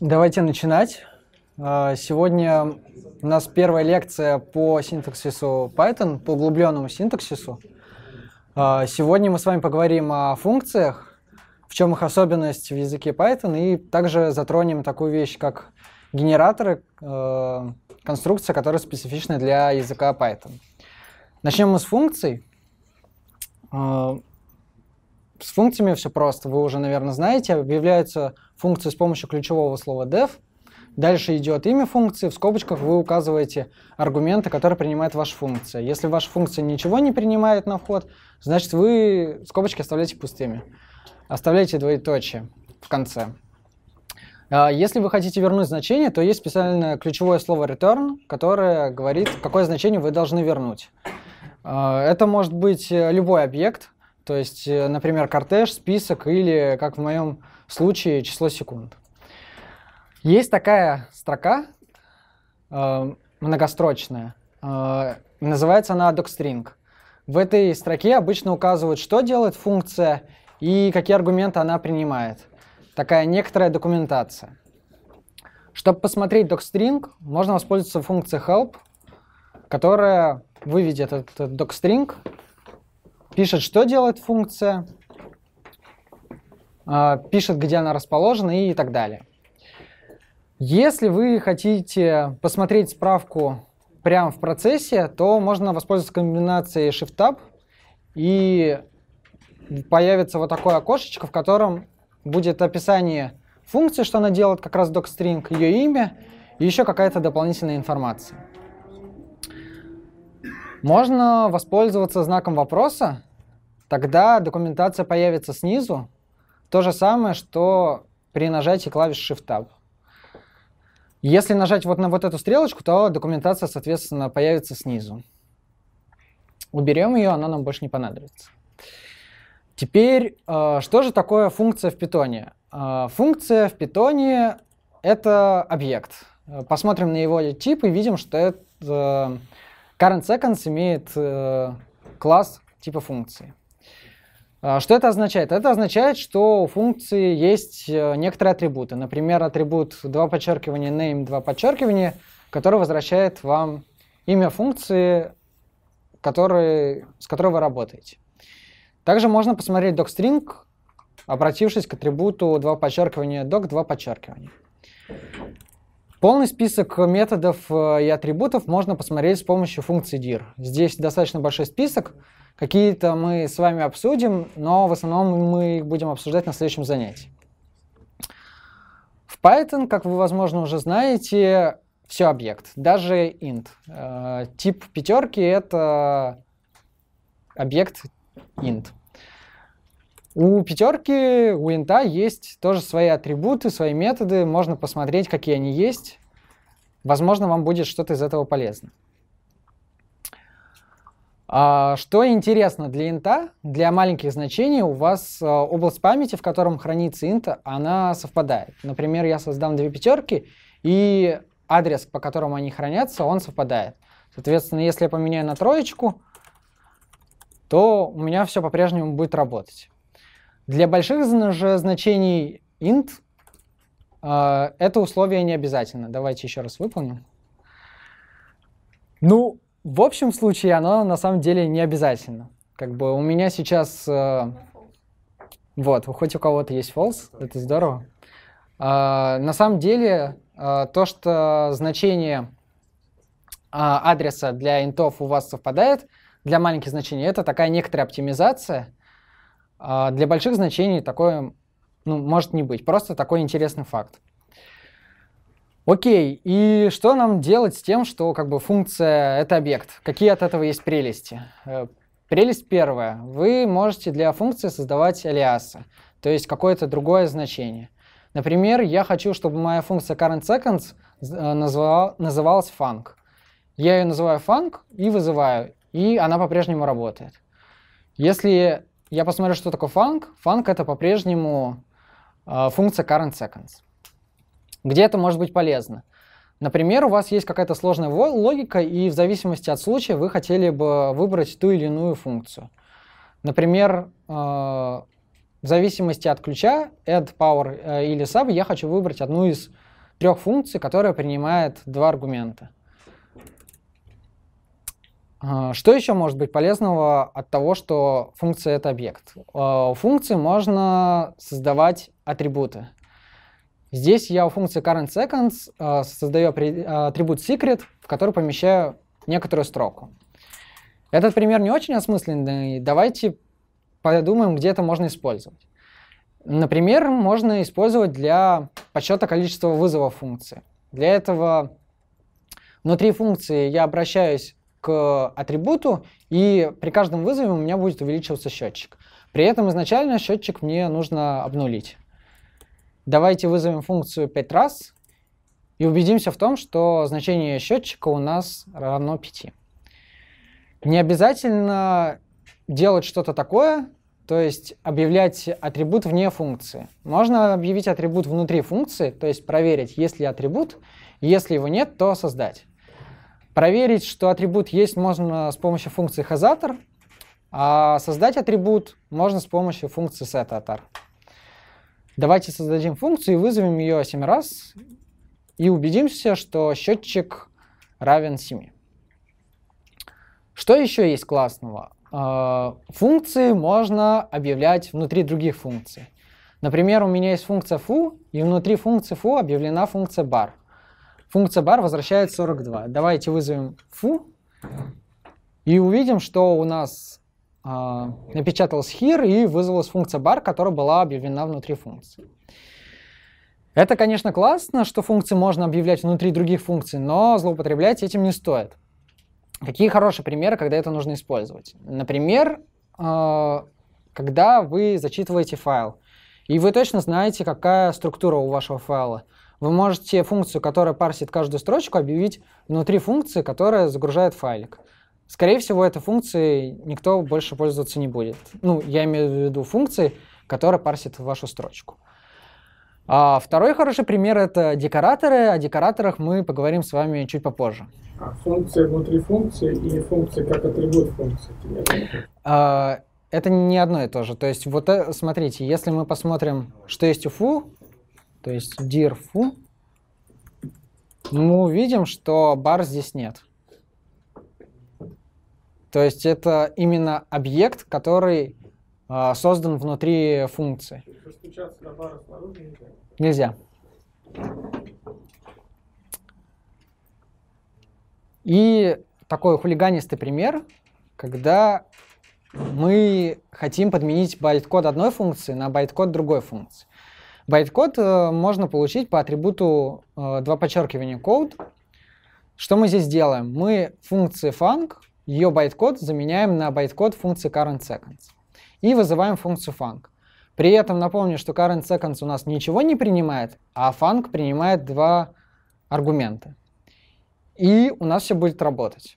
Давайте начинать. А, сегодня у нас первая лекция по синтаксису Python, по углубленному синтаксису. А, сегодня мы с вами поговорим о функциях, в чем их особенность в языке Python, и также затронем такую вещь, как генераторы, а, конструкция, которая специфична для языка Python. Начнем мы с функций. С функциями все просто, вы уже, наверное, знаете. Объявляется функция с помощью ключевого слова def. Дальше идет имя функции, в скобочках вы указываете аргументы, которые принимает ваша функция. Если ваша функция ничего не принимает на вход, значит вы скобочки оставляете пустыми. Оставляете двоеточие в конце. А, если вы хотите вернуть значение, то есть специальное ключевое слово return, которое говорит, какое значение вы должны вернуть. А, это может быть любой объект, то есть, э, например, кортеж, список или, как в моем случае, число секунд. Есть такая строка э, многострочная, э, называется она docstring. В этой строке обычно указывают, что делает функция и какие аргументы она принимает. Такая некоторая документация. Чтобы посмотреть docstring, можно воспользоваться функцией help, которая выведет этот, этот docstring пишет, что делает функция, а, пишет, где она расположена и так далее. Если вы хотите посмотреть справку прямо в процессе, то можно воспользоваться комбинацией Shift-Tab, и появится вот такое окошечко, в котором будет описание функции, что она делает, как раз docstring, ее имя, и еще какая-то дополнительная информация. Можно воспользоваться знаком вопроса, тогда документация появится снизу. То же самое, что при нажатии клавиш Shift-Tab. Если нажать вот на вот эту стрелочку, то документация, соответственно, появится снизу. Уберем ее, она нам больше не понадобится. Теперь, э, что же такое функция в питоне? Э, функция в питоне — это объект. Посмотрим на его тип и видим, что это э, current seconds имеет класс типа функции. А что это означает? Это означает, что у функции есть э, некоторые атрибуты. Например, атрибут два подчеркивания name два подчеркивания, который возвращает вам имя функции, который, с которой вы работаете. Также можно посмотреть docstring, обратившись к атрибуту два подчеркивания doc два подчеркивания. Полный список методов э, и атрибутов можно посмотреть с помощью функции dir. Здесь достаточно большой список, Какие-то мы с вами обсудим, но в основном мы их будем обсуждать на следующем занятии. В Python, как вы, возможно, уже знаете, все объект, даже int. Э, тип пятерки — это объект int. У пятерки, у инта есть тоже свои атрибуты, свои методы. Можно посмотреть, какие они есть. Возможно, вам будет что-то из этого полезно. А что интересно для инта, для маленьких значений у вас э, область памяти, в котором хранится инта, она совпадает. Например, я создам две пятерки, и адрес, по которому они хранятся, он совпадает. Соответственно, если я поменяю на троечку, то у меня все по-прежнему будет работать. Для больших же значений int э, это условие не обязательно. Давайте еще раз выполним. Ну, в общем случае оно на самом деле не обязательно. Как бы у меня сейчас... Э, вот, хоть у кого-то есть false, это здорово. Э, на самом деле э, то, что значение э, адреса для интов у вас совпадает, для маленьких значений, это такая некоторая оптимизация. Э, для больших значений такое ну, может не быть. Просто такой интересный факт. Окей, и что нам делать с тем, что как бы функция — это объект? Какие от этого есть прелести? Э, прелесть первая. Вы можете для функции создавать алиасы, то есть какое-то другое значение. Например, я хочу, чтобы моя функция current seconds э, называлась func. Я ее называю func и вызываю, и она по-прежнему работает. Если я посмотрю, что такое func, func — это по-прежнему э, функция current seconds где это может быть полезно. Например, у вас есть какая-то сложная логика, и в зависимости от случая вы хотели бы выбрать ту или иную функцию. Например, э, в зависимости от ключа add, power э, или sub я хочу выбрать одну из трех функций, которая принимает два аргумента. Э, что еще может быть полезного от того, что функция — это объект? У функции можно создавать атрибуты. Здесь я у функции current seconds э, создаю э, атрибут secret, в который помещаю некоторую строку. Этот пример не очень осмысленный. Давайте подумаем, где это можно использовать. Например, можно использовать для подсчета количества вызовов функции. Для этого внутри функции я обращаюсь к атрибуту, и при каждом вызове у меня будет увеличиваться счетчик. При этом изначально счетчик мне нужно обнулить. Давайте вызовем функцию 5 раз и убедимся в том, что значение счетчика у нас равно 5. Не обязательно делать что-то такое, то есть объявлять атрибут вне функции. Можно объявить атрибут внутри функции, то есть проверить, есть ли атрибут, если его нет, то создать. Проверить, что атрибут есть, можно с помощью функции хазатор, а создать атрибут можно с помощью функции setattr. Давайте создадим функцию и вызовем ее 7 раз и убедимся, что счетчик равен 7. Что еще есть классного? А, функции можно объявлять внутри других функций. Например, у меня есть функция foo, и внутри функции foo объявлена функция bar. Функция bar возвращает 42. Давайте вызовем foo и увидим, что у нас а, напечаталась here и вызвалась функция bar, которая была объявлена внутри функции. Это, конечно, классно, что функции можно объявлять внутри других функций, но злоупотреблять этим не стоит. Какие хорошие примеры, когда это нужно использовать? Например, а, когда вы зачитываете файл, и вы точно знаете, какая структура у вашего файла. Вы можете функцию, которая парсит каждую строчку, объявить внутри функции, которая загружает файлик. Скорее всего, этой функцией никто больше пользоваться не будет. Ну, я имею в виду функции, которые парсят вашу строчку. А второй хороший пример — это декораторы. О декораторах мы поговорим с вами чуть попозже. А функции внутри функции и функции как атрибут функции? А, это не одно и то же. То есть вот э, смотрите, если мы посмотрим, что есть у фу, то есть dir foo, мы увидим, что бар здесь нет. То есть это именно объект, который э, создан внутри функции. Нельзя. И такой хулиганистый пример, когда мы хотим подменить байткод одной функции на байткод другой функции. Байткод э, можно получить по атрибуту э, два подчеркивания code. Что мы здесь делаем? Мы функции func ее байткод заменяем на байткод функции current seconds И вызываем функцию func. При этом напомню, что current seconds у нас ничего не принимает, а func принимает два аргумента. И у нас все будет работать.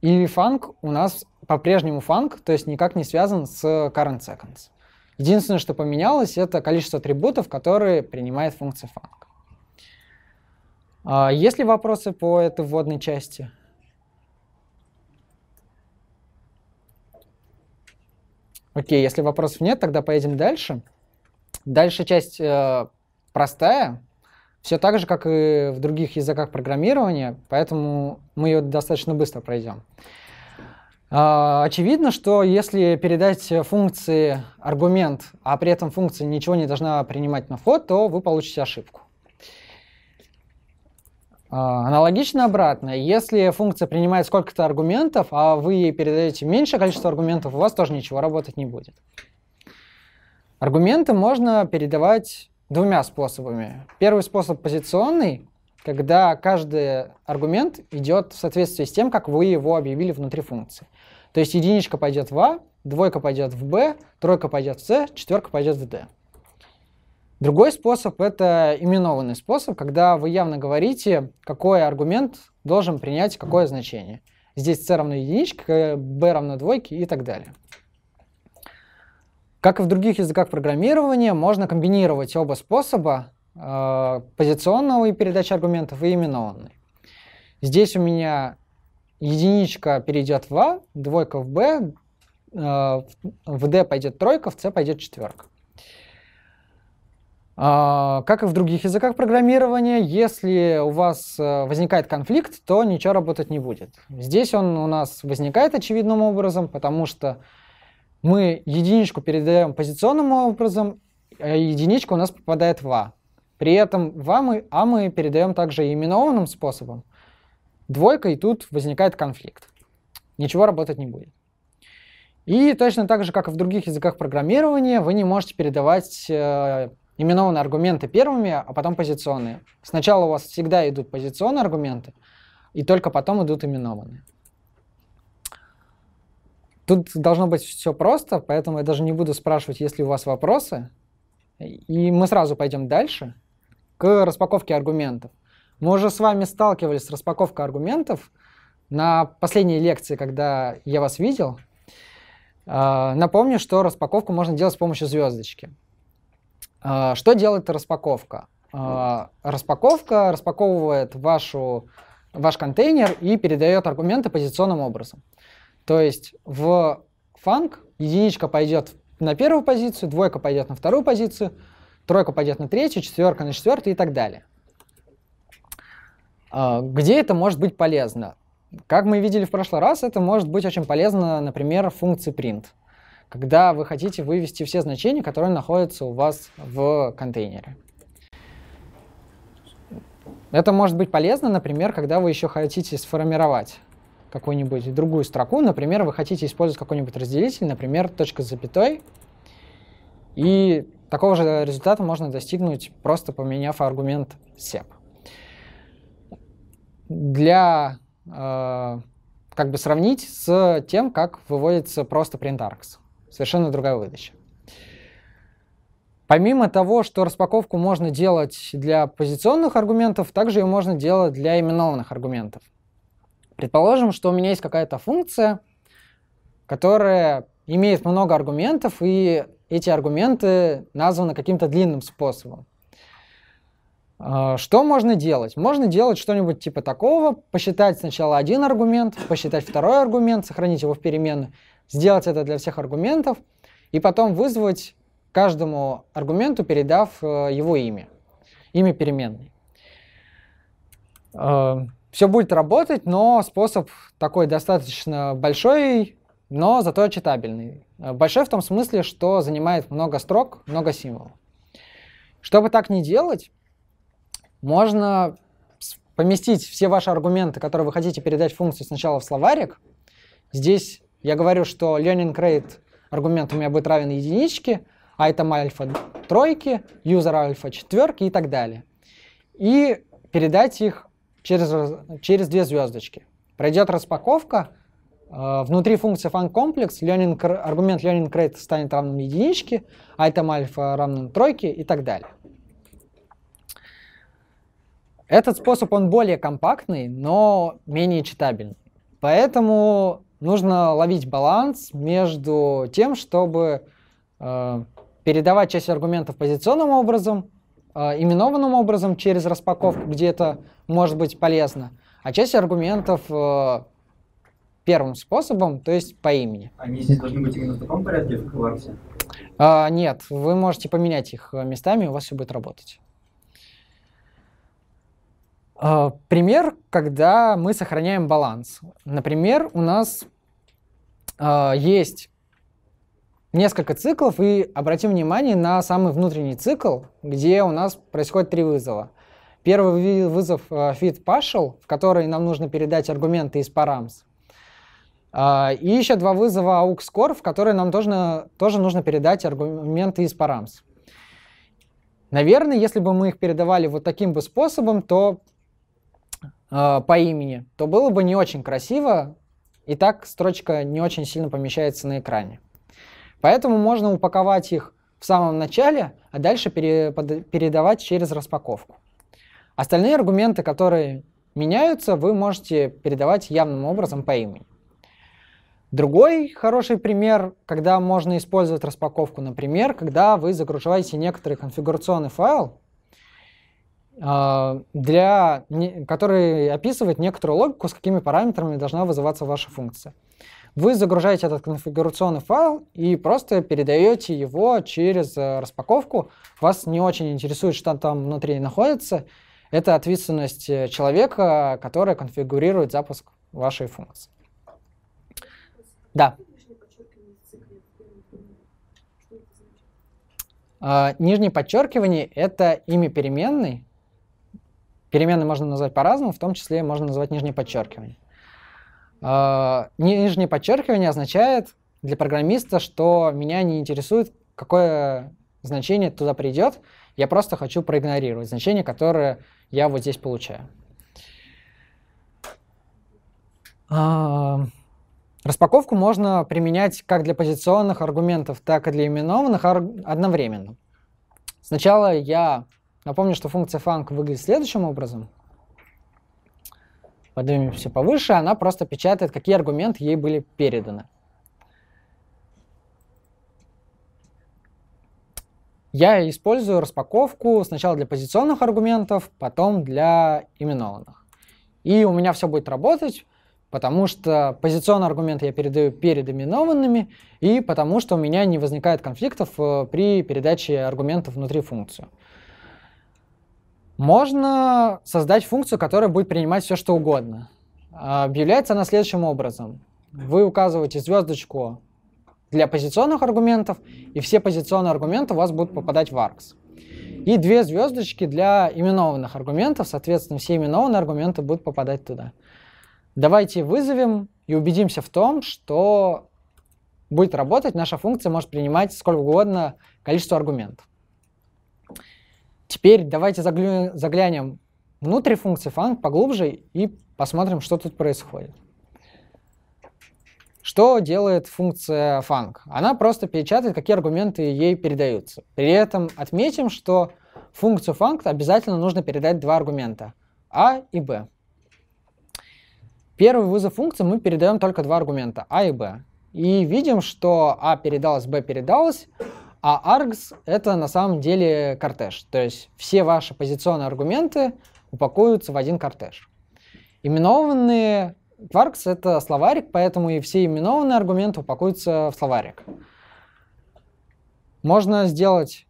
И func у нас по-прежнему func, то есть никак не связан с current seconds. Единственное, что поменялось, это количество атрибутов, которые принимает функция func. А есть ли вопросы по этой вводной части? Окей, если вопросов нет, тогда поедем дальше. Дальше часть э, простая, все так же, как и в других языках программирования, поэтому мы ее достаточно быстро пройдем. А, очевидно, что если передать функции аргумент, а при этом функция ничего не должна принимать на вход, то вы получите ошибку. А, аналогично обратно. Если функция принимает сколько-то аргументов, а вы ей передаете меньшее количество аргументов, у вас тоже ничего работать не будет. Аргументы можно передавать двумя способами. Первый способ позиционный, когда каждый аргумент идет в соответствии с тем, как вы его объявили внутри функции. То есть единичка пойдет в А, двойка пойдет в Б, тройка пойдет в С, четверка пойдет в Д. Другой способ – это именованный способ, когда вы явно говорите, какой аргумент должен принять какое значение. Здесь c равно единичке, b равно двойке и так далее. Как и в других языках программирования, можно комбинировать оба способа э, позиционного и передачи аргументов и именованный. Здесь у меня единичка перейдет в a, а, двойка в b, э, в D пойдет тройка, в C пойдет четверка. А, как и в других языках программирования, если у вас э, возникает конфликт, то ничего работать не будет. Здесь он у нас возникает очевидным образом, потому что мы единичку передаем позиционным образом, а единичка у нас попадает в А. При этом в А мы, а мы передаем также именованным способом. Двойка, и тут возникает конфликт. Ничего работать не будет. И точно так же, как и в других языках программирования, вы не можете передавать э, именованные аргументы первыми, а потом позиционные. Сначала у вас всегда идут позиционные аргументы, и только потом идут именованные. Тут должно быть все просто, поэтому я даже не буду спрашивать, есть ли у вас вопросы. И мы сразу пойдем дальше к распаковке аргументов. Мы уже с вами сталкивались с распаковкой аргументов на последней лекции, когда я вас видел. А, напомню, что распаковку можно делать с помощью звездочки. А, что делает распаковка? А, распаковка распаковывает вашу, ваш контейнер и передает аргументы позиционным образом. То есть в фанк единичка пойдет на первую позицию, двойка пойдет на вторую позицию, тройка пойдет на третью, четверка на четвертую и так далее. А, где это может быть полезно? Как мы видели в прошлый раз, это может быть очень полезно, например, в функции print когда вы хотите вывести все значения, которые находятся у вас в контейнере. Это может быть полезно, например, когда вы еще хотите сформировать какую-нибудь другую строку. Например, вы хотите использовать какой-нибудь разделитель, например, точка с запятой. И такого же результата можно достигнуть, просто поменяв аргумент SEP. Для э, как бы сравнить с тем, как выводится просто print(args). Совершенно другая выдача. Помимо того, что распаковку можно делать для позиционных аргументов, также ее можно делать для именованных аргументов. Предположим, что у меня есть какая-то функция, которая имеет много аргументов, и эти аргументы названы каким-то длинным способом. А, что можно делать? Можно делать что-нибудь типа такого, посчитать сначала один аргумент, посчитать второй аргумент, сохранить его в переменную сделать это для всех аргументов и потом вызвать каждому аргументу, передав э, его имя, имя переменной. Эм, все будет работать, но способ такой достаточно большой, но зато читабельный. Э, большой в том смысле, что занимает много строк, много символов. Чтобы так не делать, можно поместить все ваши аргументы, которые вы хотите передать функции сначала в словарик. Здесь я говорю, что learning rate аргумент у меня будет равен единичке, item а альфа тройки, user альфа четверки и так далее. И передать их через, через две звездочки. Пройдет распаковка, э, внутри функции funComplex learning, аргумент learning rate станет равным единичке, item а альфа равным тройке и так далее. Этот способ, он более компактный, но менее читабельный. Поэтому нужно ловить баланс между тем, чтобы э, передавать часть аргументов позиционным образом, э, именованным образом через распаковку, где это может быть полезно, а часть аргументов э, первым способом, то есть по имени. Они здесь должны быть именно в таком порядке в кварте? А, нет, вы можете поменять их э, местами, у вас все будет работать. Э, пример, когда мы сохраняем баланс. Например, у нас а, есть несколько циклов, и обратим внимание на самый внутренний цикл, где у нас происходит три вызова. Первый вызов а, fit partial, в который нам нужно передать аргументы из params. А, и еще два вызова aux-score, в которые нам тоже, тоже нужно передать аргументы из params. Наверное, если бы мы их передавали вот таким бы способом, то по имени, то было бы не очень красиво и так строчка не очень сильно помещается на экране. Поэтому можно упаковать их в самом начале, а дальше передавать через распаковку. Остальные аргументы, которые меняются, вы можете передавать явным образом по имени. Другой хороший пример, когда можно использовать распаковку, например, когда вы загружаете некоторый конфигурационный файл, а, для, который описывает некоторую логику, с какими параметрами должна вызываться ваша функция. Вы загружаете этот конфигурационный файл и просто передаете его через э, распаковку. Вас не очень интересует, что там внутри находится. Это ответственность э, человека, который конфигурирует запуск вашей функции. Да. А, нижнее подчеркивание — это имя переменной, Перемены можно назвать по-разному, в том числе можно назвать нижнее подчеркивание. А, нижнее подчеркивание означает для программиста, что меня не интересует, какое значение туда придет, я просто хочу проигнорировать значение, которое я вот здесь получаю. А, распаковку можно применять как для позиционных аргументов, так и для именованных одновременно. Сначала я Напомню, что функция func выглядит следующим образом. Поднимемся повыше, она просто печатает, какие аргументы ей были переданы. Я использую распаковку сначала для позиционных аргументов, потом для именованных. И у меня все будет работать, потому что позиционные аргументы я передаю перед именованными, и потому что у меня не возникает конфликтов э, при передаче аргументов внутри функции. Можно создать функцию, которая будет принимать все, что угодно. А, объявляется она следующим образом. Вы указываете звездочку для позиционных аргументов, и все позиционные аргументы у вас будут попадать в ARGS. И две звездочки для именованных аргументов, соответственно, все именованные аргументы будут попадать туда. Давайте вызовем и убедимся в том, что будет работать, наша функция может принимать сколько угодно количество аргументов. Теперь давайте заглянем, заглянем внутрь функции func поглубже и посмотрим, что тут происходит. Что делает функция func? Она просто печатает, какие аргументы ей передаются. При этом отметим, что функцию func обязательно нужно передать два аргумента — a а и b. Первый вызов функции мы передаем только два аргумента — a а и b. И видим, что a а передалось, b передалось, а ARGS — это на самом деле кортеж. То есть все ваши позиционные аргументы упакуются в один кортеж. Именованные Quarks — это словарик, поэтому и все именованные аргументы упакуются в словарик. Можно сделать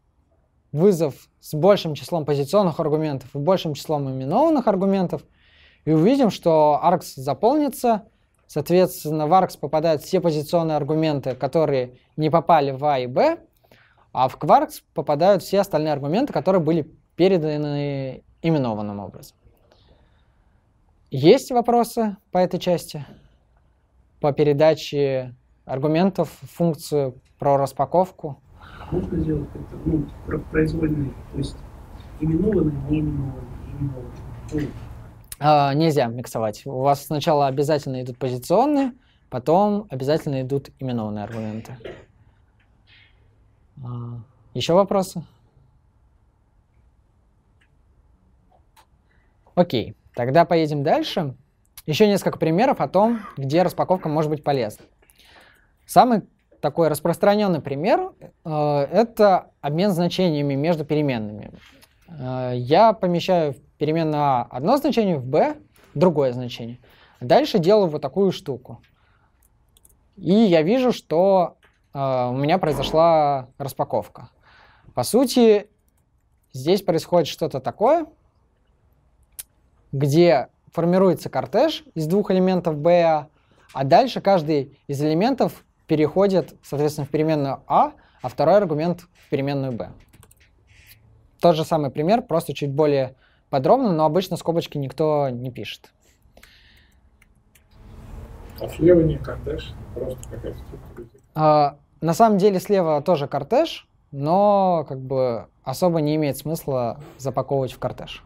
вызов с большим числом позиционных аргументов и большим числом именованных аргументов, и увидим, что ARGS заполнится — Соответственно, в ARX попадают все позиционные аргументы, которые не попали в А и Б, а в Кваркс попадают все остальные аргументы, которые были переданы именованным образом. Есть вопросы по этой части? По передаче аргументов, функцию про распаковку? Можно сделать это, ну, произвольные, то есть именованные, не именованные, именованные. А, нельзя миксовать. У вас сначала обязательно идут позиционные, потом обязательно идут именованные аргументы. А, Еще вопросы? Окей, тогда поедем дальше. Еще несколько примеров о том, где распаковка может быть полезна. Самый такой распространенный пример э, это обмен значениями между переменными. Э, я помещаю в переменную А одно значение, в Б другое значение. Дальше делаю вот такую штуку. И я вижу, что а, у меня произошла распаковка. По сути, здесь происходит что-то такое, где формируется кортеж из двух элементов b, а дальше каждый из элементов переходит, соответственно, в переменную А, а второй аргумент в переменную B. Тот же самый пример, просто чуть более подробно, но обычно скобочки никто не пишет. А слева не кортеж, просто какая-то структура. А, на самом деле слева тоже кортеж, но как бы особо не имеет смысла запаковывать в кортеж.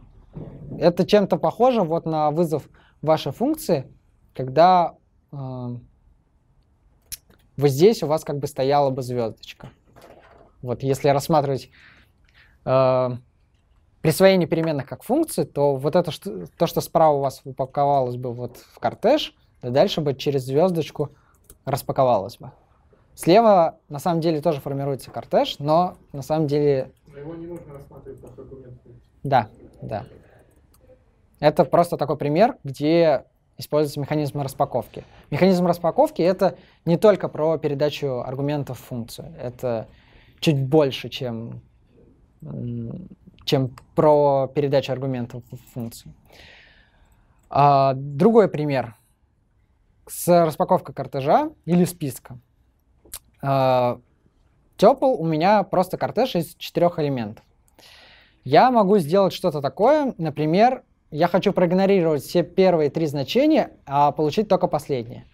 Это чем-то похоже вот на вызов вашей функции, когда э, вот здесь у вас как бы стояла бы звездочка. Вот если рассматривать э, эм, присвоение переменных как функции, то вот это то, что справа у вас упаковалось бы вот в кортеж, а дальше бы через звездочку распаковалось бы. Слева на самом деле тоже формируется кортеж, но на самом деле... Но его не нужно рассматривать как аргумент. Да, да. Это просто такой пример, где используется механизм распаковки. Механизм распаковки — это не только про передачу аргументов в функцию. Это чуть больше, чем, чем про передачу аргументов в функцию. А, другой пример. С распаковкой кортежа или списка. А, Тепл у меня просто кортеж из четырех элементов. Я могу сделать что-то такое, например, я хочу проигнорировать все первые три значения, а получить только последние.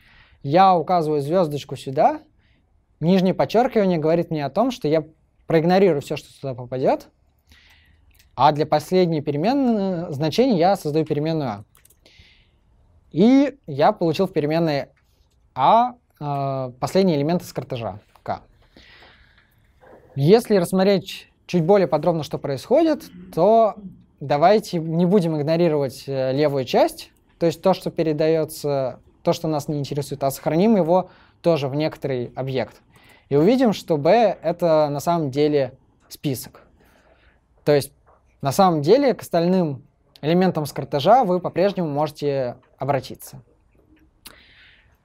Я указываю звездочку сюда, нижнее подчеркивание говорит мне о том, что я проигнорирую все, что сюда попадет, а для последней переменной э, значения я создаю переменную а. И я получил в переменной а а, последний элемент из кортежа К. Если рассмотреть чуть более подробно, что происходит, то давайте не будем игнорировать э, левую часть, то есть то, что передается, то, что нас не интересует, а сохраним его тоже в некоторый объект. И увидим, что B — это на самом деле список. То есть на самом деле к остальным элементам с кортежа вы по-прежнему можете обратиться.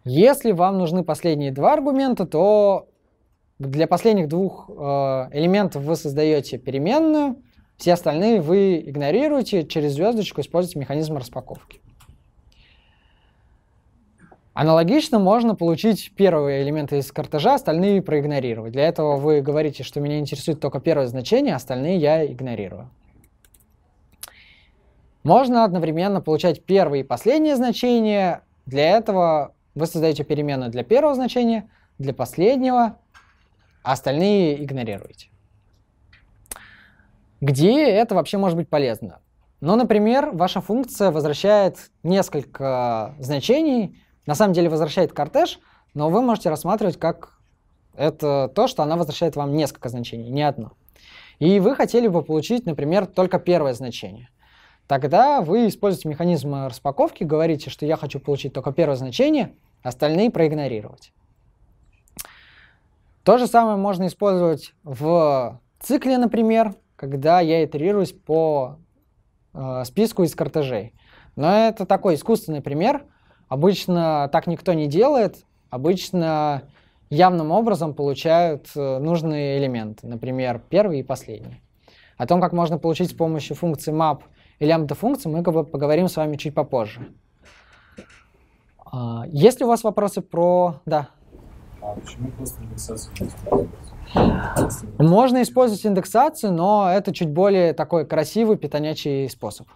Если вам нужны последние два аргумента, то для последних двух э, элементов вы создаете переменную, все остальные вы игнорируете, через звездочку используете механизм распаковки. Аналогично можно получить первые элементы из картежа, остальные проигнорировать. Для этого вы говорите, что меня интересует только первое значение, остальные я игнорирую. Можно одновременно получать первое и последнее значение. Для этого вы создаете переменную для первого значения, для последнего, а остальные игнорируете. Где это вообще может быть полезно? Ну, например, ваша функция возвращает несколько значений, на самом деле возвращает кортеж, но вы можете рассматривать как это то, что она возвращает вам несколько значений, не одно. И вы хотели бы получить, например, только первое значение. Тогда вы используете механизм распаковки, говорите, что я хочу получить только первое значение — остальные проигнорировать. То же самое можно использовать в цикле, например, когда я итерируюсь по э, списку из кортежей. Но это такой искусственный пример. Обычно так никто не делает. Обычно явным образом получают э, нужные элементы, например, первый и последний. О том, как можно получить с помощью функции map или амбда функции, мы поговорим с вами чуть попозже. А, есть ли у вас вопросы про... Да. А почему просто индексацию не использовать? Можно использовать индексацию, но это чуть более такой красивый питонячий способ.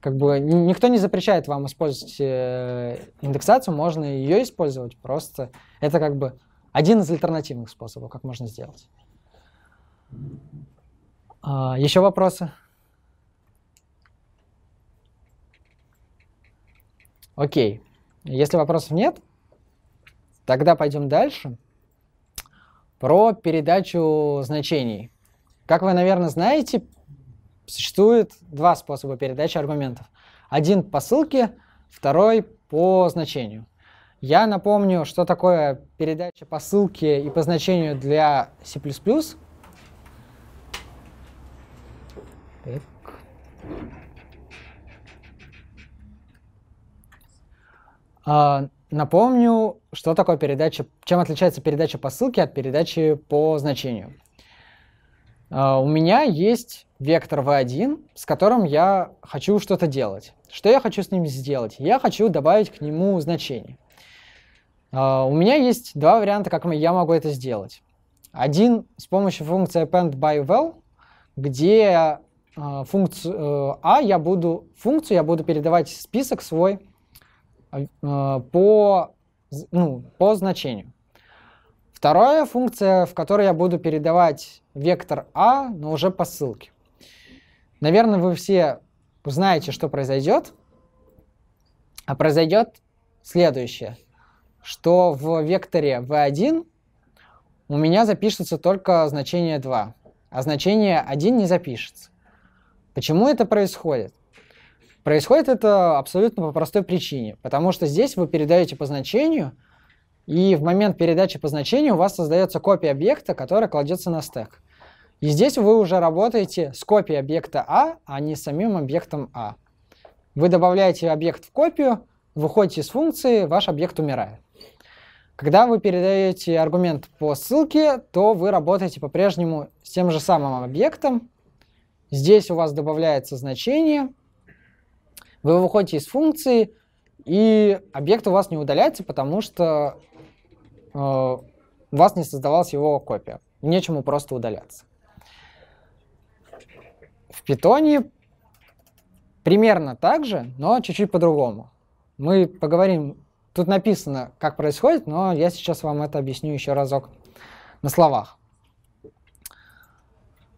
Как бы никто не запрещает вам использовать э, индексацию, можно ее использовать, просто это как бы один из альтернативных способов, как можно сделать. А, Еще вопросы? Окей. Если вопросов нет, тогда пойдем дальше. Про передачу значений. Как вы, наверное, знаете, существует два способа передачи аргументов. Один по ссылке, второй по значению. Я напомню, что такое передача по ссылке и по значению для C++. Так. А, напомню, что такое передача, чем отличается передача по ссылке от передачи по значению. А, у меня есть вектор v1, с которым я хочу что-то делать. Что я хочу с ним сделать? Я хочу добавить к нему значение. А, у меня есть два варианта, как я могу это сделать. Один с помощью функции append by val, где функцию э, а я буду функцию я буду передавать список свой а, по, ну, по значению. Вторая функция, в которой я буду передавать вектор А, но уже по ссылке. Наверное, вы все узнаете что произойдет. А произойдет следующее, что в векторе v1 у меня запишется только значение 2, а значение 1 не запишется. Почему это происходит? Происходит это абсолютно по простой причине, потому что здесь вы передаете по значению, и в момент передачи по значению у вас создается копия объекта, которая кладется на стек. И здесь вы уже работаете с копией объекта А, а не с самим объектом А. Вы добавляете объект в копию, выходите из функции, ваш объект умирает. Когда вы передаете аргумент по ссылке, то вы работаете по-прежнему с тем же самым объектом. Здесь у вас добавляется значение, вы выходите из функции, и объект у вас не удаляется, потому что э, у вас не создавалась его копия. Нечему просто удаляться. В питоне примерно так же, но чуть-чуть по-другому. Мы поговорим, тут написано, как происходит, но я сейчас вам это объясню еще разок на словах.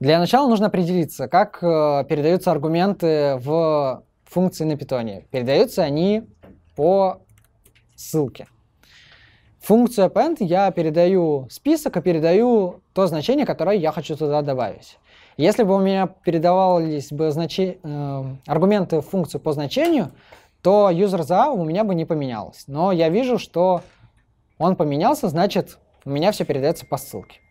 Для начала нужно определиться, как э, передаются аргументы в функции на питоне. Передаются они по ссылке. Функцию append я передаю список, и передаю то значение, которое я хочу туда добавить. Если бы у меня передавались бы значи... э, аргументы в функцию по значению, то user за у меня бы не поменялось. Но я вижу, что он поменялся, значит, у меня все передается по ссылке.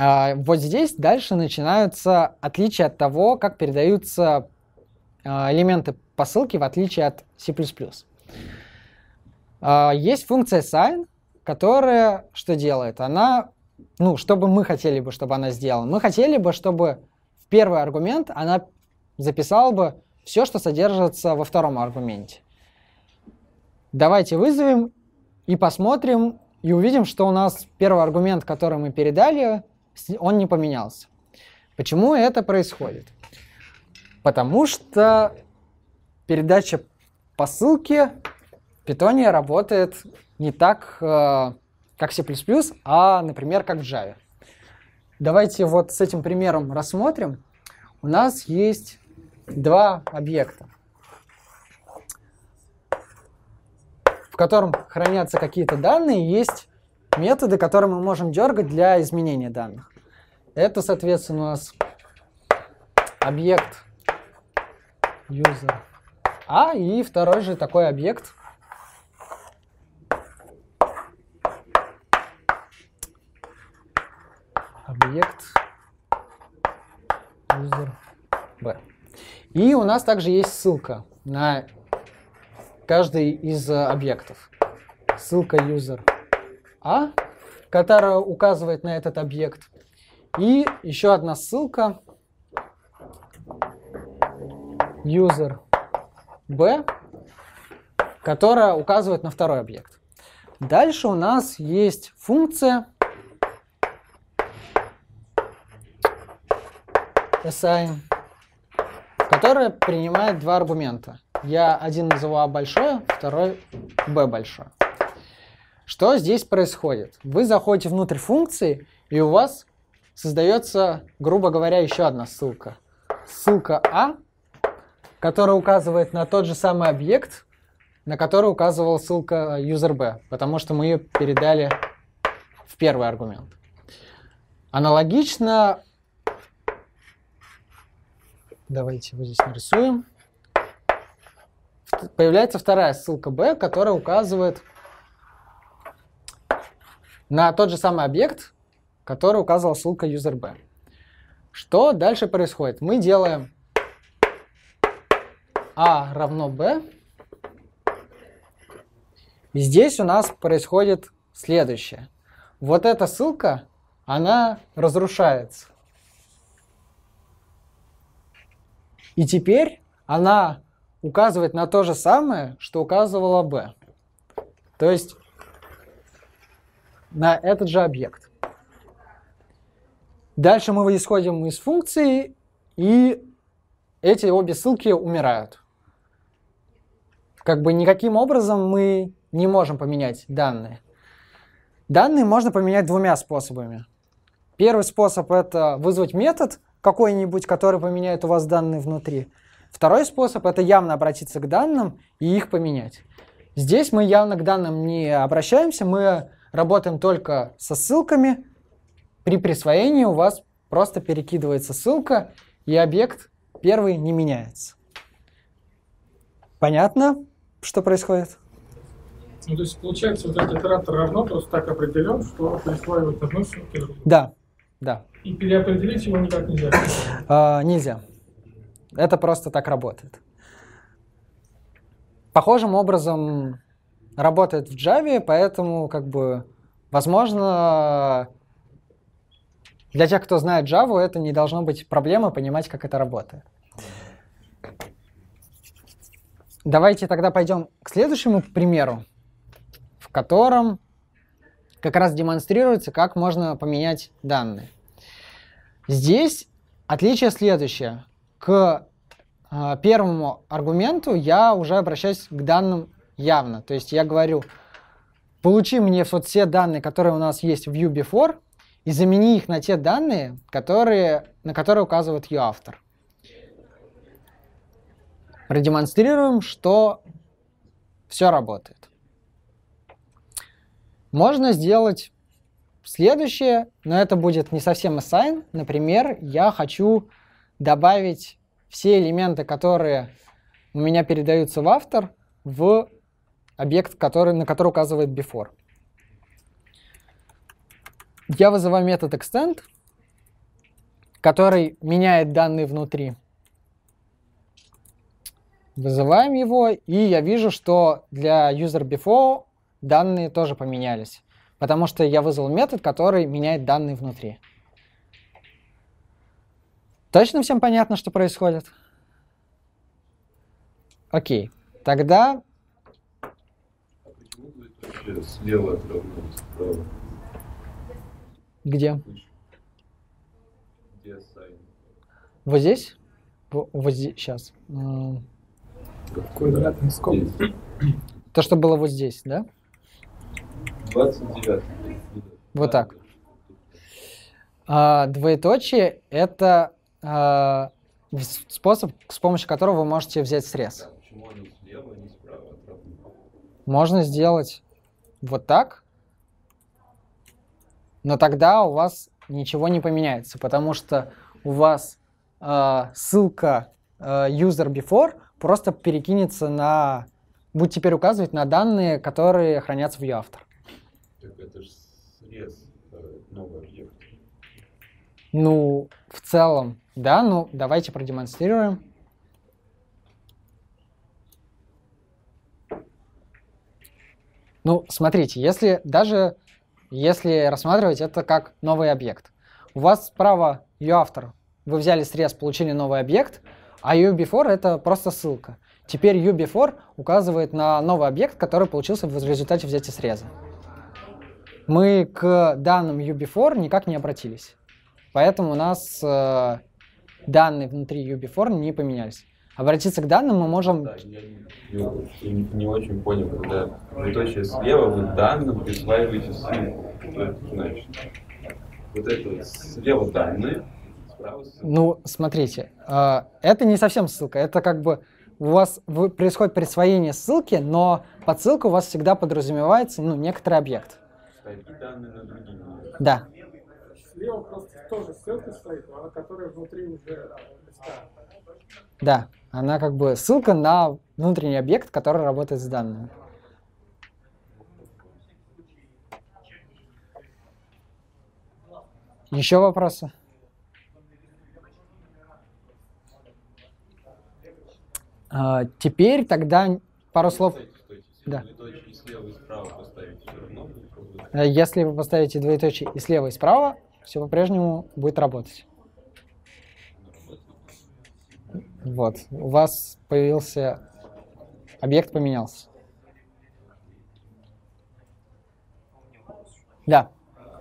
А, вот здесь дальше начинаются отличия от того, как передаются а, элементы посылки в отличие от C++. А, есть функция sign, которая что делает? Она, ну, что бы мы хотели бы, чтобы она сделала? Мы хотели бы, чтобы в первый аргумент она записала бы все, что содержится во втором аргументе. Давайте вызовем и посмотрим, и увидим, что у нас первый аргумент, который мы передали, он не поменялся. Почему это происходит? Потому что передача по ссылке в питоне работает не так, э, как C++, а, например, как в Java. Давайте вот с этим примером рассмотрим. У нас есть два объекта, в котором хранятся какие-то данные, есть методы, которые мы можем дергать для изменения данных. Это, соответственно, у нас объект user а и второй же такой объект объект user b. И у нас также есть ссылка на каждый из э, объектов. Ссылка user а, которая указывает на этот объект. И еще одна ссылка user b, которая указывает на второй объект. Дальше у нас есть функция assign, которая принимает два аргумента. Я один называю большое, второй Б большое. Что здесь происходит? Вы заходите внутрь функции, и у вас создается, грубо говоря, еще одна ссылка. Ссылка А, которая указывает на тот же самый объект, на который указывала ссылка э, user B, потому что мы ее передали в первый аргумент. Аналогично, давайте его здесь нарисуем, появляется вторая ссылка B, которая указывает на тот же самый объект, который указывал ссылка userB. Что дальше происходит? Мы делаем a а равно b. И здесь у нас происходит следующее. Вот эта ссылка, она разрушается. И теперь она указывает на то же самое, что указывала b. То есть на этот же объект. Дальше мы исходим из функции, и эти обе ссылки умирают. Как бы никаким образом мы не можем поменять данные. Данные можно поменять двумя способами. Первый способ — это вызвать метод какой-нибудь, который поменяет у вас данные внутри. Второй способ — это явно обратиться к данным и их поменять. Здесь мы явно к данным не обращаемся, мы Работаем только со ссылками. При присвоении у вас просто перекидывается ссылка, и объект первый не меняется. Понятно, что происходит? Ну, то есть, получается, вот этот итератор равно просто так определен, что присваивает одну ссылку Да, да. И переопределить его никак нельзя? А, нельзя. Это просто так работает. Похожим образом работает в Java, поэтому, как бы, возможно, для тех, кто знает Java, это не должно быть проблема понимать, как это работает. Давайте тогда пойдем к следующему примеру, в котором как раз демонстрируется, как можно поменять данные. Здесь отличие следующее. К э, первому аргументу я уже обращаюсь к данным явно. То есть я говорю, получи мне вот все данные, которые у нас есть в UBefore, и замени их на те данные, которые, на которые указывает UAuthor. Продемонстрируем, что все работает. Можно сделать следующее, но это будет не совсем assign. Например, я хочу добавить все элементы, которые у меня передаются в автор, в объект, который, на который указывает before. Я вызываю метод extend, который меняет данные внутри. Вызываем его, и я вижу, что для user before данные тоже поменялись, потому что я вызвал метод, который меняет данные внутри. Точно всем понятно, что происходит? Окей. Тогда вообще слева от справа. Где? Где сайн? Вот здесь? Вот здесь, сейчас. Какой Квадратный скоб. То, что было вот здесь, да? 29. Вот так. А, двоеточие – это а, способ, с помощью которого вы можете взять срез. Можно сделать вот так, но тогда у вас ничего не поменяется, потому что у вас э, ссылка э, user before просто перекинется на, будет теперь указывать на данные, которые хранятся в ее Так это же срез э, нового объекта. Ну, в целом, да, ну давайте продемонстрируем. Ну, смотрите, если даже если рассматривать это как новый объект. У вас справа UAuthor, вы взяли срез, получили новый объект, а before это просто ссылка. Теперь before указывает на новый объект, который получился в результате взятия среза. Мы к данным before никак не обратились. Поэтому у нас э, данные внутри before не поменялись. Обратиться к данным мы можем... Да, я не, не, не очень понял, когда вы точно слева вы данным присваиваете ссылку. Что это значит? Вот это вот слева данные, справа ссылка. Ну, смотрите, э, это не совсем ссылка, это как бы у вас происходит присвоение ссылки, но под ссылку у вас всегда подразумевается ну, некоторый объект. Да. Слева просто тоже ссылка стоит, которая внутри уже листа. Да. Она как бы ссылка на внутренний объект, который работает с данными. Еще вопросы? А, теперь тогда пару слов. Да. Если вы поставите двоеточие и слева, и справа, все по-прежнему будет работать. Вот. У вас появился... Объект поменялся. Да. да?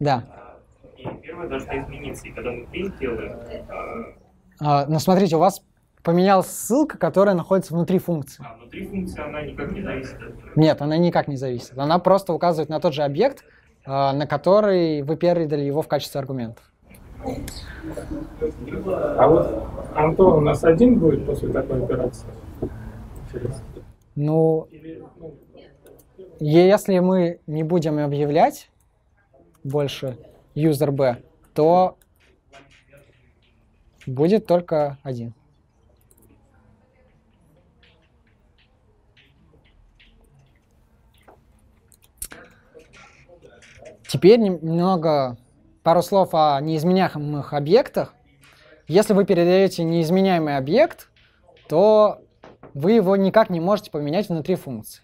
Да. И первая должна измениться. И когда мы принт делаем... ну, смотрите, у вас поменялась ссылка, которая находится внутри функции. А внутри функции она никак не зависит от... Нет, она никак не зависит. Она просто указывает на тот же объект, а, на который вы передали его в качестве аргументов. А вот Антон у нас один будет после такой операции? Интересно. Ну, если мы не будем объявлять больше user B, то будет только один. Теперь немного пару слов о неизменяемых объектах. Если вы передаете неизменяемый объект, то вы его никак не можете поменять внутри функции.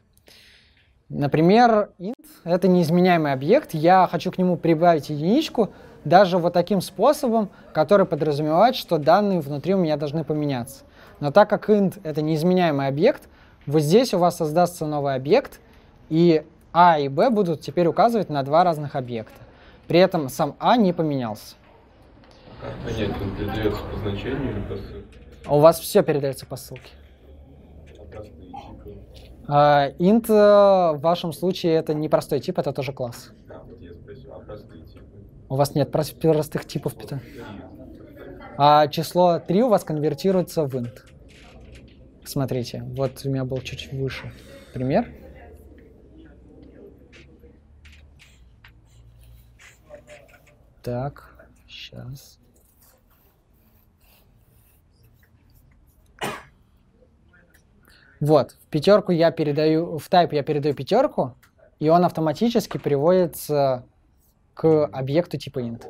Например, int — это неизменяемый объект, я хочу к нему прибавить единичку даже вот таким способом, который подразумевает, что данные внутри у меня должны поменяться. Но так как int — это неизменяемый объект, вот здесь у вас создастся новый объект, и а и Б будут теперь указывать на два разных объекта. При этом сам А не поменялся. Как понять, он передается по значению или по ссылке? А у вас все передается по ссылке. А, int э, в вашем случае это не простой тип, это тоже класс. А, вот я спросил, а простые типы? У вас нет простых типов пита. А число 3 у вас конвертируется в int. Смотрите, вот у меня был чуть выше пример. Так, сейчас. Вот, в пятерку я передаю, в type я передаю пятерку, и он автоматически приводится к объекту типа int.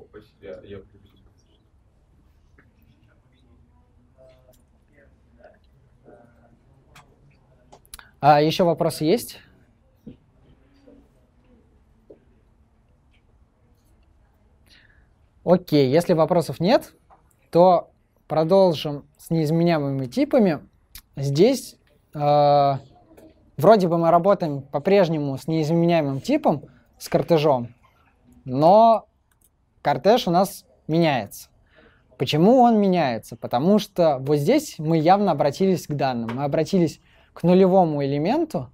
А еще вопросы есть? Окей, если вопросов нет, то продолжим с неизменяемыми типами. Здесь э, вроде бы мы работаем по-прежнему с неизменяемым типом, с кортежом, но кортеж у нас меняется. Почему он меняется? Потому что вот здесь мы явно обратились к данным. Мы обратились к нулевому элементу,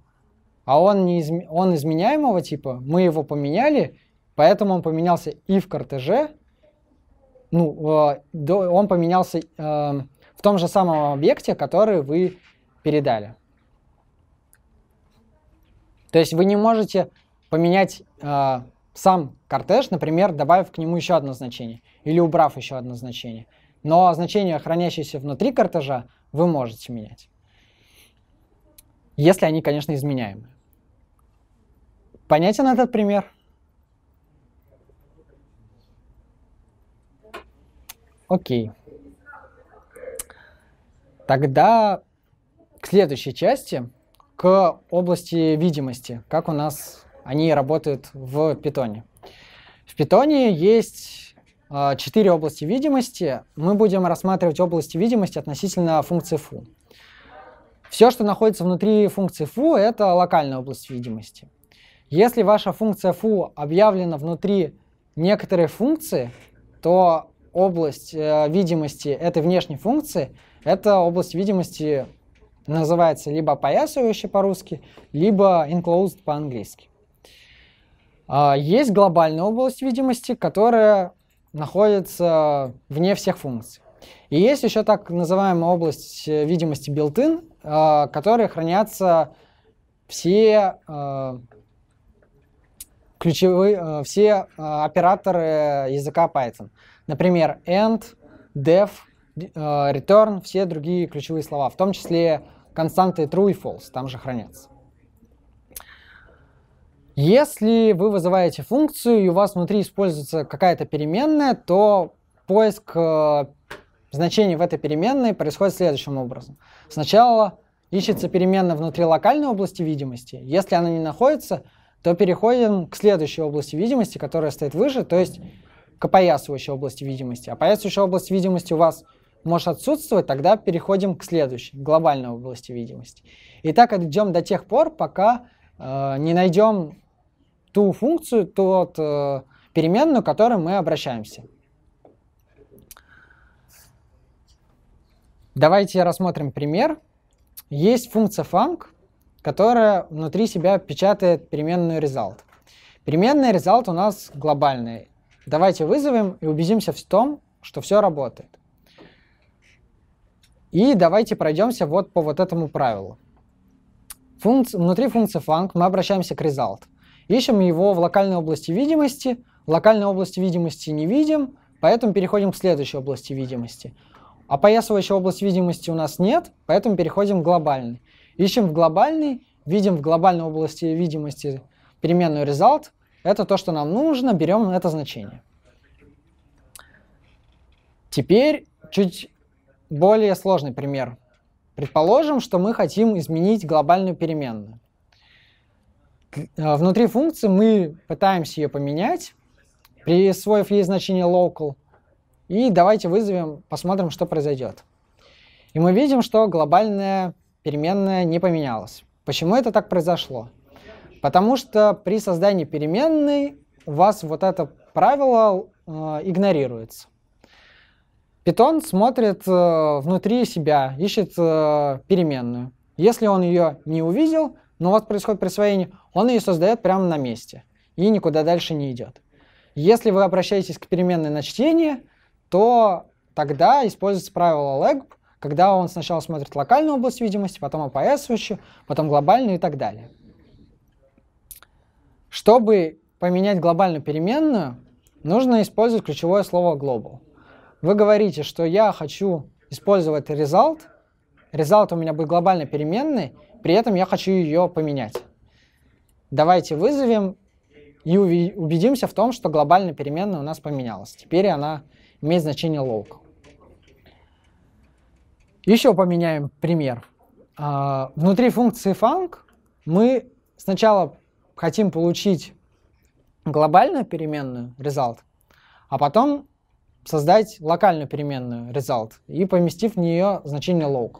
а он, не изм... он изменяемого типа, мы его поменяли, поэтому он поменялся и в кортеже, ну, э, он поменялся э, в том же самом объекте, который вы передали. То есть вы не можете поменять э, сам кортеж, например, добавив к нему еще одно значение или убрав еще одно значение. Но значения, хранящиеся внутри кортежа, вы можете менять. Если они, конечно, изменяемые. Понятен этот пример? Окей. Тогда к следующей части, к области видимости, как у нас они работают в питоне. В питоне есть а, четыре э, области видимости. Мы будем рассматривать области видимости относительно функции foo. Все, что находится внутри функции foo, это локальная область видимости. Если ваша функция foo объявлена внутри некоторой функции, то область э, видимости этой внешней функции, эта область видимости называется либо опоясывающая по-русски, либо enclosed по-английски. Э, есть глобальная область видимости, которая находится вне всех функций. И есть еще так называемая область э, видимости built-in, э, в которой хранятся все э, ключевые, э, все э, операторы языка Python. Например, end, def, э, return, все другие ключевые слова, в том числе константы true и false, там же хранятся. Если вы вызываете функцию, и у вас внутри используется какая-то переменная, то поиск э, значений в этой переменной происходит следующим образом. Сначала ищется переменная внутри локальной области видимости. Если она не находится, то переходим к следующей области видимости, которая стоит выше, то есть к опоясывающей области видимости. А Опоясывающая область видимости у вас может отсутствовать, тогда переходим к следующей, глобальной области видимости. И так идем до тех пор, пока э, не найдем ту функцию, тот э, переменную, к которой мы обращаемся. Давайте рассмотрим пример. Есть функция func, которая внутри себя печатает переменную result. Переменная result у нас глобальная. Давайте вызовем и убедимся в том, что все работает. И давайте пройдемся вот по вот этому правилу. Функци... Внутри функции func мы обращаемся к result. Ищем его в локальной области видимости. В локальной области видимости не видим, поэтому переходим к следующей области видимости. Опоясывающей области видимости у нас нет, поэтому переходим к глобальной. Ищем в глобальной, видим в глобальной области видимости переменную result, это то, что нам нужно, берем это значение. Теперь чуть более сложный пример. Предположим, что мы хотим изменить глобальную переменную. Э, внутри функции мы пытаемся ее поменять, присвоив ей значение local. И давайте вызовем, посмотрим, что произойдет. И мы видим, что глобальная переменная не поменялась. Почему это так произошло? Потому что при создании переменной у вас вот это правило э, игнорируется. Питон смотрит э, внутри себя, ищет э, переменную. Если он ее не увидел, но у вас происходит присвоение, он ее создает прямо на месте и никуда дальше не идет. Если вы обращаетесь к переменной на чтение, то тогда используется правило LEGB, когда он сначала смотрит локальную область видимости, потом APS-свечу, потом глобальную и так далее. Чтобы поменять глобальную переменную, нужно использовать ключевое слово global. Вы говорите, что я хочу использовать result, result у меня будет глобальной переменной, при этом я хочу ее поменять. Давайте вызовем и убедимся в том, что глобальная переменная у нас поменялась. Теперь она имеет значение local. Еще поменяем пример. А, внутри функции func мы сначала хотим получить глобальную переменную result, а потом создать локальную переменную result и поместив в нее значение log.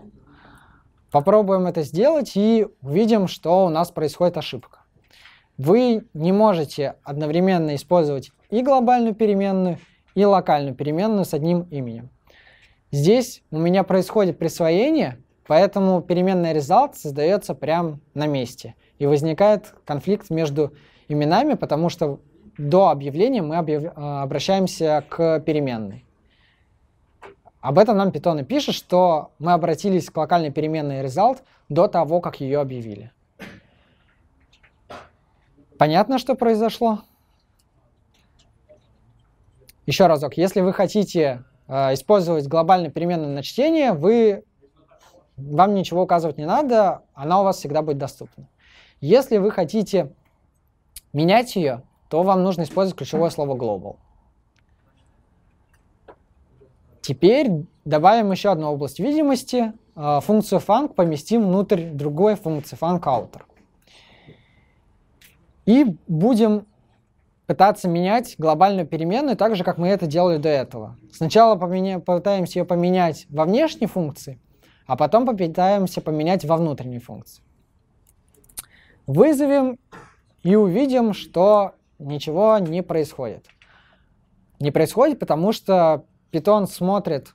Попробуем это сделать и увидим, что у нас происходит ошибка. Вы не можете одновременно использовать и глобальную переменную, и локальную переменную с одним именем. Здесь у меня происходит присвоение, поэтому переменная result создается прямо на месте. И возникает конфликт между именами, потому что до объявления мы объяв... Э, обращаемся к переменной. Об этом нам Python и пишет, что мы обратились к локальной переменной result до того, как ее объявили. Понятно, что произошло? Еще разок, если вы хотите э, использовать глобальное переменное на чтение, вы, вам ничего указывать не надо, она у вас всегда будет доступна. Если вы хотите менять ее, то вам нужно использовать ключевое слово global. Теперь добавим еще одну область видимости. А, функцию func поместим внутрь другой функции func-outer. И будем пытаться менять глобальную переменную так же, как мы это делали до этого. Сначала попытаемся ее поменять во внешней функции, а потом попытаемся поменять во внутренней функции. Вызовем и увидим, что ничего не происходит. Не происходит, потому что питон смотрит,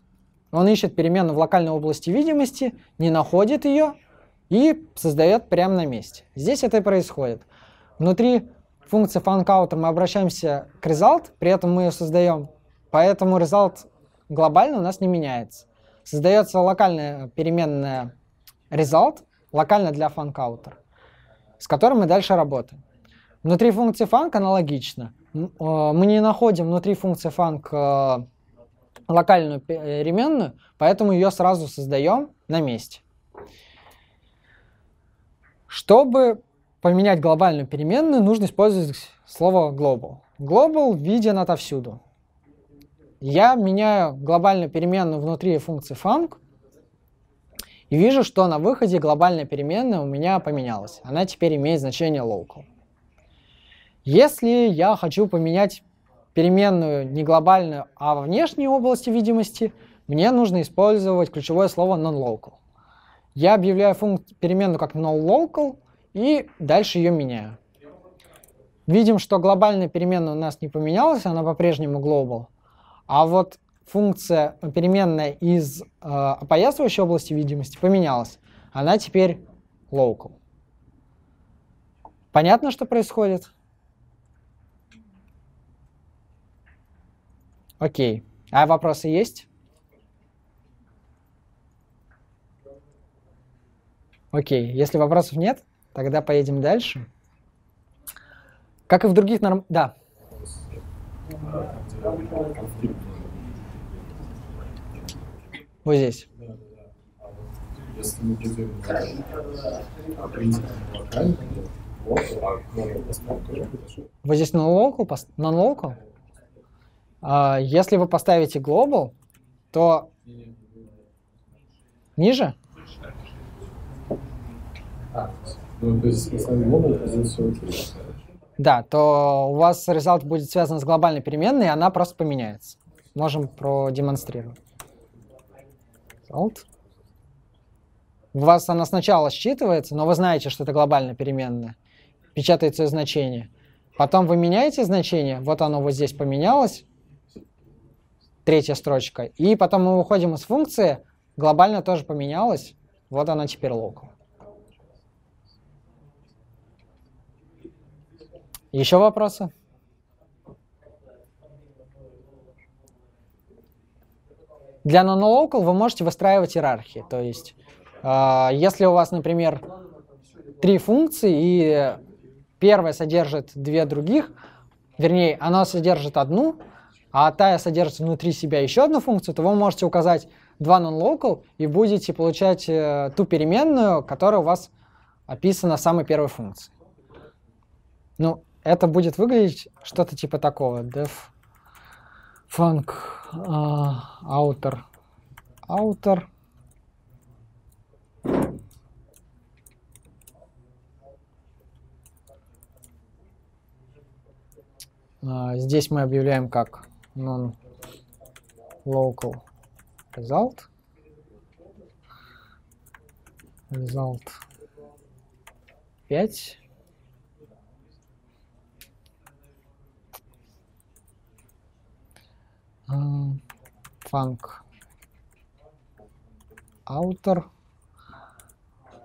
он ищет переменную в локальной области видимости, не находит ее и создает прямо на месте. Здесь это и происходит. Внутри функции funCounter мы обращаемся к result, при этом мы ее создаем, поэтому result глобально у нас не меняется. Создается локальная переменная result, локально для funCounter с которым мы дальше работаем. Внутри функции func аналогично. Э, мы не находим внутри функции func э, локальную переменную, э, поэтому ее сразу создаем на месте. Чтобы поменять глобальную переменную, нужно использовать слово global. Global виден отовсюду. Я меняю глобальную переменную внутри функции func и вижу, что на выходе глобальная переменная у меня поменялась. Она теперь имеет значение local. Если я хочу поменять переменную не глобальную, а во внешней области видимости, мне нужно использовать ключевое слово non-local. Я объявляю функ- переменную как non-local и дальше ее меняю. Видим, что глобальная переменная у нас не поменялась, она по-прежнему global. А вот функция переменная из э, опоясывающей области видимости поменялась. Она теперь local. Понятно, что происходит? Окей. А вопросы есть? Окей. Если вопросов нет, тогда поедем дальше. Как и в других норм... Да. Вот здесь. А а вы здесь на локу? На локу? А если вы поставите global, то ниже? Ну, да, то у вас результат будет связан с глобальной переменной, и она просто поменяется. Можем продемонстрировать. Alt. У вас она сначала считывается, но вы знаете, что это глобальная переменная. Печатается ее значение. Потом вы меняете значение, вот оно вот здесь поменялось, третья строчка. И потом мы выходим из функции, глобально тоже поменялось, вот она теперь local. Еще вопросы? Для non вы можете выстраивать иерархии. То есть, а, если у вас, например, три функции, и первая содержит две других, вернее, она содержит одну, а тая содержит внутри себя еще одну функцию, то вы можете указать два non-local и будете получать э, ту переменную, которая у вас описана в самой первой функции. Ну, это будет выглядеть что-то типа такого. Def Фанк а, аутер. Аутер. А, здесь мы объявляем как non-local result. Result 5. фанк аутер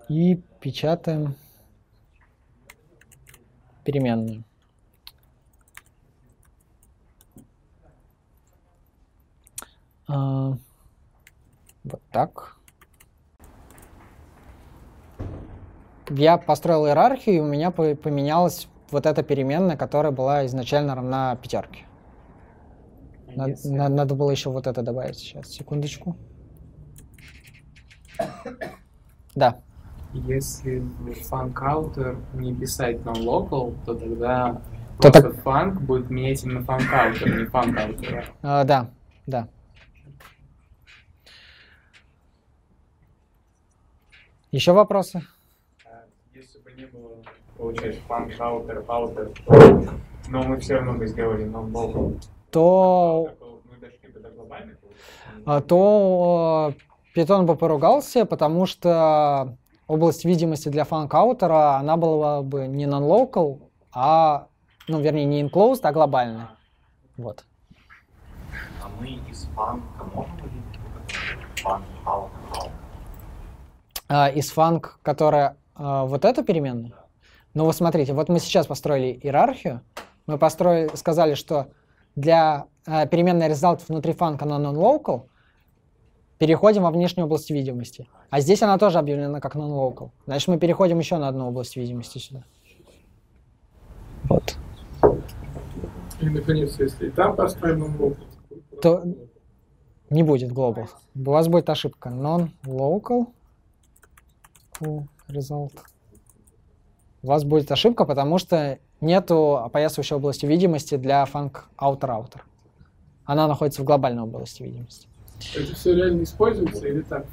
и печатаем переменную. А, вот так. Я построил иерархию, и у меня поменялась вот эта переменная, которая была изначально равна пятерке. Надо, Если... надо было еще вот это добавить. Сейчас, секундочку. Да. Если фанк аутер не писать на local, то тогда то так... фанк будет менять именно фанк аутер, не фанк аутер. А, да, да. Еще вопросы? А, если бы не было, получается, фанк аутер, аутер, но мы все равно бы сделали на local то, а, то э, Python бы поругался, потому что область видимости для фанк-аутера, она была бы не non-local, а, ну, вернее, не enclosed, а глобальная. Вот. А мы из фанка можем а, из фанк, которая э, вот эту переменную? Ну, вот смотрите, вот мы сейчас построили иерархию, мы построили, сказали, что для э, переменной result внутри фанка на non-local, переходим во внешнюю область видимости. А здесь она тоже объявлена как non-local. Значит, мы переходим еще на одну область видимости сюда. Вот. И, наконец, если и там поставим non-local, то, то не будет global. У вас будет ошибка. Non-local result. У вас будет ошибка, потому что нету опоясывающей области видимости для фанк outer outer Она находится в глобальной области видимости. Это все реально используется или так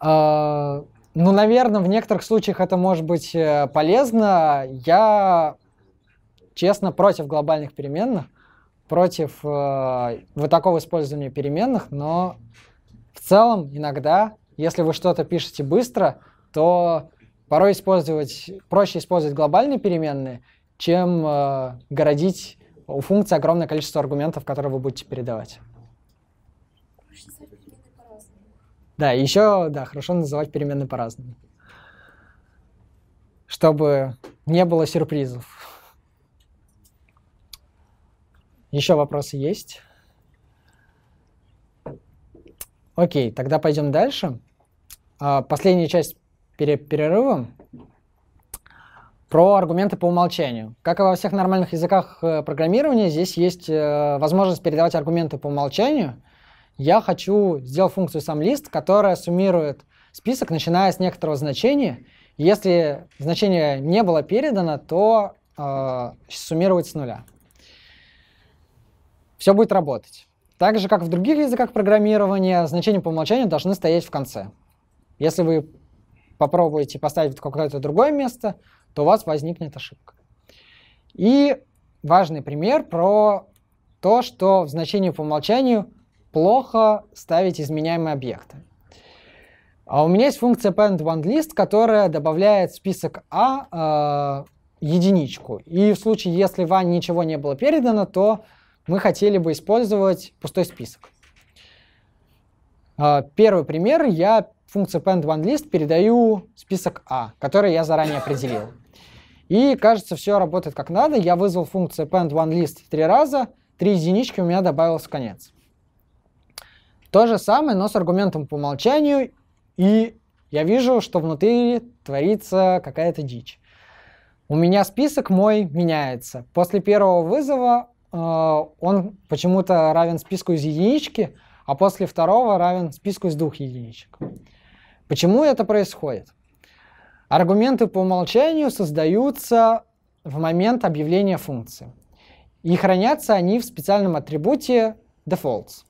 а, ну, наверное, в некоторых случаях это может быть э, полезно. Я, честно, против глобальных переменных, против э, вот такого использования переменных, но в целом иногда, если вы что-то пишете быстро, то порой использовать, проще использовать глобальные переменные чем э, городить у функции огромное количество аргументов, которые вы будете передавать. Да, еще, да, хорошо называть переменные по-разному. Чтобы не было сюрпризов. Еще вопросы есть? Окей, тогда пойдем дальше. А, последняя часть перед перерывом про аргументы по умолчанию. Как и во всех нормальных языках э, программирования, здесь есть э, возможность передавать аргументы по умолчанию. Я хочу сделать функцию сам лист, которая суммирует список, начиная с некоторого значения. Если значение не было передано, то э, суммировать с нуля. Все будет работать. Так же, как в других языках программирования, значения по умолчанию должны стоять в конце. Если вы попробуете поставить в какое-то другое место, то у вас возникнет ошибка. И важный пример про то, что в значении по умолчанию плохо ставить изменяемые объекты. А у меня есть функция append one list, которая добавляет в список А э, единичку. И в случае, если вам ничего не было передано, то мы хотели бы использовать пустой список. Э, первый пример. Я функцию append one list передаю список А, который я заранее определил. И кажется, все работает как надо. Я вызвал функцию append one list три раза, три единички у меня добавилось в конец. То же самое, но с аргументом по умолчанию, и я вижу, что внутри творится какая-то дичь. У меня список мой меняется. После первого вызова э, он почему-то равен списку из единички, а после второго равен списку из двух единичек. Почему это происходит? Аргументы по умолчанию создаются в момент объявления функции. И хранятся они в специальном атрибуте defaults.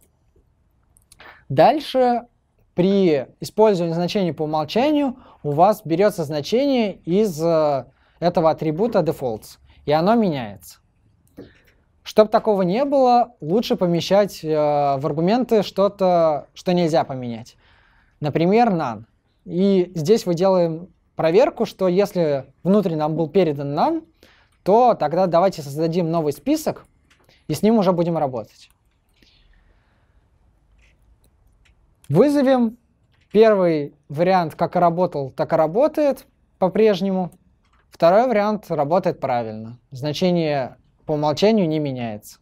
Дальше при использовании значения по умолчанию у вас берется значение из э, этого атрибута defaults, и оно меняется. Чтобы такого не было, лучше помещать э, в аргументы что-то, что нельзя поменять например, NaN. И здесь мы делаем проверку, что если внутрь нам был передан NaN, то тогда давайте создадим новый список, и с ним уже будем работать. Вызовем. Первый вариант как и работал, так и работает по-прежнему. Второй вариант работает правильно. Значение по умолчанию не меняется.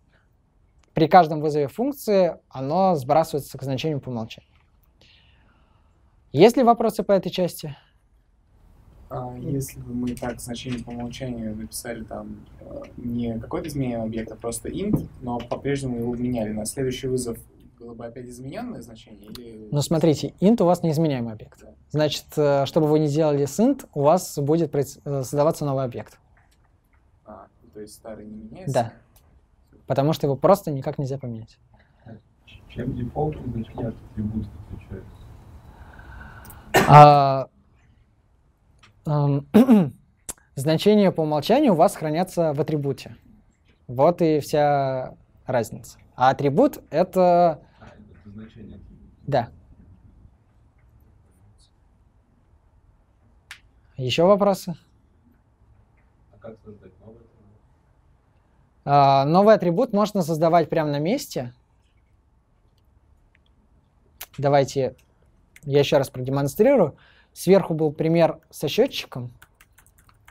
При каждом вызове функции оно сбрасывается к значению по умолчанию. Есть ли вопросы по этой части? А, если бы мы так значение по умолчанию написали там э, не какой то изменение объекта, просто int, но по-прежнему его меняли на следующий вызов, было бы опять измененное значение? Или... Ну смотрите, int у вас неизменяемый объект. Да. Значит, э, чтобы вы не сделали с int, у вас будет э, создаваться новый объект. А, то есть старый не меняется? Да. Потому что его просто никак нельзя поменять. Чем дефолт, значит, атрибут отличается? А, эм, значения по умолчанию у вас хранятся в атрибуте. Вот и вся разница. А атрибут — это... А, это да. Еще вопросы? А как создать новый атрибут? А, новый атрибут можно создавать прямо на месте. Давайте я еще раз продемонстрирую. Сверху был пример со счетчиком.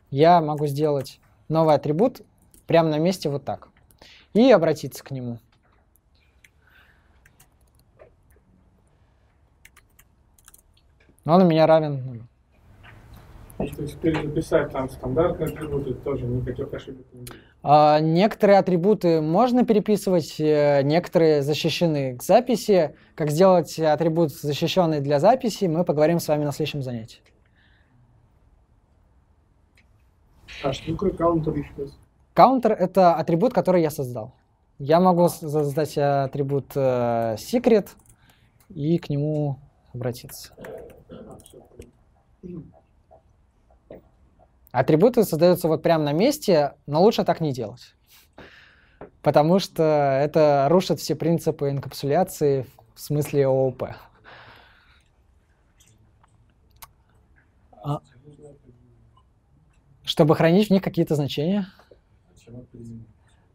Я могу сделать новый атрибут прямо на месте вот так. И обратиться к нему. Он у меня равен нулю. Значит, если там стандартные атрибуты, тоже никаких ошибок не будет. А, некоторые атрибуты можно переписывать, э, некоторые защищены к записи. Как сделать атрибут защищенный для записи, мы поговорим с вами на следующем занятии. А что такое counter Counter — это атрибут, который я создал. Я могу а. создать атрибут э, secret и к нему обратиться. Атрибуты создаются вот прямо на месте, но лучше так не делать. Потому что это рушит все принципы инкапсуляции в смысле ООП. А? Чтобы хранить в них какие-то значения.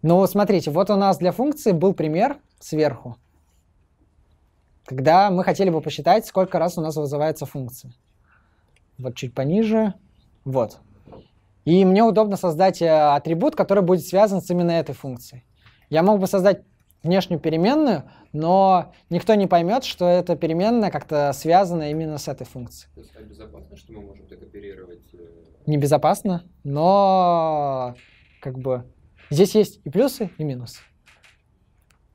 Ну, смотрите, вот у нас для функции был пример сверху, когда мы хотели бы посчитать, сколько раз у нас вызывается функция. Вот чуть пониже. Вот. И мне удобно создать э, атрибут, который будет связан с именно этой функцией. Я мог бы создать внешнюю переменную, но никто не поймет, что эта переменная как-то связана именно с этой функцией. То есть так безопасно, что мы можем так оперировать? Э, небезопасно, но как бы здесь есть и плюсы, и минусы.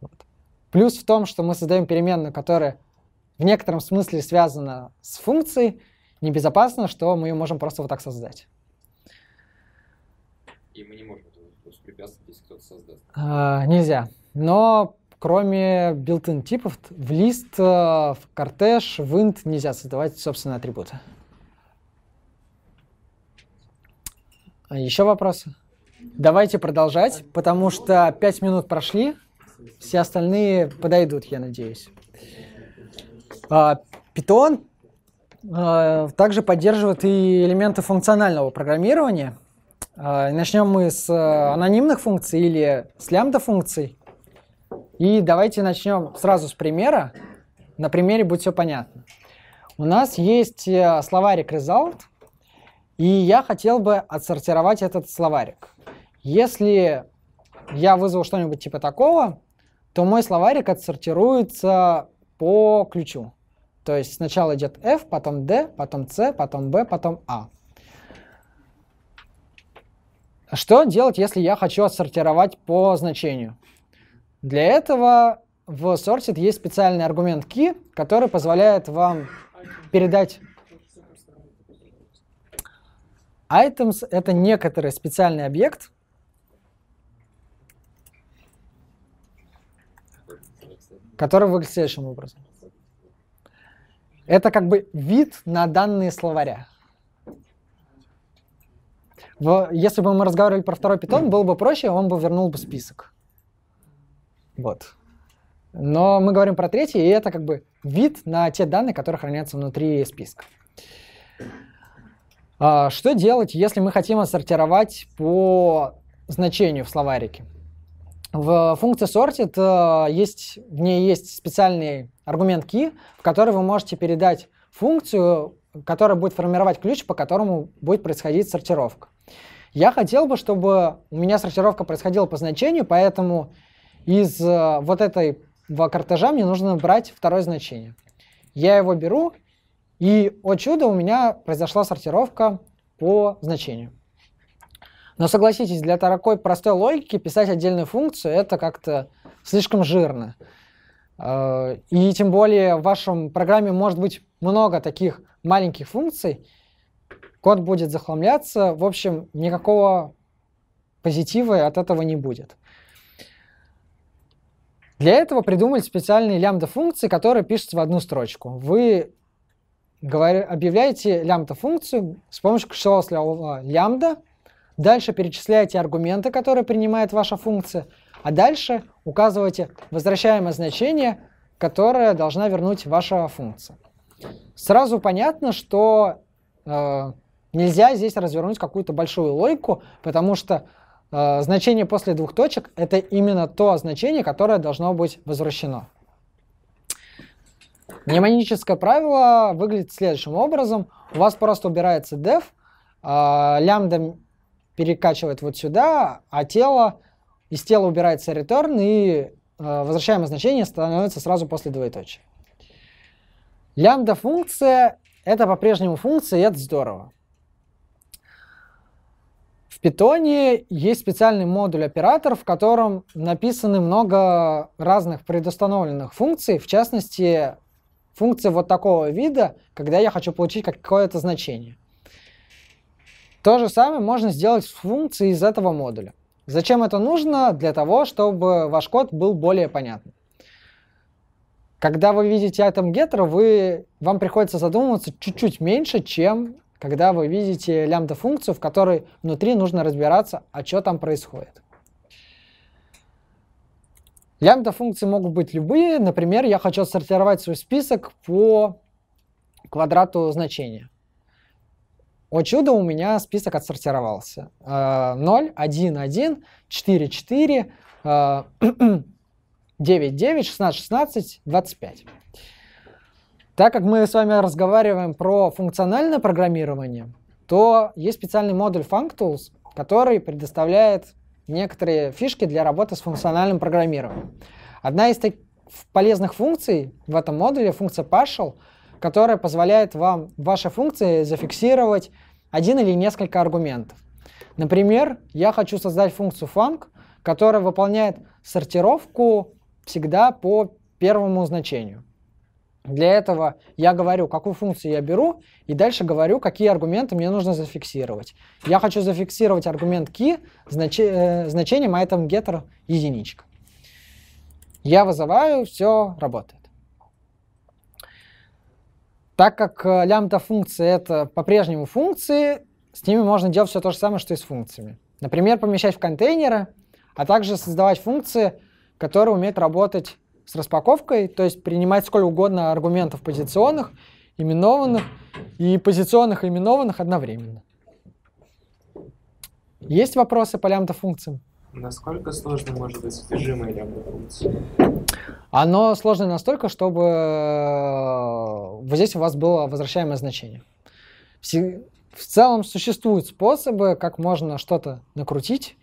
Вот. Плюс в том, что мы создаем переменную, которая в некотором смысле связана с функцией, небезопасно, что мы ее можем просто вот так создать. И мы не можем препятствовать, если кто-то создаст. А, нельзя. Но кроме built-in типов, в лист, э, в кортеж, в int нельзя создавать собственные атрибуты. А еще вопросы? Давайте продолжать, потому что 5 минут прошли, все остальные подойдут, я надеюсь. А, Python э, также поддерживает и элементы функционального программирования – а, начнем мы с э, анонимных функций или с лямбда функций. И давайте начнем сразу с примера. На примере будет все понятно. У нас есть э, словарик result, и я хотел бы отсортировать этот словарик. Если я вызову что-нибудь типа такого, то мой словарик отсортируется по ключу. То есть сначала идет F, потом D, потом C, потом B, потом A. Что делать, если я хочу отсортировать по значению? Для этого в Sorted есть специальный аргумент key, который позволяет вам передать Items — это некоторый специальный объект, который выглядит следующим образом. Это как бы вид на данные словаря. В, если бы мы разговаривали про второй питон, было бы проще, он бы вернул бы список. Вот. Но мы говорим про третий, и это как бы вид на те данные, которые хранятся внутри списка. А, что делать, если мы хотим отсортировать по значению в словарике? В функции sorted э, есть, в ней есть специальный аргумент key, в который вы можете передать функцию, которая будет формировать ключ, по которому будет происходить сортировка. Я хотел бы, чтобы у меня сортировка происходила по значению, поэтому из э, вот этой кортежа мне нужно брать второе значение. Я его беру, и, о чудо, у меня произошла сортировка по значению. Но согласитесь, для такой простой логики писать отдельную функцию это как-то слишком жирно. Э, и тем более в вашем программе может быть много таких маленьких функций, код будет захламляться, в общем, никакого позитива от этого не будет. Для этого придумали специальные лямбда-функции, которые пишутся в одну строчку. Вы говор... объявляете лямбда-функцию с помощью ключевого слова лямбда, дальше перечисляете аргументы, которые принимает ваша функция – а дальше указывайте возвращаемое значение, которое должна вернуть ваша функция. Сразу понятно, что э, нельзя здесь развернуть какую-то большую логику, потому что э, значение после двух точек это именно то значение, которое должно быть возвращено. Мнемоническое правило выглядит следующим образом. У вас просто убирается def, э, лямбда перекачивает вот сюда, а тело из тела убирается return, и э, возвращаемое значение становится сразу после двоеточия. Лямбда-функция — это по-прежнему функция, и это здорово. В питоне есть специальный модуль-оператор, в котором написаны много разных предустановленных функций, в частности, функции вот такого вида, когда я хочу получить какое-то значение. То же самое можно сделать с функцией из этого модуля. Зачем это нужно? Для того, чтобы ваш код был более понятным. Когда вы видите item getter, вы, вам приходится задумываться чуть-чуть меньше, чем когда вы видите лямбда-функцию, в которой внутри нужно разбираться, а что там происходит. Лямбда-функции могут быть любые. Например, я хочу сортировать свой список по квадрату значения. О чудо, у меня список отсортировался. 0, 1, 1, 4, 4, 9, 9, 16, 16, 25. Так как мы с вами разговариваем про функциональное программирование, то есть специальный модуль FuncTools, который предоставляет некоторые фишки для работы с функциональным программированием. Одна из таких полезных функций в этом модуле, функция partial — которая позволяет вам в вашей функции зафиксировать один или несколько аргументов. Например, я хочу создать функцию func, которая выполняет сортировку всегда по первому значению. Для этого я говорю, какую функцию я беру, и дальше говорю, какие аргументы мне нужно зафиксировать. Я хочу зафиксировать аргумент key знач... Э, значением item getter единичка. Я вызываю, все работает. Так как э, лямбда функции это по-прежнему функции, с ними можно делать все то же самое, что и с функциями. Например, помещать в контейнеры, а также создавать функции, которые умеют работать с распаковкой, то есть принимать сколько угодно аргументов позиционных, именованных и позиционных и именованных одновременно. Есть вопросы по лямбда функциям? Насколько сложно может быть содержимое ямбы функции? Оно сложно настолько, чтобы э, вот здесь у вас было возвращаемое значение. В целом существуют способы, как можно что-то накрутить.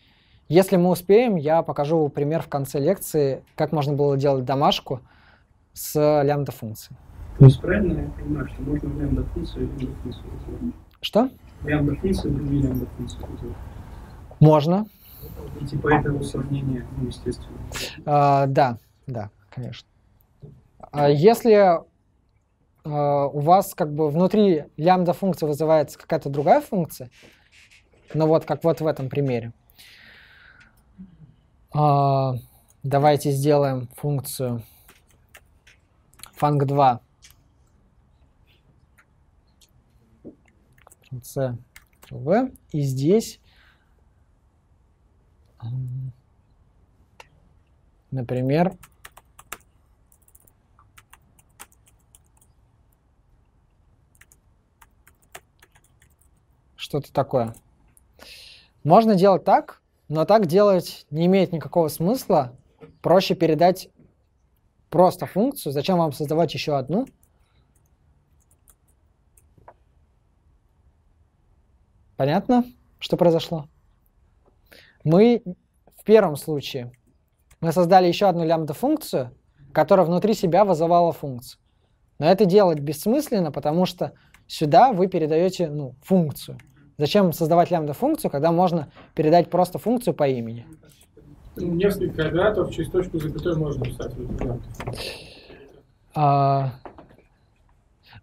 Если мы успеем, я покажу пример в конце лекции, как можно было делать домашку с лямбда-функцией. То есть правильно я понимаю, что можно лямбда-функцию и лямбда-функцию Что? Лямбда-функцию и лямбда-функцию Можно. И типа этого сравнения, ну, естественно. А, да, да, конечно. А если а, у вас как бы внутри лямбда функции вызывается какая-то другая функция, ну вот как вот в этом примере. А, давайте сделаем функцию func2 функция v и здесь Например, что-то такое. Можно делать так, но так делать не имеет никакого смысла. Проще передать просто функцию. Зачем вам создавать еще одну? Понятно, что произошло? Мы в первом случае мы создали еще одну лямбда-функцию, которая внутри себя вызывала функцию. Но это делать бессмысленно, потому что сюда вы передаете ну, функцию. Зачем создавать лямбда-функцию, когда можно передать просто функцию по имени? Несколько квадратов через точку запятой можно писать. А,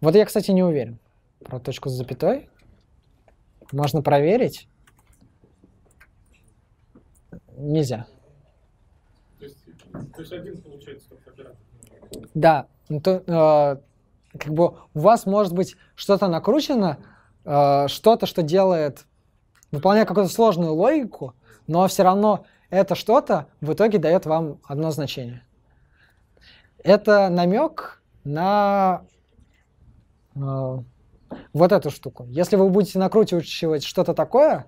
вот я, кстати, не уверен про точку с запятой. Можно проверить нельзя. То есть, то есть один получается Да, ну то, э, как бы у вас может быть что-то накручено, э, что-то, что делает, выполняя какую-то сложную логику, но все равно это что-то в итоге дает вам одно значение. Это намек на э, вот эту штуку. Если вы будете накручивать что-то такое,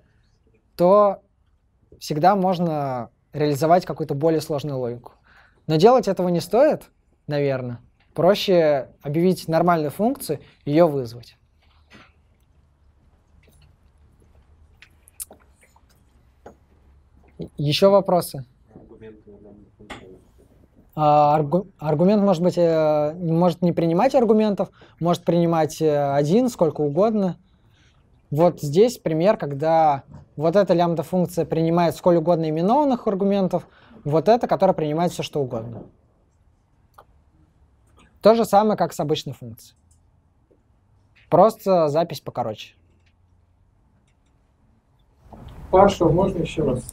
то всегда можно реализовать какую-то более сложную логику. Но делать этого не стоит, наверное. Проще объявить нормальную функцию, и ее вызвать. Еще вопросы? А, аргу, аргумент может быть, э, может не принимать аргументов, может принимать э, один, сколько угодно. Вот здесь пример, когда вот эта лямбда-функция принимает сколь угодно именованных аргументов, вот эта, которая принимает все что угодно. То же самое, как с обычной функцией. Просто запись покороче. Пашел, можно еще раз?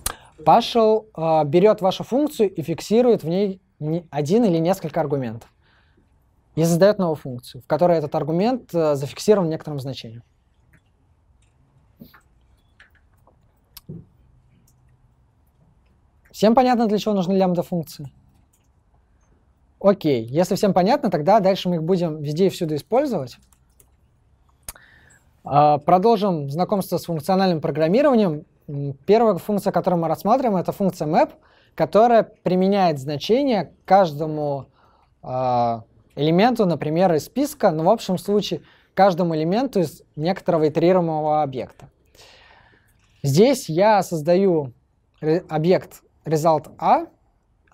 Пашел э, берет вашу функцию и фиксирует в ней один или несколько аргументов. И создает новую функцию, в которой этот аргумент э, зафиксирован некоторым значением. Всем понятно, для чего нужны лямбда-функции? Окей, если всем понятно, тогда дальше мы их будем везде и всюду использовать. А, продолжим знакомство с функциональным программированием. Первая функция, которую мы рассматриваем, это функция map, которая применяет значение каждому а, элементу, например, из списка, но ну, в общем случае каждому элементу из некоторого итерируемого объекта. Здесь я создаю э, объект result A,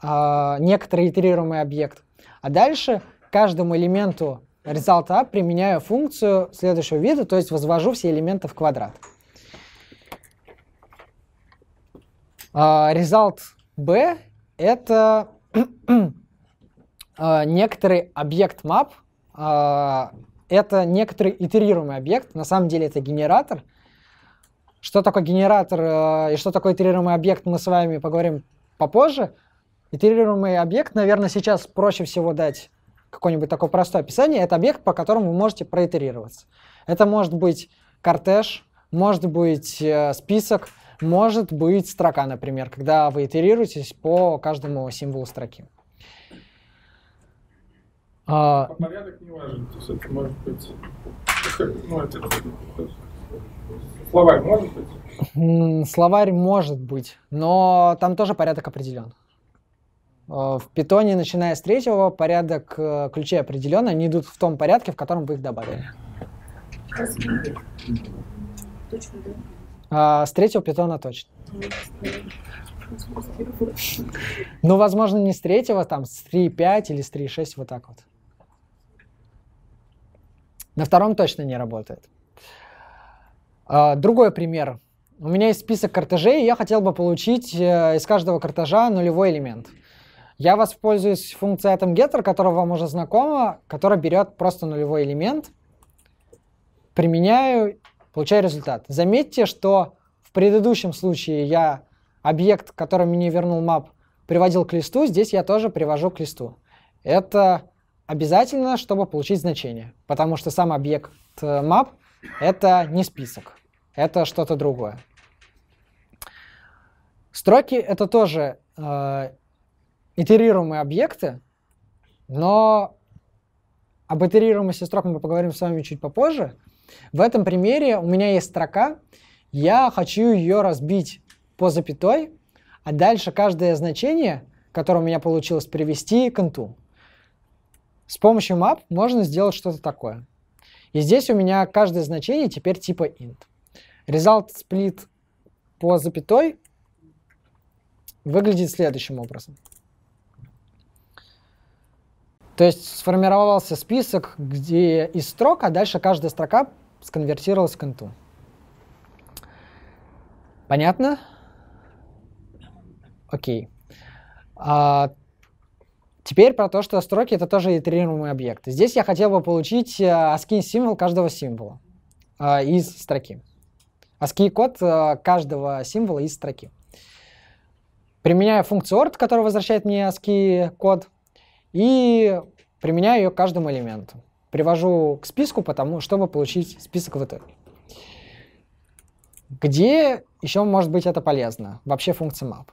а, некоторый итерируемый объект. А дальше каждому элементу result A применяю функцию следующего вида, то есть возвожу все элементы в квадрат. А, result B — это а, некоторый объект map, а, это некоторый итерируемый объект, на самом деле это генератор — что такое генератор э, и что такое итерируемый объект, мы с вами поговорим попозже. Итерируемый объект, наверное, сейчас проще всего дать какое-нибудь такое простое описание. Это объект, по которому вы можете проитерироваться. Это может быть кортеж, может быть э, список, может быть строка, например, когда вы итерируетесь по каждому символу строки. А... Порядок не важен, то есть это может быть... Ну, это... Словарь может быть? Словарь может быть, но там тоже порядок определен. Э, в питоне, начиная с третьего, порядок э, ключей определен, они идут в том порядке, в котором вы их добавили. А, с третьего питона точно. Ну, возможно, не с третьего, там, с 3.5 или с 3.6, вот так вот. На втором точно не работает. А, другой пример. У меня есть список картежей, и я хотел бы получить э, из каждого картежа нулевой элемент. Я воспользуюсь функцией atomgetter, которая вам уже знакома, которая берет просто нулевой элемент, применяю, получаю результат. Заметьте, что в предыдущем случае я объект, который мне вернул map, приводил к листу, здесь я тоже привожу к листу. Это обязательно, чтобы получить значение, потому что сам объект э, map — это не список, это что-то другое. Строки — это тоже э, итерируемые объекты, но об итерируемости строк мы поговорим с вами чуть попозже. В этом примере у меня есть строка, я хочу ее разбить по запятой, а дальше каждое значение, которое у меня получилось привести, к инту. С помощью map можно сделать что-то такое. И здесь у меня каждое значение теперь типа int. Result split по запятой выглядит следующим образом. То есть сформировался список, где из строк, а дальше каждая строка сконвертировалась к инту. Понятно? Окей. А, Теперь про то, что строки это тоже итерируемый объект. Здесь я хотел бы получить э, ASCII символ каждого символа э, из строки. ASCII код э, каждого символа из строки. Применяю функцию ORT, которая возвращает мне ASCII код, и применяю ее к каждому элементу. Привожу к списку, потому, чтобы получить список в итоге. Где еще может быть это полезно? Вообще функция map.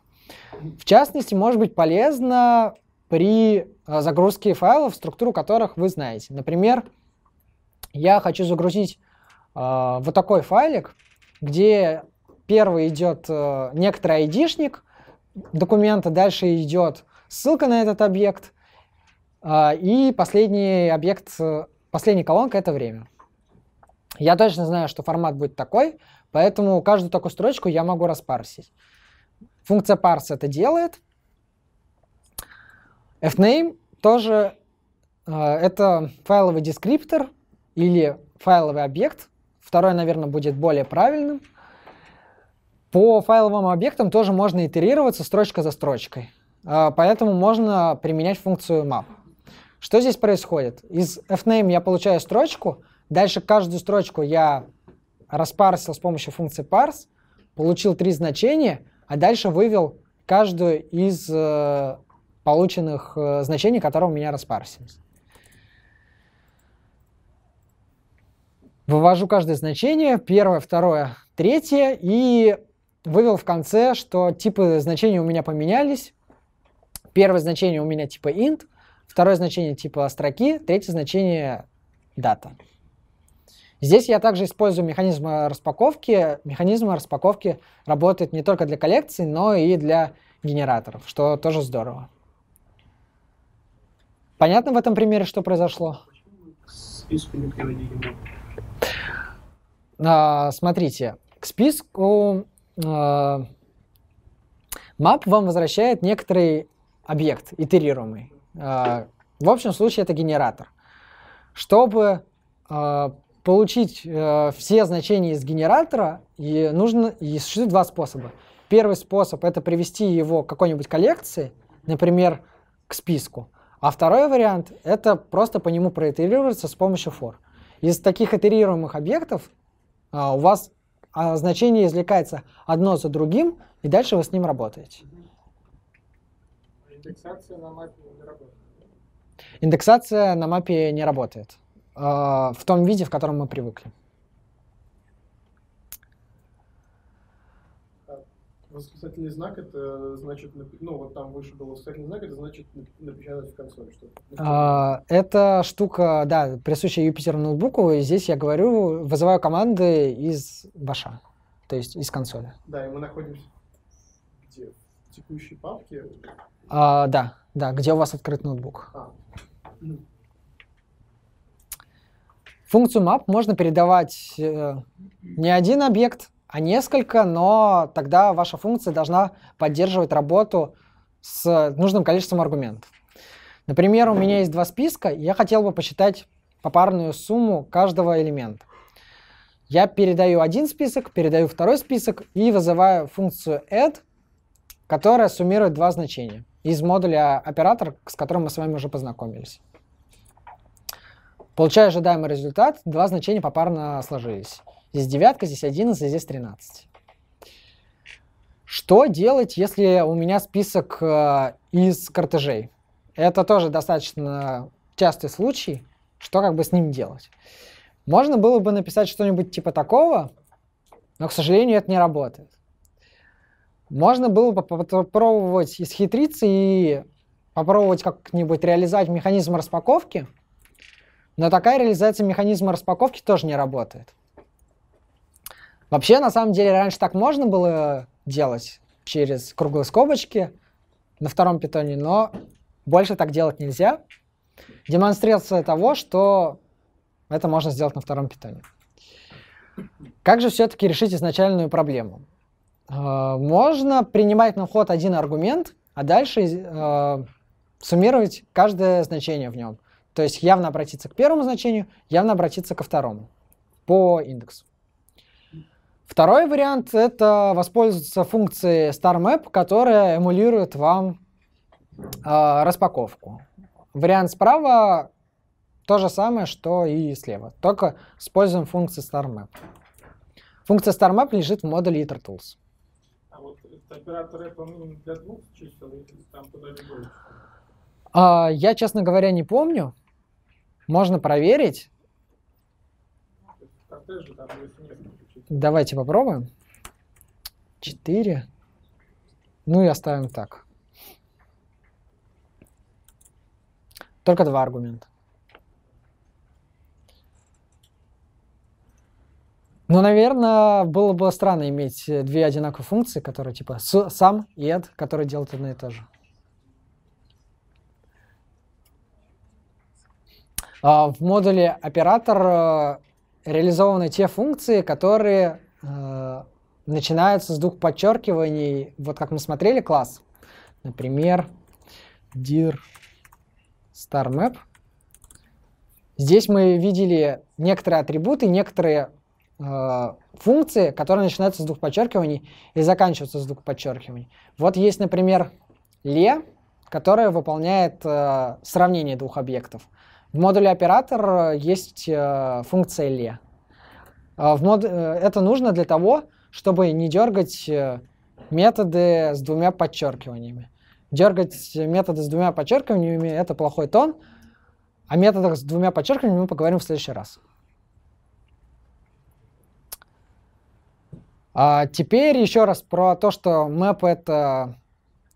В частности, может быть полезно при э, загрузке файлов, структуру которых вы знаете. Например, я хочу загрузить э, вот такой файлик, где первый идет э, некоторый айдишник документа, дальше идет ссылка на этот объект, э, и последний объект, э, последняя колонка — это время. Я точно знаю, что формат будет такой, поэтому каждую такую строчку я могу распарсить. Функция parse это делает — FNAME тоже э, это файловый дескриптор или файловый объект. Второй, наверное, будет более правильным. По файловым объектам тоже можно итерироваться строчка за строчкой. Э, поэтому можно применять функцию map. Что здесь происходит? Из FNAME я получаю строчку, дальше каждую строчку я распарсил с помощью функции parse, получил три значения, а дальше вывел каждую из э, полученных э, значений, которые у меня распарсились. Вывожу каждое значение, первое, второе, третье, и вывел в конце, что типы значений у меня поменялись. Первое значение у меня типа int, второе значение типа строки, третье значение дата. Здесь я также использую механизм распаковки. Механизм распаковки работает не только для коллекций, но и для генераторов, что тоже здорово. Понятно в этом примере, что произошло? Списку А, смотрите, к списку а, map вам возвращает некоторый объект, итерируемый. А, в общем случае это генератор. Чтобы а, получить э, все значения из генератора, и нужно, и существует два способа. Первый способ – это привести его к какой-нибудь коллекции, например, к списку. А второй вариант — это просто по нему проитерироваться с помощью for. Из таких итерируемых объектов а, у вас а, значение извлекается одно за другим, и дальше вы с ним работаете. Индексация на мапе не работает. Индексация на мапе не работает а, в том виде, в котором мы привыкли. Восклицательный знак это значит, ну вот там выше был восклицательный знак, это значит напечатать в консоли что-то. А, это штука, да, присущая Юпитеру ноутбуку, и здесь я говорю, вызываю команды из баша, то есть из консоли. Да, и мы находимся где? В текущей папке? А, да, да, где у вас открыт ноутбук. А. Ну. Функцию map можно передавать э, не один объект, а несколько, но тогда ваша функция должна поддерживать работу с нужным количеством аргументов. Например, у меня есть два списка, и я хотел бы посчитать попарную сумму каждого элемента. Я передаю один список, передаю второй список и вызываю функцию add, которая суммирует два значения из модуля оператор, с которым мы с вами уже познакомились. Получаю ожидаемый результат, два значения попарно сложились. Здесь девятка, здесь 11, здесь 13. Что делать, если у меня список э, из кортежей? Это тоже достаточно частый случай. Что как бы с ним делать? Можно было бы написать что-нибудь типа такого, но, к сожалению, это не работает. Можно было бы попробовать исхитриться и попробовать как-нибудь реализовать механизм распаковки, но такая реализация механизма распаковки тоже не работает. Вообще, на самом деле, раньше так можно было делать через круглые скобочки на втором питоне, но больше так делать нельзя. Демонстрация того, что это можно сделать на втором питоне. Как же все-таки решить изначальную проблему? Э, можно принимать на вход один аргумент, а дальше э, суммировать каждое значение в нем. То есть явно обратиться к первому значению, явно обратиться ко второму по индексу. Второй вариант — это воспользоваться функцией StarMap, которая эмулирует вам э, распаковку. Вариант справа — то же самое, что и слева, только используем функцию StarMap. Функция StarMap лежит в модуле IterTools. А вот оператор это для двух чисел или там куда-либо? А, я, честно говоря, не помню. Можно проверить. Же, ну, там, Давайте попробуем. 4. Ну и оставим так. Только два аргумента. Ну, наверное, было бы странно иметь э, две одинаковые функции, которые типа сам и add, которые делают одно и то же. А, в модуле оператор э, реализованы те функции, которые э, начинаются с двух подчеркиваний, вот как мы смотрели класс. Например, dir star map. Здесь мы видели некоторые атрибуты, некоторые э, функции, которые начинаются с двух подчеркиваний и заканчиваются с двух подчеркиваний. Вот есть, например, le, которая выполняет э, сравнение двух объектов. В модуле оператор э, есть э, функция ле. E. А, в мод... Э, это нужно для того, чтобы не дергать методы с двумя подчеркиваниями. Дергать методы с двумя подчеркиваниями — это плохой тон. О методах с двумя подчеркиваниями мы поговорим в следующий раз. А теперь еще раз про то, что map — это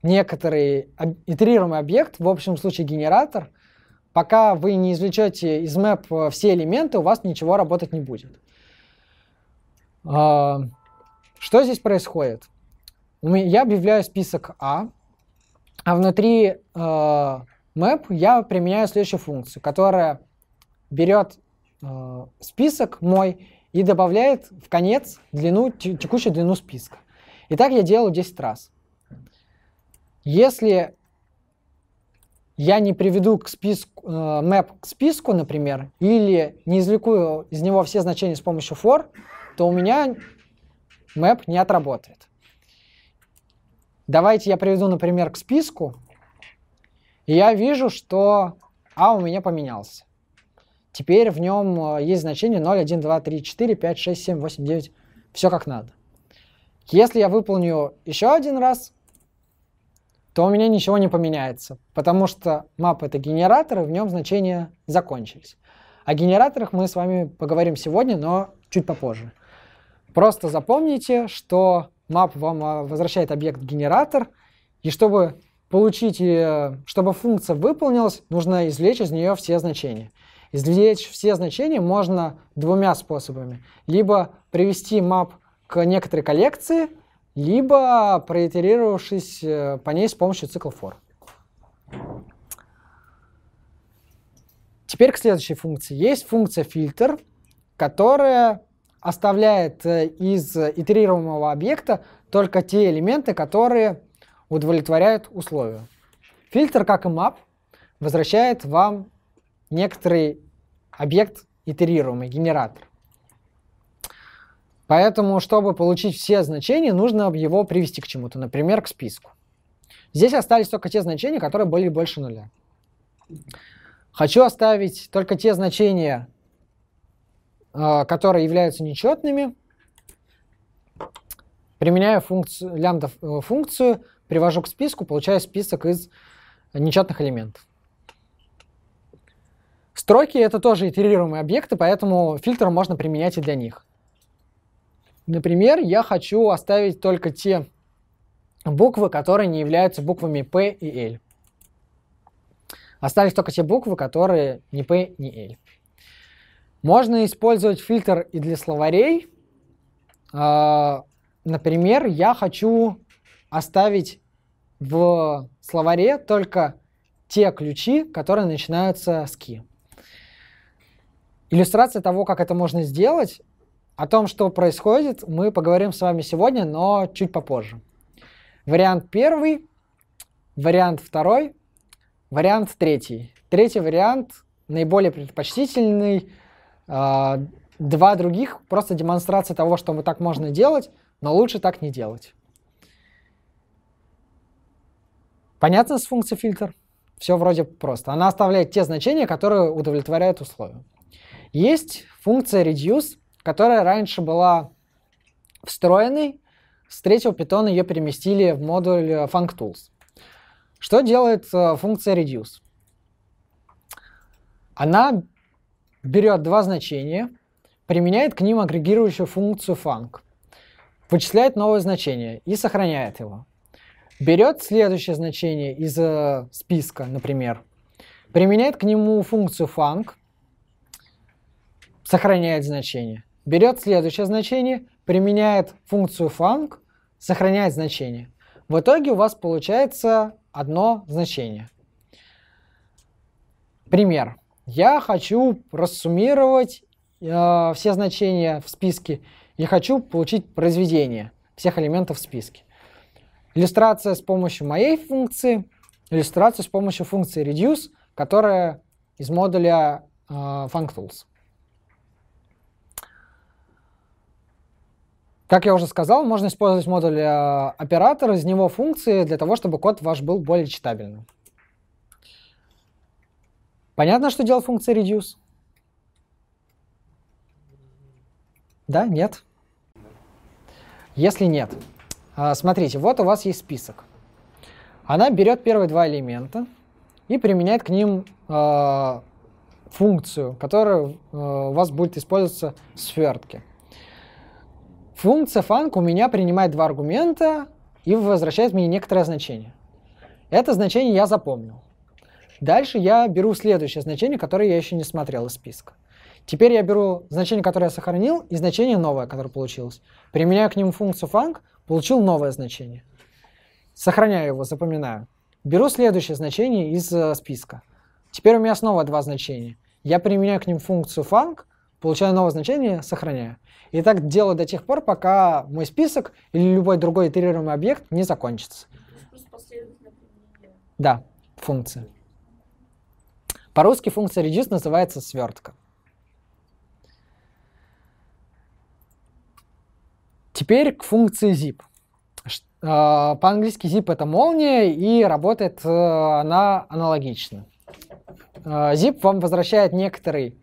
некоторый итерируемый объект, в общем случае генератор — Пока вы не извлечете из map э, все элементы, у вас ничего работать не будет. А, что здесь происходит? Ну, я объявляю список А, а внутри map э, я применяю следующую функцию, которая берет э, список мой и добавляет в конец длину, текущую длину списка. И так я делал 10 раз. Если я не приведу к списку, э, map к списку, например, или не извлеку из него все значения с помощью for, то у меня map не отработает. Давайте я приведу, например, к списку, и я вижу, что а у меня поменялся. Теперь в нем э, есть значение 0, 1, 2, 3, 4, 5, 6, 7, 8, 9. Все как надо. Если я выполню еще один раз, то у меня ничего не поменяется, потому что map это генератор, и в нем значения закончились. О генераторах мы с вами поговорим сегодня, но чуть попозже. Просто запомните, что map вам а, возвращает объект генератор, и чтобы получить, э, чтобы функция выполнилась, нужно извлечь из нее все значения. Извлечь все значения можно двумя способами. Либо привести map к некоторой коллекции – либо проитерировавшись э, по ней с помощью цикла for. Теперь к следующей функции. Есть функция фильтр, которая оставляет э, из итерируемого объекта только те элементы, которые удовлетворяют условию. Фильтр, как и map, возвращает вам некоторый объект итерируемый, генератор. Поэтому, чтобы получить все значения, нужно его привести к чему-то, например, к списку. Здесь остались только те значения, которые были больше нуля. Хочу оставить только те значения, а, которые являются нечетными. Применяю функцию, лямбда э, функцию, привожу к списку, получаю список из нечетных элементов. Строки — это тоже итерируемые объекты, поэтому фильтр можно применять и для них. Например, я хочу оставить только те буквы, которые не являются буквами P и L. Остались только те буквы, которые не P, не L. Можно использовать фильтр и для словарей. А, например, я хочу оставить в словаре только те ключи, которые начинаются с ки. Иллюстрация того, как это можно сделать, о том, что происходит, мы поговорим с вами сегодня, но чуть попозже. Вариант первый, вариант второй, вариант третий. Третий вариант наиболее предпочтительный. А, два других просто демонстрация того, что мы так можно делать, но лучше так не делать. Понятно с функцией фильтр? Все вроде просто. Она оставляет те значения, которые удовлетворяют условию. Есть функция reduce, которая раньше была встроенной, с третьего питона ее переместили в модуль э, functools. Что делает э, функция reduce? Она берет два значения, применяет к ним агрегирующую функцию func, вычисляет новое значение и сохраняет его. Берет следующее значение из э, списка, например, применяет к нему функцию func, сохраняет значение, берет следующее значение, применяет функцию func, сохраняет значение. В итоге у вас получается одно значение. Пример. Я хочу рассуммировать э, все значения в списке и хочу получить произведение всех элементов в списке. Иллюстрация с помощью моей функции, иллюстрация с помощью функции reduce, которая из модуля э, functools. Как я уже сказал, можно использовать модуль э, оператор, из него функции для того, чтобы код ваш был более читабельным. Понятно, что делает функция reduce? Да, нет? Если нет, э, смотрите, вот у вас есть список. Она берет первые два элемента и применяет к ним э, функцию, которая э, у вас будет использоваться в свертке. Функция фанк у меня принимает два аргумента и возвращает мне некоторое значение. Это значение я запомнил. Дальше я беру следующее значение, которое я еще не смотрел из списка. Теперь я беру значение, которое я сохранил, и значение новое, которое получилось. Применяю к нему функцию func, получил новое значение. Сохраняю его, запоминаю. Беру следующее значение из э, списка. Теперь у меня снова два значения. Я применяю к ним функцию func, получаю новое значение, сохраняю. И так делаю до тех пор, пока мой список или любой другой итерируемый объект не закончится. Да, функция. По-русски функция reduce называется свертка. Теперь к функции zip. Э, по-английски zip это молния, и работает э, она аналогично. Э, zip вам возвращает некоторый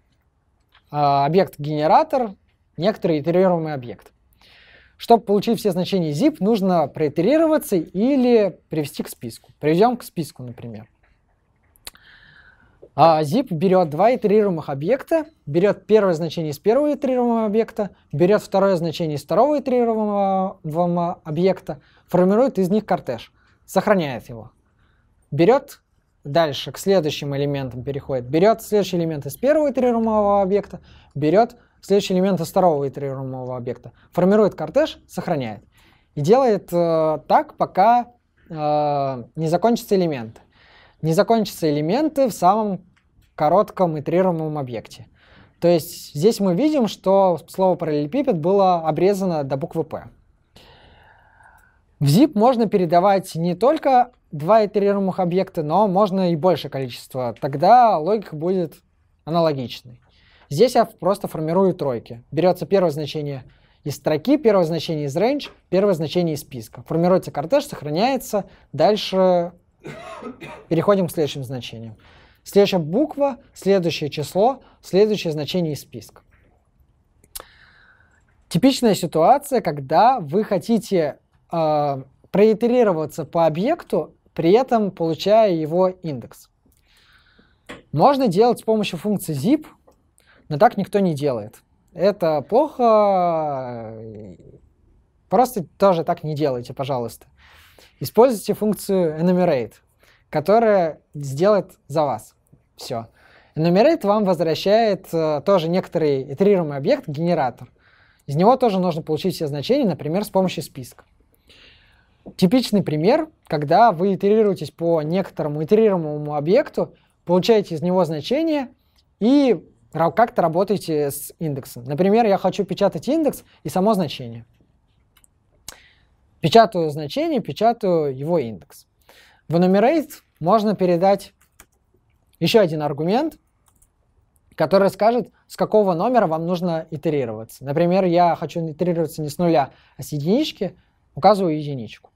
а, объект-генератор, некоторый итерируемый объект. Чтобы получить все значения zip, нужно проитерироваться или привести к списку. Приведем к списку, например. А, zip берет два итерируемых объекта, берет первое значение из первого итерируемого объекта, берет второе значение из второго итерируемого объекта, формирует из них кортеж, сохраняет его. Берет Дальше к следующим элементам переходит. Берет следующий элемент из первого итерируемого объекта, берет следующий элемент из второго итерируемого объекта, формирует кортеж, сохраняет. И делает э, так, пока э, не закончатся элементы. Не закончатся элементы в самом коротком итерируемом объекте. То есть здесь мы видим, что слово параллелепипед было обрезано до буквы P. В zip можно передавать не только два итерируемых объекта, но можно и большее количество. Тогда логика будет аналогичной. Здесь я просто формирую тройки. Берется первое значение из строки, первое значение из range, первое значение из списка. Формируется кортеж, сохраняется. Дальше переходим к следующим значениям. Следующая буква, следующее число, следующее значение из списка. Типичная ситуация, когда вы хотите э, проитерироваться по объекту, при этом получая его индекс. Можно делать с помощью функции zip, но так никто не делает. Это плохо. Э, просто тоже так не делайте, пожалуйста. Используйте функцию enumerate, которая сделает за вас все. Enumerate вам возвращает э, тоже некоторый итерируемый объект, генератор. Из него тоже нужно получить все значения, например, с помощью списка. Типичный пример, когда вы итерируетесь по некоторому итерируемому объекту, получаете из него значение и как-то работаете с индексом. Например, я хочу печатать индекс и само значение. Печатаю значение, печатаю его индекс. В enumerate можно передать еще один аргумент, который скажет, с какого номера вам нужно итерироваться. Например, я хочу итерироваться не с нуля, а с единички, указываю единичку.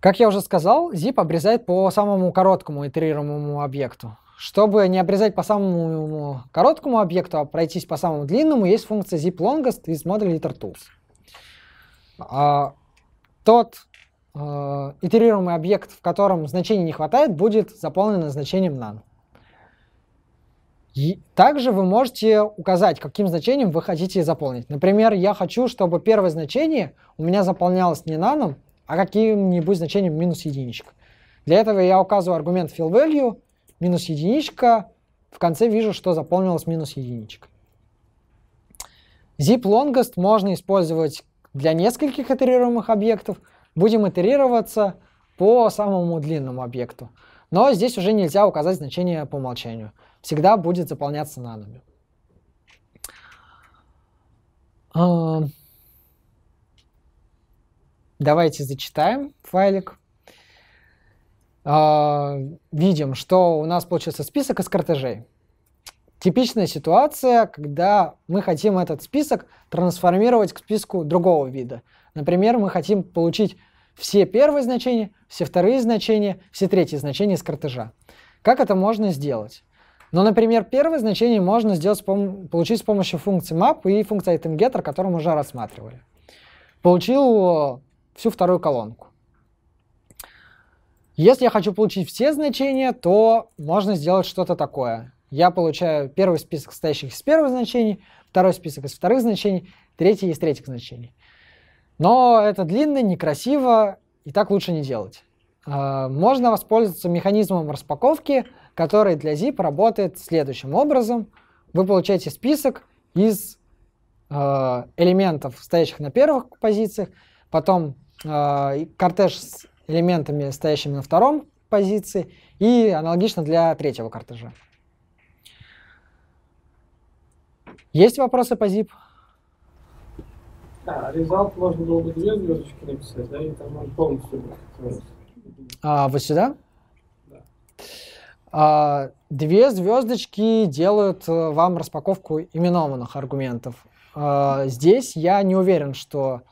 Как я уже сказал, zip обрезает по самому короткому итерируемому объекту. Чтобы не обрезать по самому короткому объекту, а пройтись по самому длинному, есть функция zip longest из модуля itertools. А, тот э, итерируемый объект, в котором значения не хватает, будет заполнен значением none. И также вы можете указать, каким значением вы хотите заполнить. Например, я хочу, чтобы первое значение у меня заполнялось не наном, а каким-нибудь значением минус единичка. Для этого я указываю аргумент fill value, минус единичка, в конце вижу, что заполнилось минус единичка. Zip longest можно использовать для нескольких итерируемых объектов. Будем итерироваться по самому длинному объекту. Но здесь уже нельзя указать значение по умолчанию. Всегда будет заполняться нанами. А, Давайте зачитаем файлик. А, видим, что у нас получился список из кортежей. Типичная ситуация, когда мы хотим этот список трансформировать к списку другого вида. Например, мы хотим получить все первые значения, все вторые значения, все третьи значения из кортежа. Как это можно сделать? Но, ну, например, первое значение можно сделать, получить с помощью функции map и функции itemgetter, которую мы уже рассматривали. Получил всю вторую колонку. Если я хочу получить все значения, то можно сделать что-то такое. Я получаю первый список состоящих из первых значений, второй список из вторых значений, третий из третьих значений. Но это длинно, некрасиво, и так лучше не делать. А, можно воспользоваться механизмом распаковки, который для ZIP работает следующим образом. Вы получаете список из а, элементов, стоящих на первых позициях, потом а, кортеж с элементами, стоящими на втором позиции, и аналогично для третьего кортежа. Есть вопросы по ZIP? Да, результат можно было бы две звездочки написать, да, и там он полностью А, вот сюда? Да. А, две звездочки делают э, вам распаковку именованных аргументов. А, здесь я не уверен, что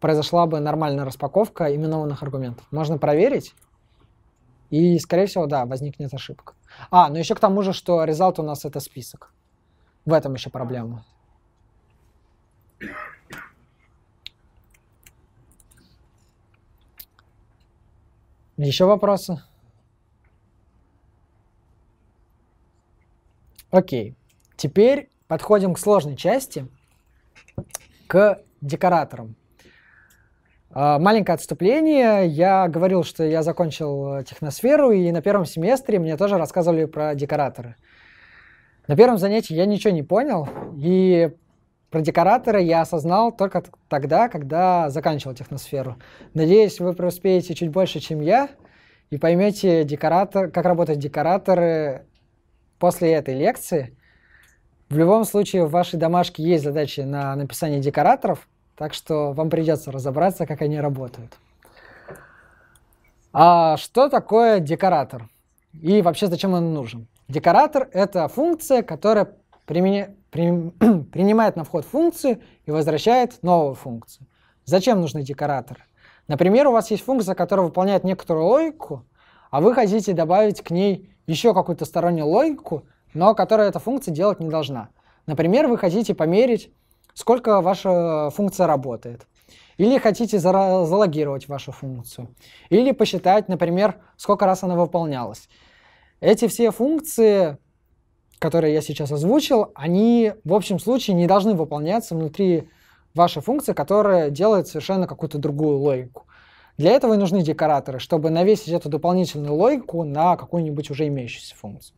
произошла бы нормальная распаковка именованных аргументов. Можно проверить, и, скорее всего, да, возникнет ошибка. А, ну еще к тому же, что результат у нас это список. В этом еще проблема. Еще вопросы? Окей. Теперь подходим к сложной части, к декораторам. А, маленькое отступление. Я говорил, что я закончил э, техносферу, и на первом семестре мне тоже рассказывали про декораторы. На первом занятии я ничего не понял, и про декораторы я осознал только тогда, когда заканчивал техносферу. Надеюсь, вы преуспеете чуть больше, чем я, и поймете, декоратор, как работают декораторы после этой лекции. В любом случае, в вашей домашке есть задачи на написание декораторов – так что вам придется разобраться, как они работают. А что такое декоратор? И вообще зачем он нужен? Декоратор — это функция, которая применя... при... принимает на вход функцию и возвращает новую функцию. Зачем нужны декораторы? Например, у вас есть функция, которая выполняет некоторую логику, а вы хотите добавить к ней еще какую-то стороннюю логику, но которая эта функция делать не должна. Например, вы хотите померить сколько ваша функция работает. Или хотите залогировать вашу функцию. Или посчитать, например, сколько раз она выполнялась. Эти все функции, которые я сейчас озвучил, они в общем случае не должны выполняться внутри вашей функции, которая делает совершенно какую-то другую логику. Для этого и нужны декораторы, чтобы навесить эту дополнительную логику на какую-нибудь уже имеющуюся функцию.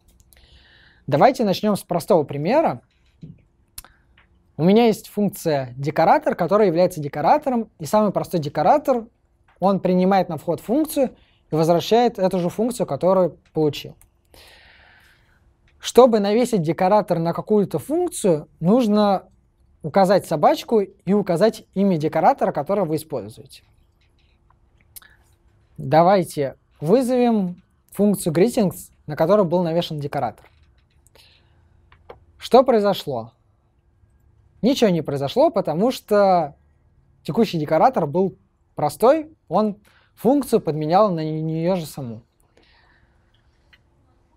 Давайте начнем с простого примера. У меня есть функция декоратор, которая является декоратором, и самый простой декоратор, он принимает на вход функцию и возвращает эту же функцию, которую получил. Чтобы навесить декоратор на какую-то функцию, нужно указать собачку и указать имя декоратора, которое вы используете. Давайте вызовем функцию greetings, на которую был навешен декоратор. Что произошло? Ничего не произошло, потому что текущий декоратор был простой, он функцию подменял на нее же саму.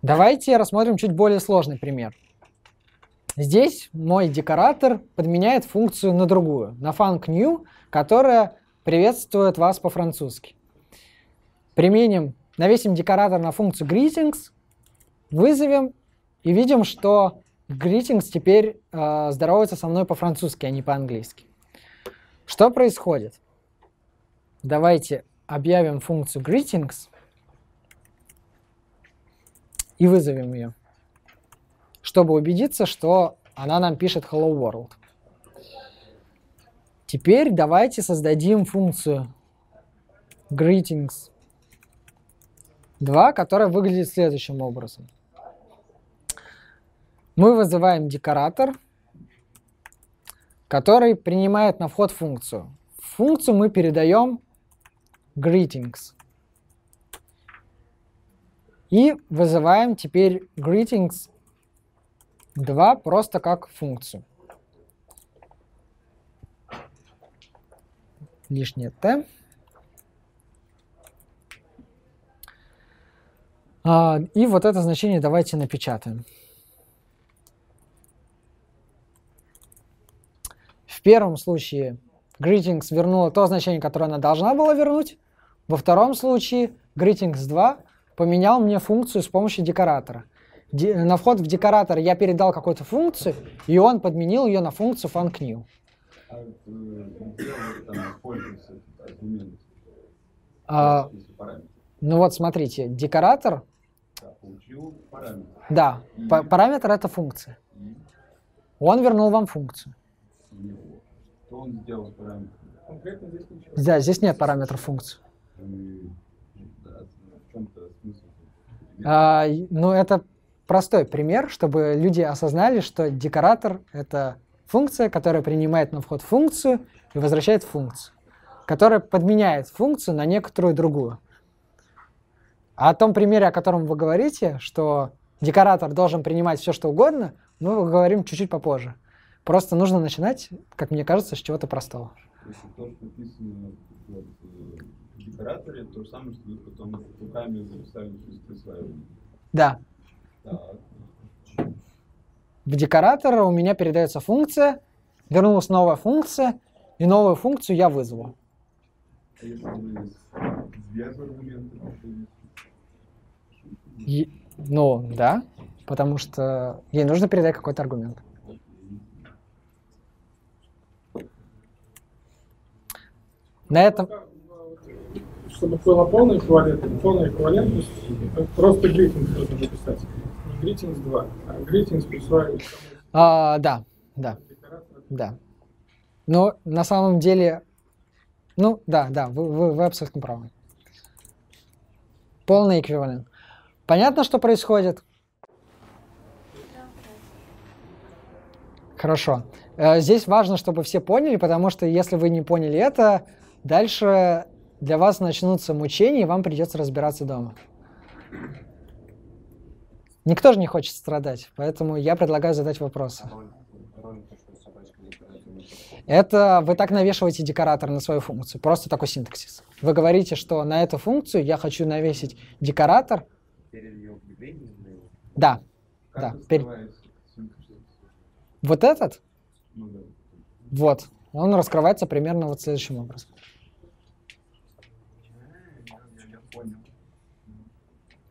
Давайте рассмотрим чуть более сложный пример. Здесь мой декоратор подменяет функцию на другую, на func new, которая приветствует вас по-французски. Применим, навесим декоратор на функцию greetings, вызовем и видим, что Greetings теперь э, здороваются со мной по-французски, а не по-английски. Что происходит? Давайте объявим функцию greetings и вызовем ее, чтобы убедиться, что она нам пишет hello world. Теперь давайте создадим функцию greetings 2, которая выглядит следующим образом – мы вызываем декоратор, который принимает на вход функцию. функцию мы передаем greetings. И вызываем теперь greetings 2 просто как функцию. Лишнее t. А, и вот это значение давайте напечатаем. первом случае greetings вернула то значение, которое она должна была вернуть. Во втором случае greetings 2 поменял мне функцию с помощью декоратора. Де, на вход в декоратор я передал какую-то функцию, и он подменил ее на функцию funCnew. А, ну вот, смотрите, декоратор... Да, параметр. Да, параметр — это функция. Он вернул вам функцию что он сделал параметр? Конкретно здесь ничего. Да, здесь нет параметров функции. А, ну, это простой пример, чтобы люди осознали, что декоратор — это функция, которая принимает на вход функцию и возвращает функцию, которая подменяет функцию на некоторую другую. А о том примере, о котором вы говорите, что декоратор должен принимать все, что угодно, мы говорим чуть-чуть попозже. Просто нужно начинать, как мне кажется, с чего-то простого. То то, что написано э, в декораторе, то же самое, что вы потом руками записали через присваивание. Да. Так. В декоратор у меня передается функция, вернулась новая функция, и новую функцию я вызову. А если две аргументы, то... ну, да, потому что ей нужно передать какой-то аргумент. Угу. На этом чтобы была полный эквивалент полная эквивалентность, э, просто greetings нужно записать. Не greetings 2, а greetings присваивается. А, да, да. Да. Но на самом деле, ну да, да, вы, вы, вы абсолютно правы. Полный эквивалент. Понятно, что происходит? Хорошо. Э, здесь важно, чтобы все поняли, потому что если вы не поняли это, Дальше для вас начнутся мучения, и вам придется разбираться дома. Никто же не хочет страдать, поэтому я предлагаю задать вопросы. Это вы так навешиваете декоратор на свою функцию, просто такой синтаксис. Вы говорите, что на эту функцию я хочу навесить декоратор. Перед ее введением? Да. Как да. Перед... Вот этот? Ну, да. Вот. Он раскрывается примерно вот следующим образом.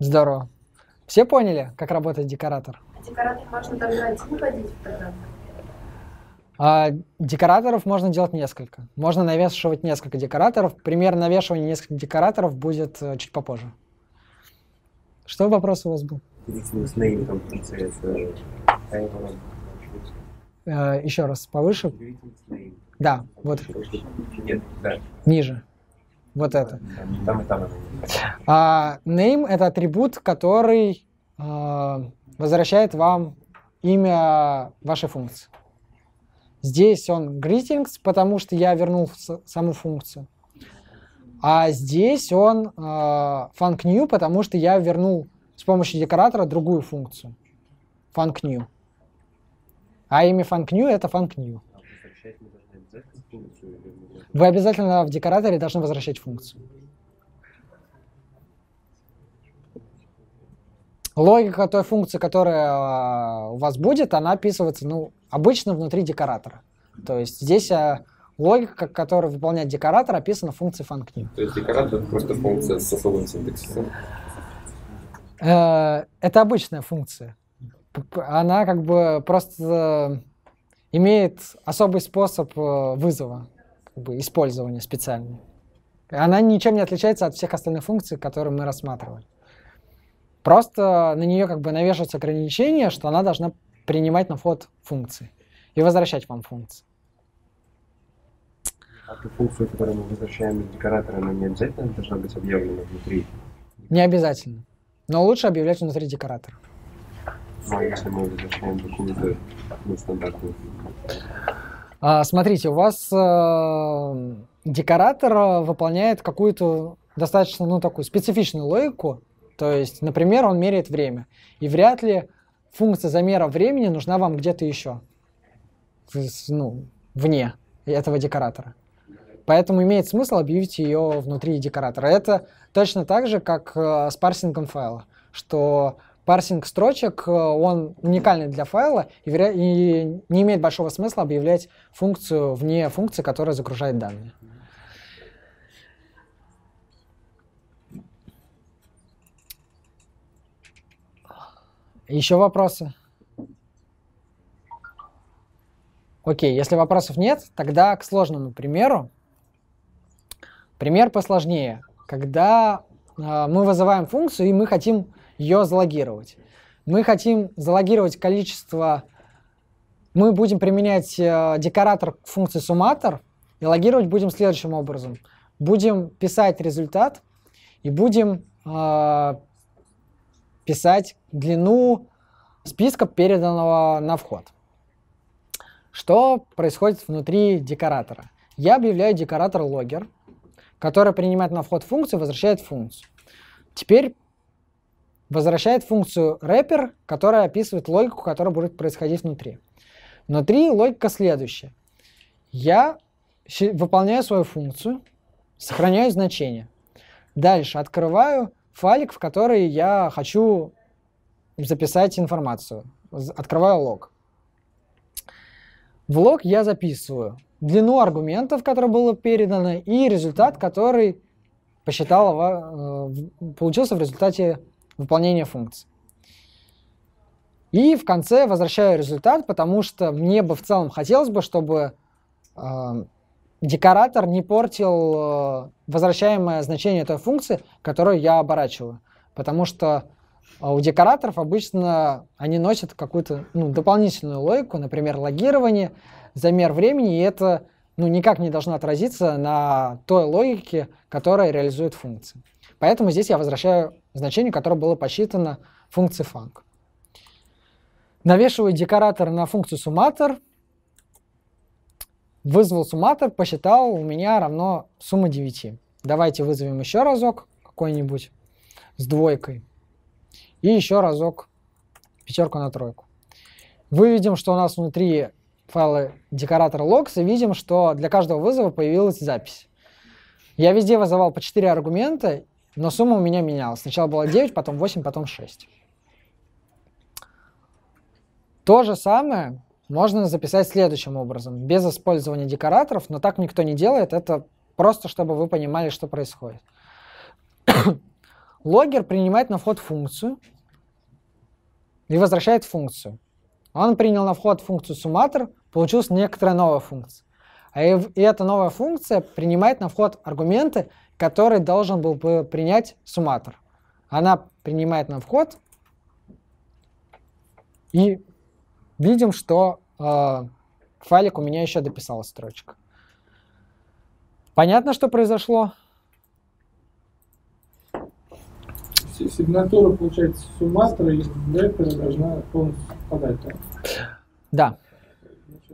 Здорово. Все поняли, как работает декоратор? Декоратор можно даже один вводить в программу. А, декораторов можно делать несколько. Можно навешивать несколько декораторов. Пример навешивания нескольких декораторов будет э, чуть попозже. Что вопрос у вас был? с неймером э, а э, Еще раз повыше. Да, вот. Нет, да. Ниже. Вот это. Там и там. А, name — это атрибут, который э, возвращает вам имя вашей функции. Здесь он greetings, потому что я вернул саму функцию. А здесь он э, func new, потому что я вернул с помощью декоратора другую функцию. Func new. А имя func new — это func new вы обязательно в декораторе должны возвращать функцию. Логика той функции, которая а, у вас будет, она описывается ну, обычно внутри декоратора. То есть здесь а, логика, которая выполняет декоратор, описана в функции funcNew. То есть декоратор — это просто функция с особым синтаксисом? Э, это обычная функция. Она как бы просто э, имеет особый способ э, вызова как бы, использования специальной. Она ничем не отличается от всех остальных функций, которые мы рассматривали. Просто на нее как бы навешивается ограничение, что она должна принимать на вход функции и возвращать вам функции. А ту функцию, которую мы возвращаем из декоратора, она не обязательно должна быть объявлена внутри? Не обязательно. Но лучше объявлять внутри декоратора. Ну, а если мы возвращаем какую-то нестандартную функцию? А, смотрите, у вас э, декоратор э, выполняет какую-то достаточно, ну, такую специфичную логику. То есть, например, он меряет время. И вряд ли функция замера времени нужна вам где-то еще. Ну, вне этого декоратора. Поэтому имеет смысл объявить ее внутри декоратора. Это точно так же, как э, с парсингом файла, что парсинг строчек, э, он уникальный для файла и, не имеет большого смысла объявлять функцию вне функции, которая загружает данные. Еще вопросы? Окей, если вопросов нет, тогда к сложному примеру. Пример посложнее. Когда э, мы вызываем функцию, и мы хотим ее залогировать. Мы хотим залогировать количество... Мы будем применять э, декоратор к функции суматор и логировать будем следующим образом. Будем писать результат, и будем э, писать длину списка, переданного на вход. Что происходит внутри декоратора? Я объявляю декоратор логер, который принимает на вход функцию, возвращает функцию. Теперь возвращает функцию wrapper, которая описывает логику, которая будет происходить внутри. Внутри логика следующая. Я выполняю свою функцию, сохраняю значение. Дальше открываю файлик, в который я хочу записать информацию. Открываю лог. В лог я записываю длину аргументов, которые было передано и результат, который посчитал, э, получился в результате выполнение функции И в конце возвращаю результат, потому что мне бы в целом хотелось бы, чтобы э, декоратор не портил э, возвращаемое значение той функции, которую я оборачиваю. Потому что э, у декораторов обычно они носят какую-то ну, дополнительную логику, например, логирование, замер времени, и это ну, никак не должно отразиться на той логике, которая реализует функции. Поэтому здесь я возвращаю значение, которое было посчитано функции фанк. Навешиваю декоратор на функцию сумматор. Вызвал сумматор, посчитал, у меня равно сумма 9. Давайте вызовем еще разок какой-нибудь с двойкой. И еще разок пятерку на тройку. Выведем, что у нас внутри файлы декоратора logs, и видим, что для каждого вызова появилась запись. Я везде вызывал по 4 аргумента, но сумма у меня менялась. Сначала было 9, потом 8, потом 6. То же самое можно записать следующим образом, без использования декораторов, но так никто не делает, это просто чтобы вы понимали, что происходит. Логер принимает на вход функцию и возвращает функцию. Он принял на вход функцию сумматор, получилась некоторая новая функция. А и эта новая функция принимает на вход аргументы который должен был бы принять сумматор. Она принимает на вход, и видим, что э, файлик у меня еще дописала строчек. Понятно, что произошло? Сигнатура, получается, сумматора и дельта должна полностью совпадать. Да.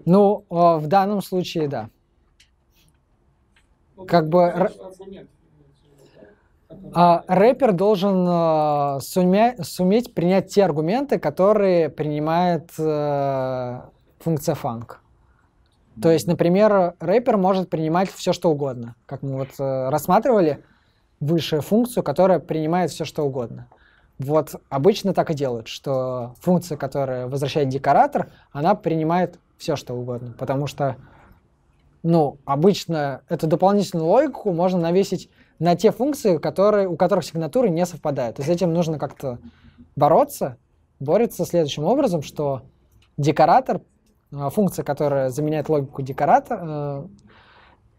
Ну, э, в данном случае, да. Ну, как бы... Ну, аргумент а, рэпер должен э, суме, суметь принять те аргументы, которые принимает э, функция фанк. То есть, например, рэпер может принимать все, что угодно. Как мы вот э, рассматривали, высшую функцию, которая принимает все, что угодно. Вот обычно так и делают, что функция, которая возвращает декоратор, она принимает все, что угодно. Потому что, ну, обычно эту дополнительную логику можно навесить на те функции, которые, у которых сигнатуры не совпадают. То есть этим нужно как-то бороться. Борется следующим образом, что декоратор, э, функция, которая заменяет логику декоратора, э,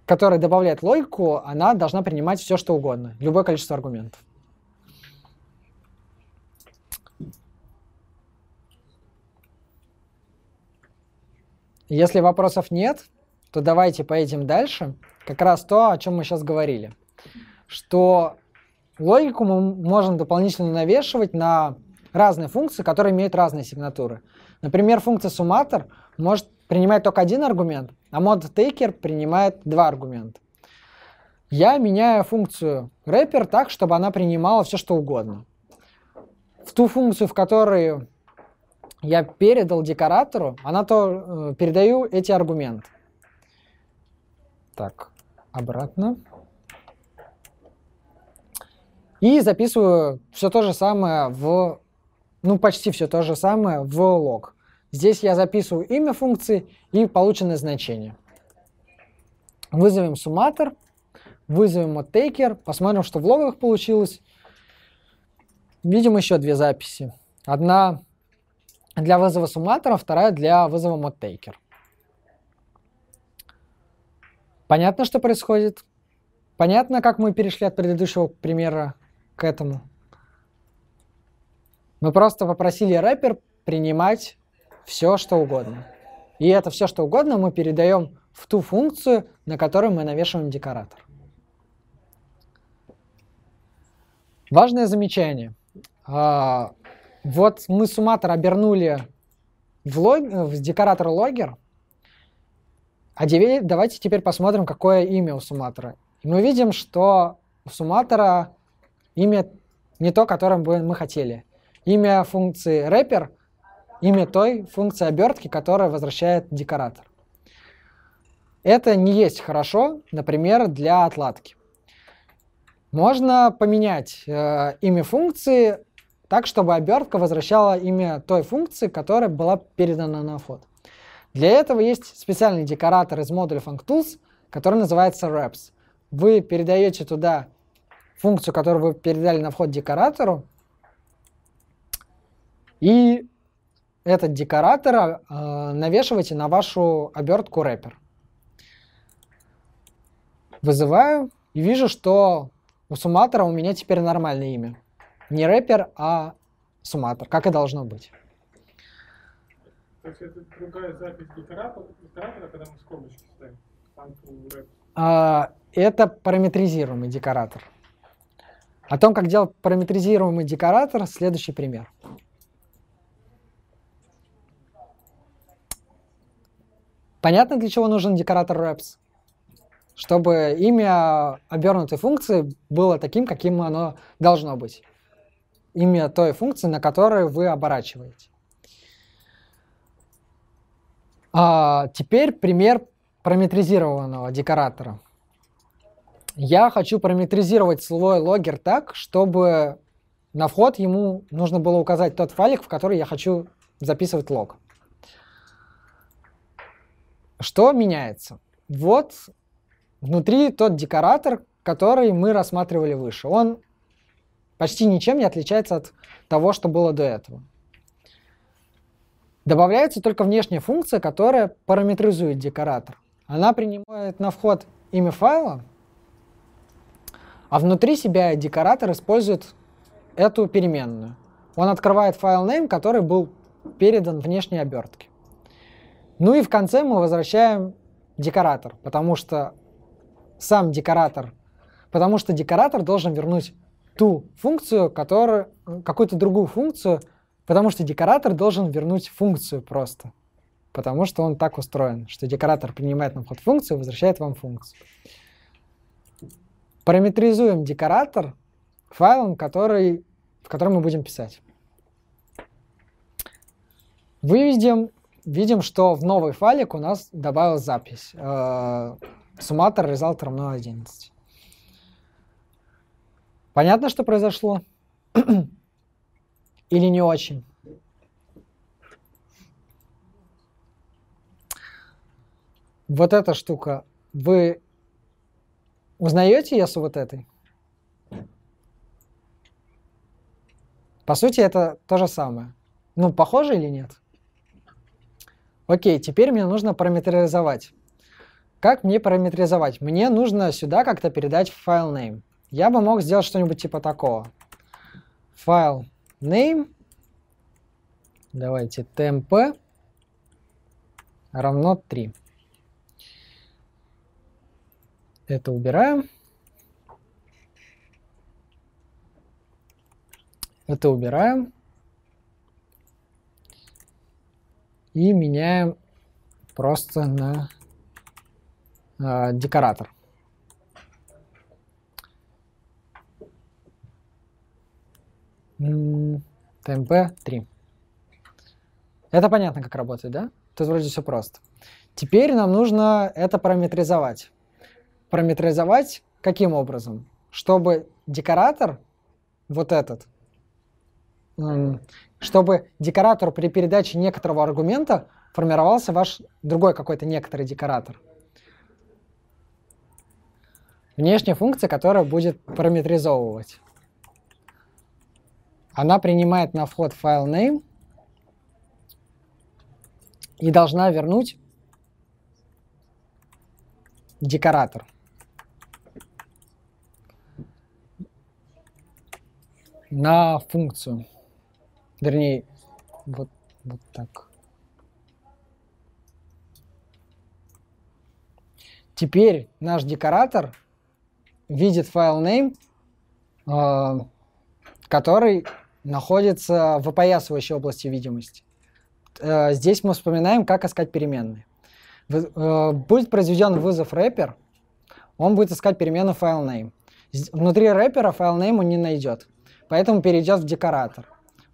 которая добавляет логику, она должна принимать все, что угодно, любое количество аргументов. Если вопросов нет, то давайте поедем дальше. Как раз то, о чем мы сейчас говорили что логику мы можем дополнительно навешивать на разные функции, которые имеют разные сигнатуры. Например, функция сумматор может принимать только один аргумент, а мод taker принимает два аргумента. Я меняю функцию wrapper так, чтобы она принимала все, что угодно. В ту функцию, в которую я передал декоратору, она то э, передаю эти аргументы. Так, обратно. И записываю все то же самое в, ну почти все то же самое в лог. Здесь я записываю имя функции и полученное значение. Вызовем суматор вызовем оттейкер, посмотрим, что в логах получилось. Видим еще две записи. Одна для вызова сумматора, вторая для вызова moddtaker. Понятно, что происходит? Понятно, как мы перешли от предыдущего примера к этому. Мы просто попросили рэпер принимать все, что угодно. И это все, что угодно, мы передаем в ту функцию, на которую мы навешиваем декоратор. Важное замечание. А, вот мы сумматор обернули в, лог... в декоратор логер. А давайте теперь посмотрим, какое имя у сумматора. мы видим, что у сумматора имя не то, которым бы мы хотели. Имя функции рэпер, имя той функции обертки, которая возвращает декоратор. Это не есть хорошо, например, для отладки. Можно поменять э, имя функции так, чтобы обертка возвращала имя той функции, которая была передана на вход. Для этого есть специальный декоратор из модуля FuncTools, который называется wraps. Вы передаете туда функцию, которую вы передали на вход декоратору, и этот декоратор э, навешиваете на вашу обертку рэпер. Вызываю и вижу, что у сумматора у меня теперь нормальное имя. Не рэпер, а сумматор, как и должно быть. То есть это другая запись декоратора, декоратора когда мы скобочки ставим. А, это параметризируемый декоратор. О том, как делать параметризируемый декоратор, следующий пример. Понятно, для чего нужен декоратор wraps? Чтобы имя обернутой функции было таким, каким оно должно быть. Имя той функции, на которую вы оборачиваете. А теперь пример параметризированного декоратора. Я хочу параметризировать слой логер так, чтобы на вход ему нужно было указать тот файлик, в который я хочу записывать лог. Что меняется? Вот внутри тот декоратор, который мы рассматривали выше. Он почти ничем не отличается от того, что было до этого. Добавляется только внешняя функция, которая параметризует декоратор. Она принимает на вход имя файла, а внутри себя декоратор использует эту переменную. Он открывает файл name, который был передан внешней обертке. Ну и в конце мы возвращаем декоратор, потому что сам декоратор, потому что декоратор должен вернуть ту функцию, которую, какую-то другую функцию, потому что декоратор должен вернуть функцию просто. Потому что он так устроен, что декоратор принимает на вход функцию и возвращает вам функцию параметризуем декоратор файлом, который, в котором мы будем писать. Выведем, видим, что в новый файлик у нас добавилась запись. суматор э, сумматор равно 11. Понятно, что произошло? Или не очень? Вот эта штука. Вы Узнаете ясу вот этой? По сути, это то же самое. Ну, похоже или нет? Окей, теперь мне нужно параметризовать. Как мне параметризовать? Мне нужно сюда как-то передать файл name. Я бы мог сделать что-нибудь типа такого. Файл name. Давайте temp равно 3. Это убираем. Это убираем. И меняем просто на э, декоратор. ТМП-3. Это понятно, как работает, да? Тут вроде все просто. Теперь нам нужно это параметризовать параметризовать каким образом? Чтобы декоратор вот этот, чтобы декоратор при передаче некоторого аргумента формировался ваш другой какой-то некоторый декоратор. Внешняя функция, которая будет параметризовывать. Она принимает на вход файл name и должна вернуть декоратор. на функцию. Вернее, вот, вот так. Теперь наш декоратор видит файл name, а, который находится в опоясывающей области видимости. Э, здесь мы вспоминаем, как искать переменные. Э, будет произведен вызов рэпер, он будет искать переменную file name. Внутри рэпера file name он не найдет поэтому перейдет в декоратор.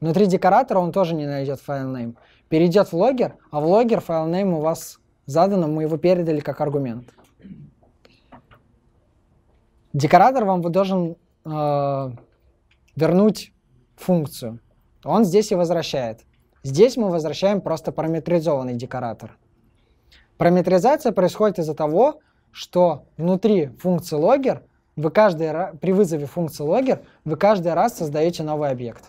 Внутри декоратора он тоже не найдет файл name. Перейдет в логер, а в логер файл name у вас задан, мы его передали как аргумент. Декоратор вам должен э, вернуть функцию. Он здесь и возвращает. Здесь мы возвращаем просто параметризованный декоратор. Параметризация происходит из-за того, что внутри функции логер вы каждый раз, при вызове функции логер, вы каждый раз создаете новый объект.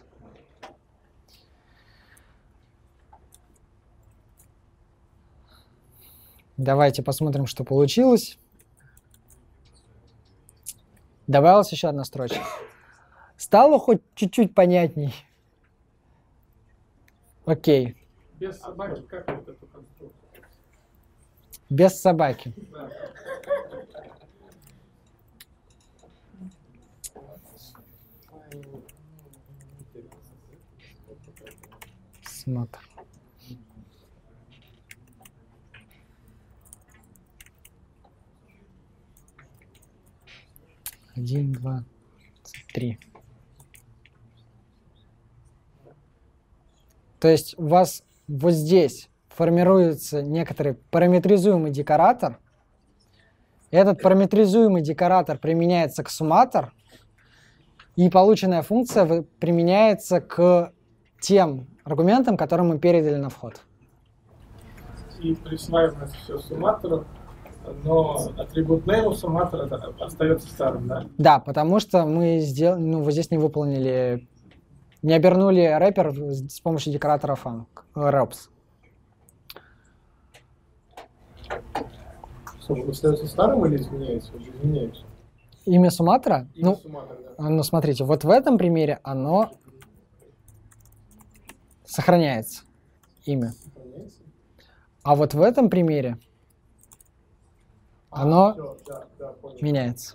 Давайте посмотрим, что получилось. Добавилась еще одна строчка. Стало хоть чуть-чуть понятней? Окей. Без собаки как вот эту конструкцию? Без собаки. Смотр. Один, два, три. То есть у вас вот здесь формируется некоторый параметризуемый декоратор. Этот параметризуемый декоратор применяется к сумматор, и полученная функция применяется к тем аргументам, которые мы передали на вход. И присваивается все сумматору, но атрибут name у сумматора остается старым, да? Да, потому что мы сделали, ну, вот здесь не выполнили, не обернули рэпер с помощью декоратора func, wraps. Э, Слушай, остается старым или изменяется? Изменяется. Имя Суматра, Имя ну, сумматора, да. А, ну, смотрите, вот в этом примере оно сохраняется. Имя. Сохраняется? А вот в этом примере а, оно все, да, да, меняется.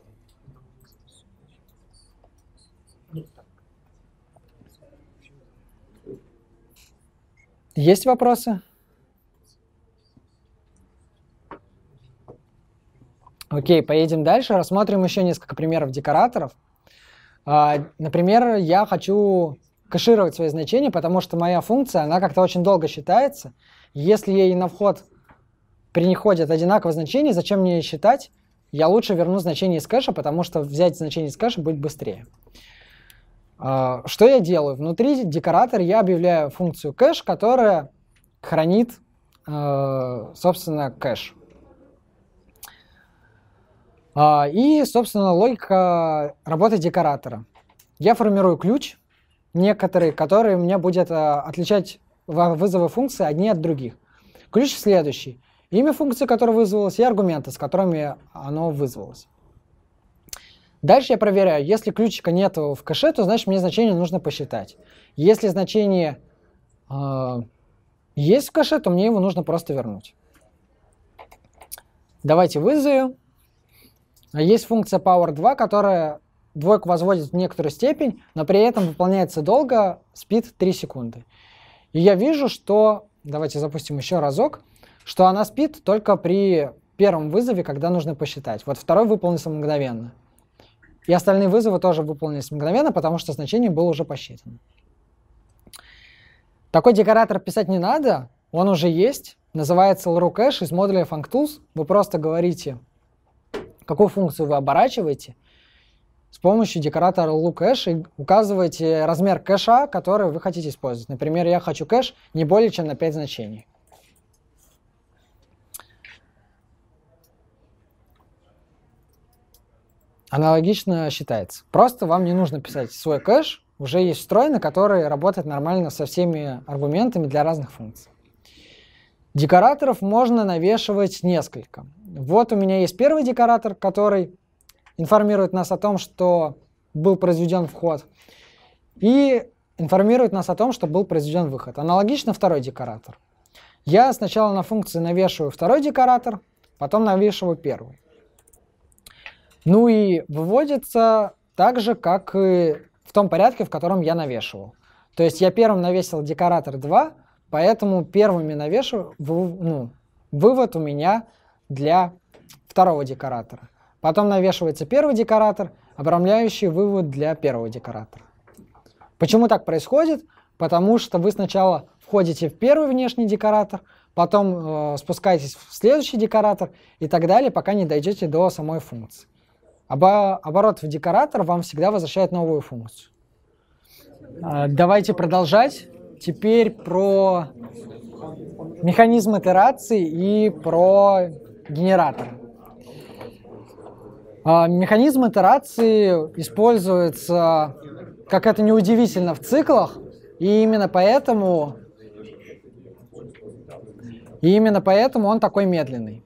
Есть вопросы? Окей, поедем дальше, рассмотрим еще несколько примеров декораторов. А, например, я хочу кэшировать свои значения, потому что моя функция, она как-то очень долго считается. Если ей на вход приходят одинаковые значения, зачем мне считать? Я лучше верну значение из кэша, потому что взять значение из кэша будет быстрее. А, что я делаю? Внутри декоратора я объявляю функцию кэш, которая хранит, э, собственно, кэш. А, и, собственно, логика работы декоратора. Я формирую ключ некоторые, которые мне будет э, отличать вызовы функции одни от других. Ключ следующий. Имя функции, которая вызвалась, и аргументы, с которыми оно вызвалось. Дальше я проверяю, если ключика нет в кэше, то значит мне значение нужно посчитать. Если значение э, есть в кэше, то мне его нужно просто вернуть. Давайте вызовем. А есть функция Power 2, которая двойку возводит в некоторую степень, но при этом выполняется долго, спит 3 секунды. И я вижу, что, давайте запустим еще разок, что она спит только при первом вызове, когда нужно посчитать. Вот второй выполнился мгновенно. И остальные вызовы тоже выполнились мгновенно, потому что значение было уже посчитано. Такой декоратор писать не надо, он уже есть. Называется LRU из модуля FuncTools. Вы просто говорите какую функцию вы оборачиваете, с помощью декоратора LookCache и указываете размер кэша, который вы хотите использовать. Например, я хочу кэш не более чем на 5 значений. Аналогично считается. Просто вам не нужно писать свой кэш, уже есть встроенный, который работает нормально со всеми аргументами для разных функций. Декораторов можно навешивать несколько. Вот у меня есть первый декоратор, который информирует нас о том, что был произведен вход, и информирует нас о том, что был произведен выход. Аналогично второй декоратор. Я сначала на функции навешиваю второй декоратор, потом навешиваю первый. Ну и выводится так же, как и в том порядке, в котором я навешивал. То есть я первым навесил декоратор 2, Поэтому первыми навешу ну, вывод у меня для второго декоратора. Потом навешивается первый декоратор, обрамляющий вывод для первого декоратора. Почему так происходит? Потому что вы сначала входите в первый внешний декоратор, потом э, спускаетесь в следующий декоратор и так далее, пока не дойдете до самой функции. Обо оборот в декоратор вам всегда возвращает новую функцию. А, давайте продолжать. Теперь про механизм итерации и про генератор. А, механизм итерации используется, как это неудивительно, в циклах, и именно поэтому, и именно поэтому он такой медленный.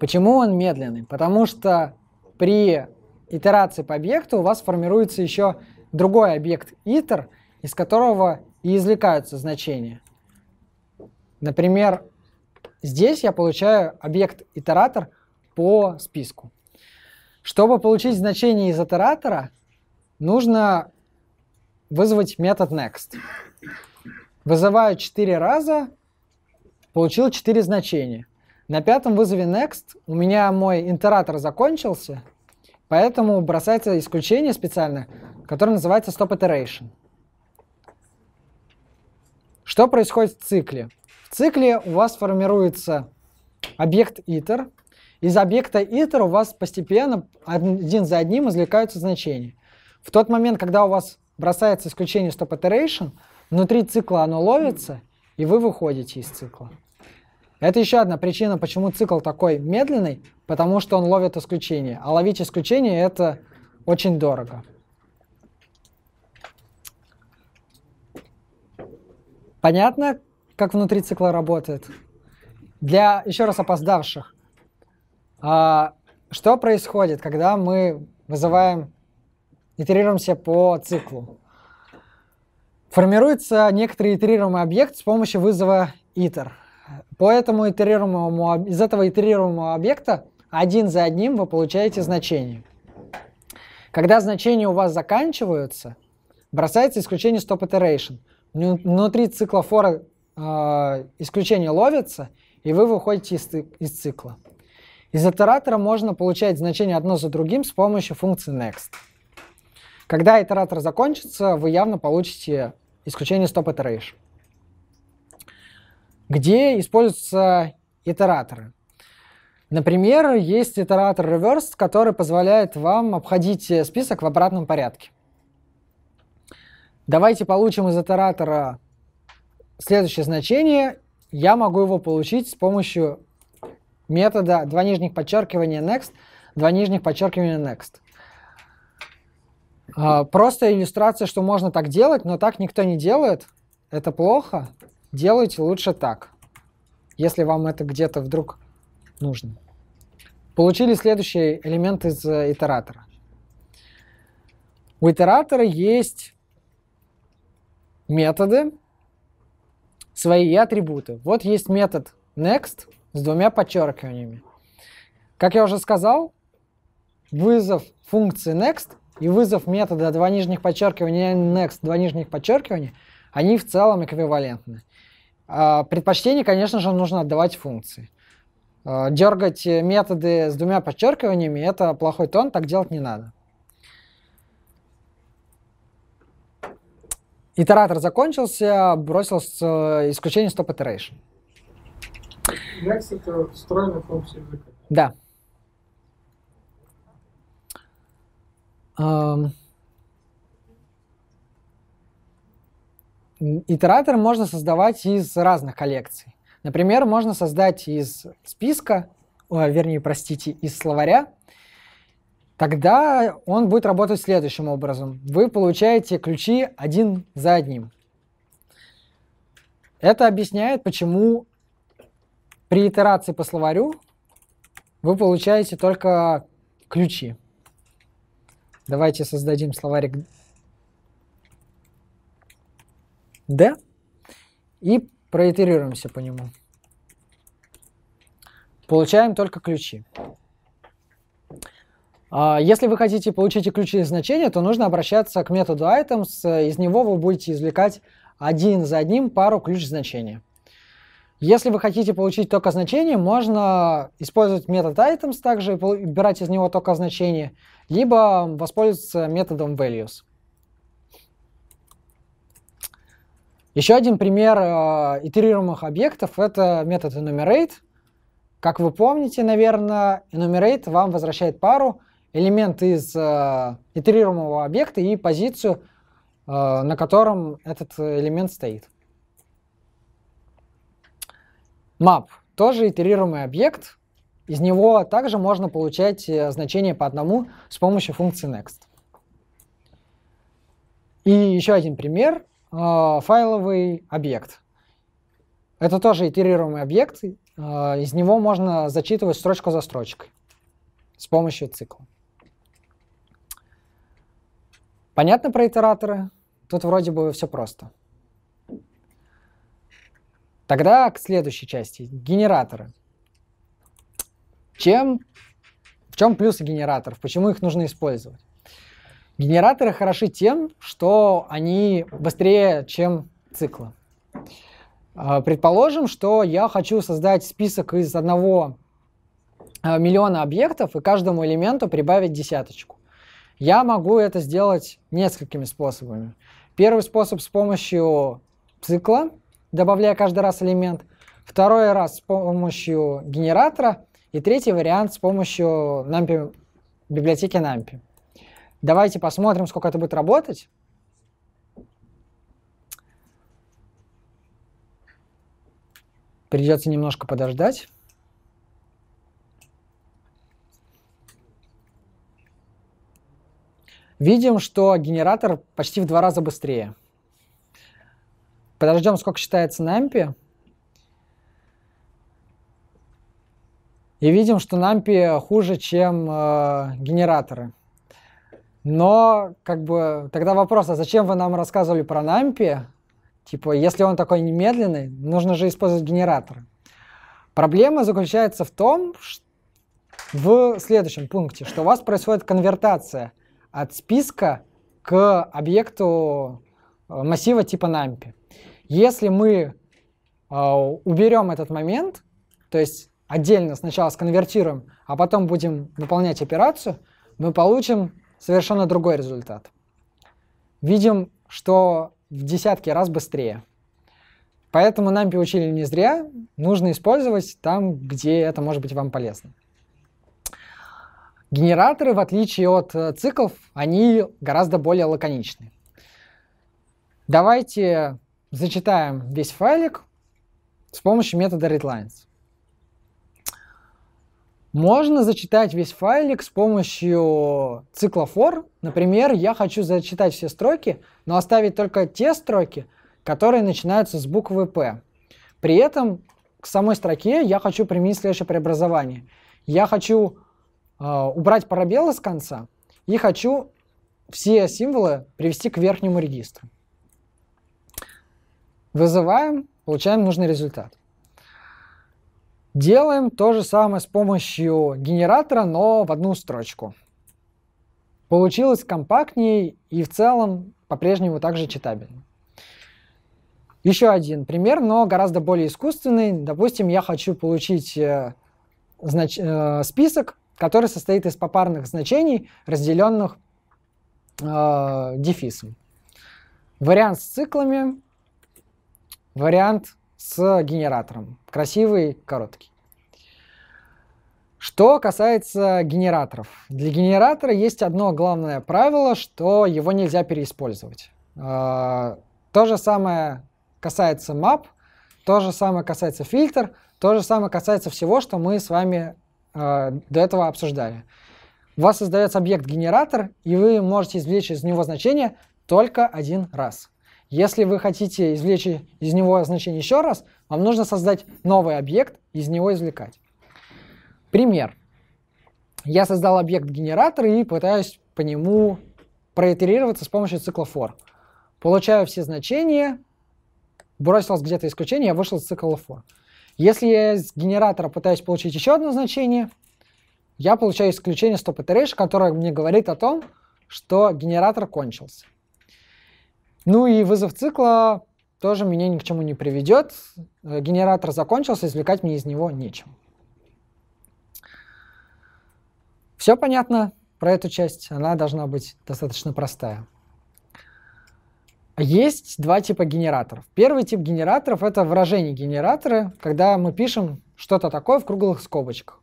Почему он медленный? Потому что при итерации по объекту у вас формируется еще другой объект итер, из которого и извлекаются значения. Например, здесь я получаю объект-итератор по списку. Чтобы получить значение из итератора, нужно вызвать метод next. Вызываю 4 раза, получил 4 значения. На пятом вызове next у меня мой итератор закончился, поэтому бросается исключение специально, которое называется stop iteration. Что происходит в цикле? В цикле у вас формируется объект итер. Из объекта итер у вас постепенно один за одним извлекаются значения. В тот момент, когда у вас бросается исключение stop iteration, внутри цикла оно ловится, и вы выходите из цикла. Это еще одна причина, почему цикл такой медленный, потому что он ловит исключение. А ловить исключение это очень дорого. Понятно, как внутри цикла работает? Для еще раз опоздавших. А, что происходит, когда мы вызываем, итерируемся по циклу? Формируется некоторый итерируемый объект с помощью вызова iter. По этому итерируемому, из этого итерируемого объекта один за одним вы получаете значение. Когда значения у вас заканчиваются, бросается исключение stop iteration – Внутри цикла фора э, а, исключение ловится, и вы выходите из, из цикла. Из итератора можно получать значение одно за другим с помощью функции next. Когда итератор закончится, вы явно получите исключение stop iteration. Где используются итераторы? Например, есть итератор reverse, который позволяет вам обходить список в обратном порядке. Давайте получим из итератора следующее значение. Я могу его получить с помощью метода два нижних подчеркивания next, два нижних подчеркивания next. А, просто иллюстрация, что можно так делать, но так никто не делает. Это плохо. Делайте лучше так, если вам это где-то вдруг нужно. Получили следующий элемент из э, итератора. У итератора есть методы, свои атрибуты. Вот есть метод next с двумя подчеркиваниями. Как я уже сказал, вызов функции next и вызов метода два нижних подчеркивания next, два нижних подчеркивания, они в целом эквивалентны. А, предпочтение, конечно же, нужно отдавать функции. А, дергать методы с двумя подчеркиваниями – это плохой тон, так делать не надо. Итератор закончился, бросилось э, исключение stop iteration. Next это встроенная функция языка. Да. Эм. Итератор можно создавать из разных коллекций. Например, можно создать из списка, э, вернее, простите, из словаря тогда он будет работать следующим образом. Вы получаете ключи один за одним. Это объясняет, почему при итерации по словарю вы получаете только ключи. Давайте создадим словарик D и проитерируемся по нему. Получаем только ключи. А, если вы хотите получить и ключевые значения, то нужно обращаться к методу items. Из него вы будете извлекать один за одним пару ключ-значений. Если вы хотите получить только значение, можно использовать метод items также и выбирать из него только значение, либо воспользоваться методом values. Еще один пример э, итерируемых объектов — это метод enumerate. Как вы помните, наверное, enumerate вам возвращает пару — элемент из э, итерируемого объекта и позицию, э, на котором этот элемент стоит. Map тоже итерируемый объект. Из него также можно получать э, значение по одному с помощью функции next. И еще один пример э, – файловый объект. Это тоже итерируемый объект, э, из него можно зачитывать строчку за строчкой с помощью цикла. Понятно про итераторы? Тут вроде бы все просто. Тогда к следующей части. Генераторы. Чем, в чем плюсы генераторов? Почему их нужно использовать? Генераторы хороши тем, что они быстрее, чем циклы. А, предположим, что я хочу создать список из одного а, миллиона объектов и каждому элементу прибавить десяточку. Я могу это сделать несколькими способами. Первый способ с помощью цикла, добавляя каждый раз элемент. Второй раз с помощью генератора. И третий вариант с помощью NumPy, библиотеки NumPy. Давайте посмотрим, сколько это будет работать. Придется немножко подождать. видим, что генератор почти в два раза быстрее. Подождем, сколько считается на ампе. И видим, что нампи хуже, чем э, генераторы. Но, как бы, тогда вопрос, а зачем вы нам рассказывали про нампи? Типа, если он такой немедленный, нужно же использовать генераторы. Проблема заключается в том, в следующем пункте, что у вас происходит конвертация – от списка к объекту э, массива типа NumPy. Если мы э, уберем этот момент, то есть отдельно сначала сконвертируем, а потом будем выполнять операцию, мы получим совершенно другой результат. Видим, что в десятки раз быстрее. Поэтому NumPy учили не зря, нужно использовать там, где это может быть вам полезно. Генераторы, в отличие от э, циклов, они гораздо более лаконичны. Давайте зачитаем весь файлик с помощью метода readlines. Можно зачитать весь файлик с помощью цикла for. Например, я хочу зачитать все строки, но оставить только те строки, которые начинаются с буквы P. При этом к самой строке я хочу применить следующее преобразование. Я хочу а, убрать парабеллы с конца и хочу все символы привести к верхнему регистру. Вызываем, получаем нужный результат. Делаем то же самое с помощью генератора, но в одну строчку. Получилось компактнее и в целом по-прежнему также читабельно. Еще один пример, но гораздо более искусственный. Допустим, я хочу получить э, знач... Э, список который состоит из попарных значений, разделенных э, дефисом. Вариант с циклами, вариант с генератором. Красивый, короткий. Что касается генераторов. Для генератора есть одно главное правило, что его нельзя переиспользовать. Э, то же самое касается map, то же самое касается фильтр, то же самое касается всего, что мы с вами а, до этого обсуждали. У вас создается объект-генератор, и вы можете извлечь из него значение только один раз. Если вы хотите извлечь из него значение еще раз, вам нужно создать новый объект и из него извлекать. Пример. Я создал объект-генератор и пытаюсь по нему проитерироваться с помощью цикла for. Получаю все значения, бросилось где-то исключение, я вышел из цикла for. Если я из генератора пытаюсь получить еще одно значение, я получаю исключение stop iteration, которое мне говорит о том, что генератор кончился. Ну и вызов цикла тоже меня ни к чему не приведет. Э, генератор закончился, извлекать мне из него нечем. Все понятно про эту часть, она должна быть достаточно простая. Есть два типа генераторов. Первый тип генераторов — это выражение генераторы, когда мы пишем что-то такое в круглых скобочках.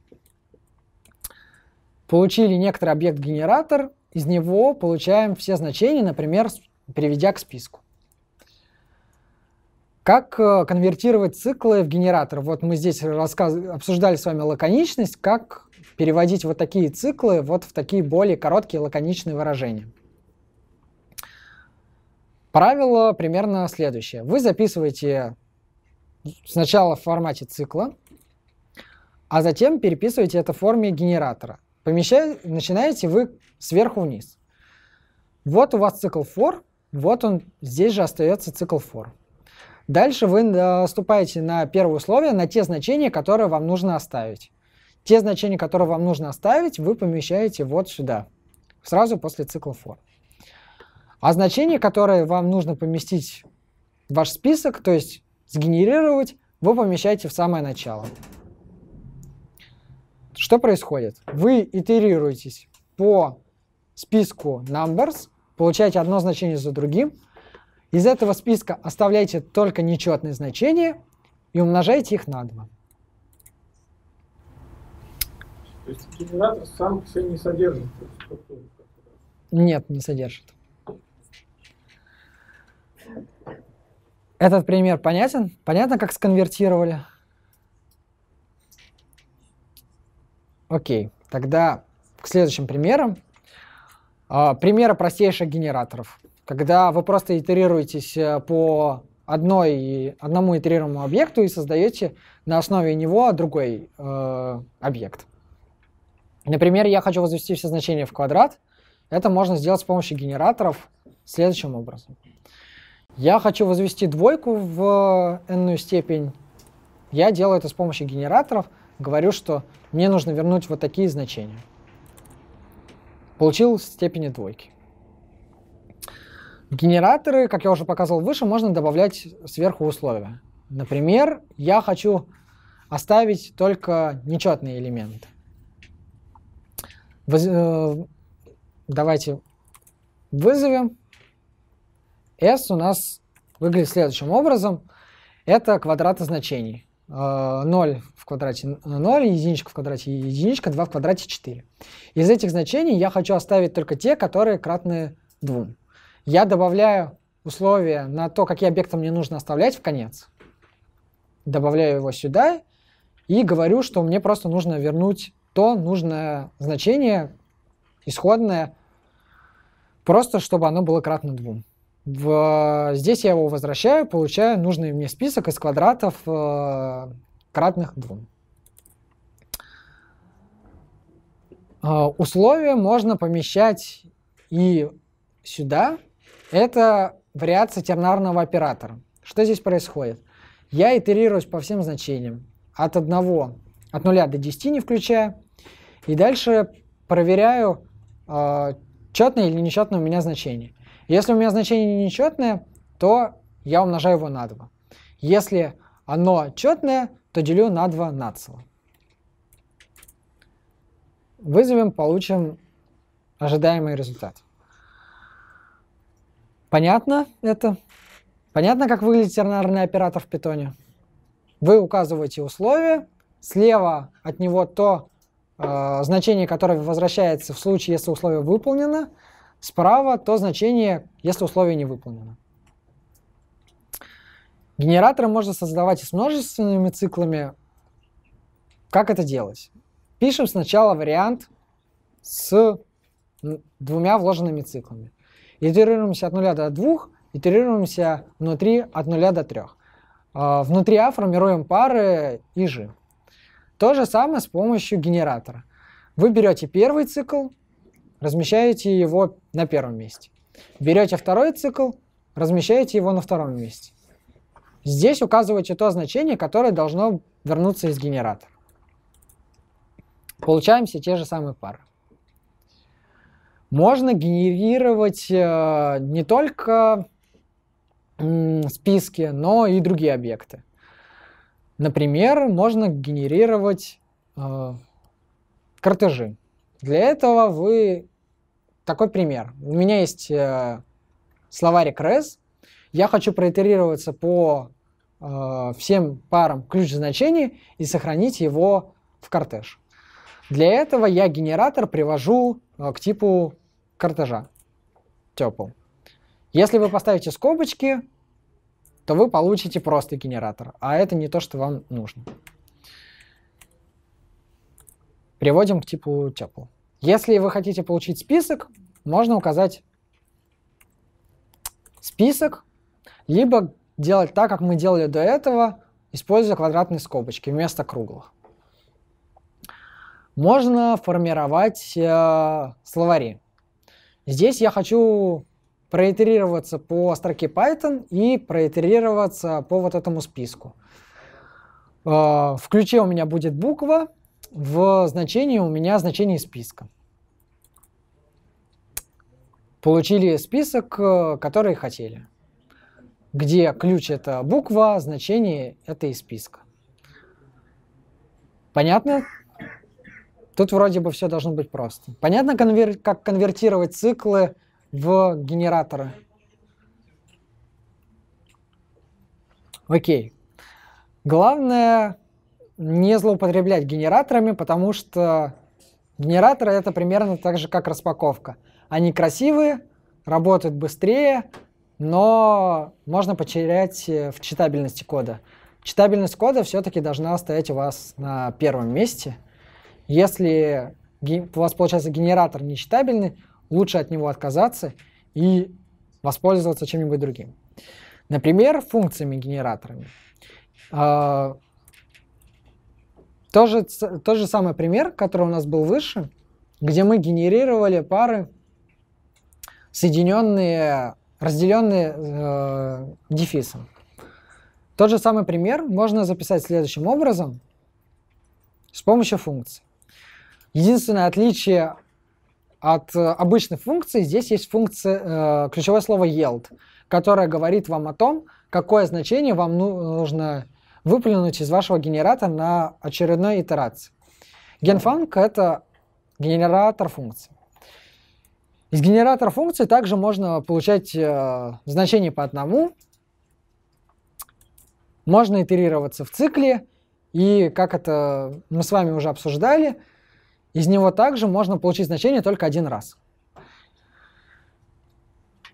Получили некоторый объект-генератор, из него получаем все значения, например, приведя к списку. Как э, конвертировать циклы в генератор? Вот мы здесь рассказ... обсуждали с вами лаконичность, как переводить вот такие циклы вот в такие более короткие лаконичные выражения. Правило примерно следующее. Вы записываете сначала в формате цикла, а затем переписываете это в форме генератора. Помещаете, начинаете вы сверху вниз. Вот у вас цикл for, вот он, здесь же остается цикл for. Дальше вы наступаете э, на первое условие, на те значения, которые вам нужно оставить. Те значения, которые вам нужно оставить, вы помещаете вот сюда, сразу после цикла for. А значение, которое вам нужно поместить в ваш список, то есть сгенерировать, вы помещаете в самое начало. Что происходит? Вы итерируетесь по списку numbers, получаете одно значение за другим. Из этого списка оставляете только нечетные значения и умножаете их на 2. То есть генератор сам все не содержит? Нет, не содержит. Этот пример понятен? Понятно, как сконвертировали? Окей, тогда к следующим примерам. А, примеры простейших генераторов. Когда вы просто итерируетесь э, по одной, одному итерируемому объекту и создаете на основе него другой э, объект. Например, я хочу возвести все значения в квадрат. Это можно сделать с помощью генераторов следующим образом. Я хочу возвести двойку в n э, степень. Я делаю это с помощью генераторов. Говорю, что мне нужно вернуть вот такие значения. Получил степени двойки. Генераторы, как я уже показывал выше, можно добавлять сверху условия. Например, я хочу оставить только нечетные элементы. Воз... Э, давайте вызовем S у нас выглядит следующим образом. Это квадраты значений. 0 э, в квадрате 0, единичка в квадрате единичка, 2 в квадрате 4. Из этих значений я хочу оставить только те, которые кратны 2. Я добавляю условие на то, какие объекты мне нужно оставлять в конец. Добавляю его сюда и говорю, что мне просто нужно вернуть то нужное значение, исходное, просто чтобы оно было кратно 2. В, э, здесь я его возвращаю, получаю нужный мне список из квадратов э, кратных двум. Э, условия можно помещать и сюда. Это вариация тернарного оператора. Что здесь происходит? Я итерируюсь по всем значениям. От 1, от 0 до 10 не включая. И дальше проверяю, э, четное или нечетное у меня значение. Если у меня значение нечетное, то я умножаю его на 2. Если оно четное, то делю на 2 нацело. Вызовем, получим ожидаемый результат. Понятно это? Понятно, как выглядит тернарный оператор в питоне? Вы указываете условия слева от него то э, значение, которое возвращается в случае, если условие выполнено, справа то значение, если условие не выполнено. Генераторы можно создавать с множественными циклами. Как это делать? Пишем сначала вариант с двумя вложенными циклами. Итерируемся от 0 до 2, итерируемся внутри от 0 до 3. А, внутри А формируем пары и G. То же самое с помощью генератора. Вы берете первый цикл, размещаете его на первом месте. Берете второй цикл, размещаете его на втором месте. Здесь указываете то значение, которое должно вернуться из генератора. Получаем все те же самые пары. Можно генерировать э, не только э, списки, но и другие объекты. Например, можно генерировать э, кортежи. Для этого вы такой пример. У меня есть э, словарик res. Я хочу проитерироваться по э, всем парам ключ значений и сохранить его в кортеж. Для этого я генератор привожу э, к типу кортежа tuple. Если вы поставите скобочки, то вы получите просто генератор, а это не то, что вам нужно. Приводим к типу tuple. Если вы хотите получить список, можно указать список, либо делать так, как мы делали до этого, используя квадратные скобочки вместо круглых. Можно формировать э, словари. Здесь я хочу проитерироваться по строке Python и проитерироваться по вот этому списку. Э, в ключе у меня будет буква, в значении у меня значение списка. Получили список, э, который хотели, где ключ – это буква, значение – это из списка. Понятно? Тут вроде бы все должно быть просто. Понятно, конвер... как конвертировать циклы в генераторы? Окей. Главное не злоупотреблять генераторами, потому что генераторы это примерно так же, как распаковка. Они красивые, работают быстрее, но можно потерять э, в читабельности кода. Читабельность кода все-таки должна стоять у вас на первом месте. Если у вас получается генератор нечитабельный, лучше от него отказаться и воспользоваться чем-нибудь другим. Например, функциями генераторами. А, тоже, тот же самый пример, который у нас был выше, где мы генерировали пары, соединенные, разделенные э, дефисом. Тот же самый пример можно записать следующим образом с помощью функции. Единственное отличие от э, обычной функции здесь есть функция, э, ключевое слово yield, которое говорит вам о том, какое значение вам ну, нужно выплюнуть из вашего генератора на очередной итерации. Генфанк — это генератор функции. Из генератора функции также можно получать э, значение по одному. Можно итерироваться в цикле. И как это мы с вами уже обсуждали, из него также можно получить значение только один раз.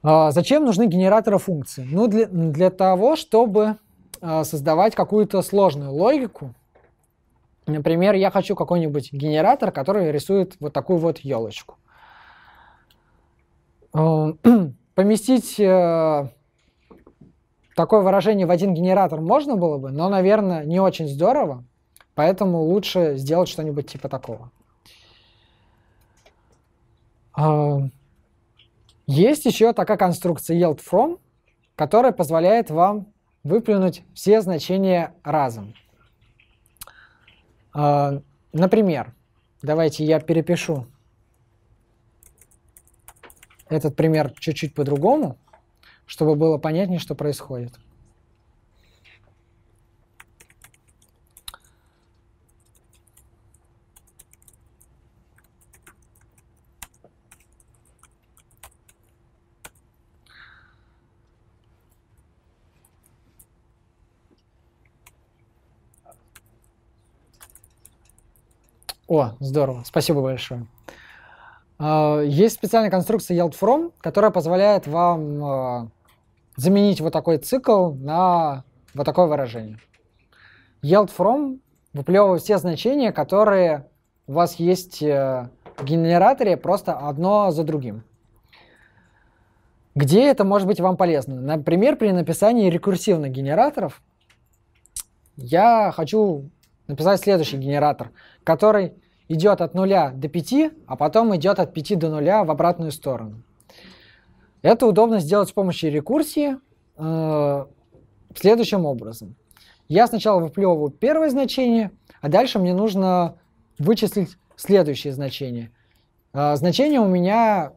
Э, зачем нужны генераторы функций? Ну, для, для того, чтобы а, создавать какую-то сложную логику. Например, я хочу какой-нибудь генератор, который рисует вот такую вот елочку. Э, поместить э, такое выражение в один генератор можно было бы, но, наверное, не очень здорово, поэтому лучше сделать что-нибудь типа такого. Э, есть еще такая конструкция yield from, которая позволяет вам выплюнуть все значения разом. А, например, давайте я перепишу этот пример чуть-чуть по-другому, чтобы было понятнее, что происходит. О, здорово, спасибо большое. А, есть специальная конструкция Yield From, которая позволяет вам а, заменить вот такой цикл на вот такое выражение. Yield From выплевывает все значения, которые у вас есть э, в генераторе, просто одно за другим. Где это может быть вам полезно? Например, при написании рекурсивных генераторов я хочу написать следующий генератор – который идет от 0 до 5, а потом идет от 5 до 0 в обратную сторону. Это удобно сделать с помощью рекурсии э, следующим образом. Я сначала выплевываю первое значение, а дальше мне нужно вычислить следующее значение. Э, значения у меня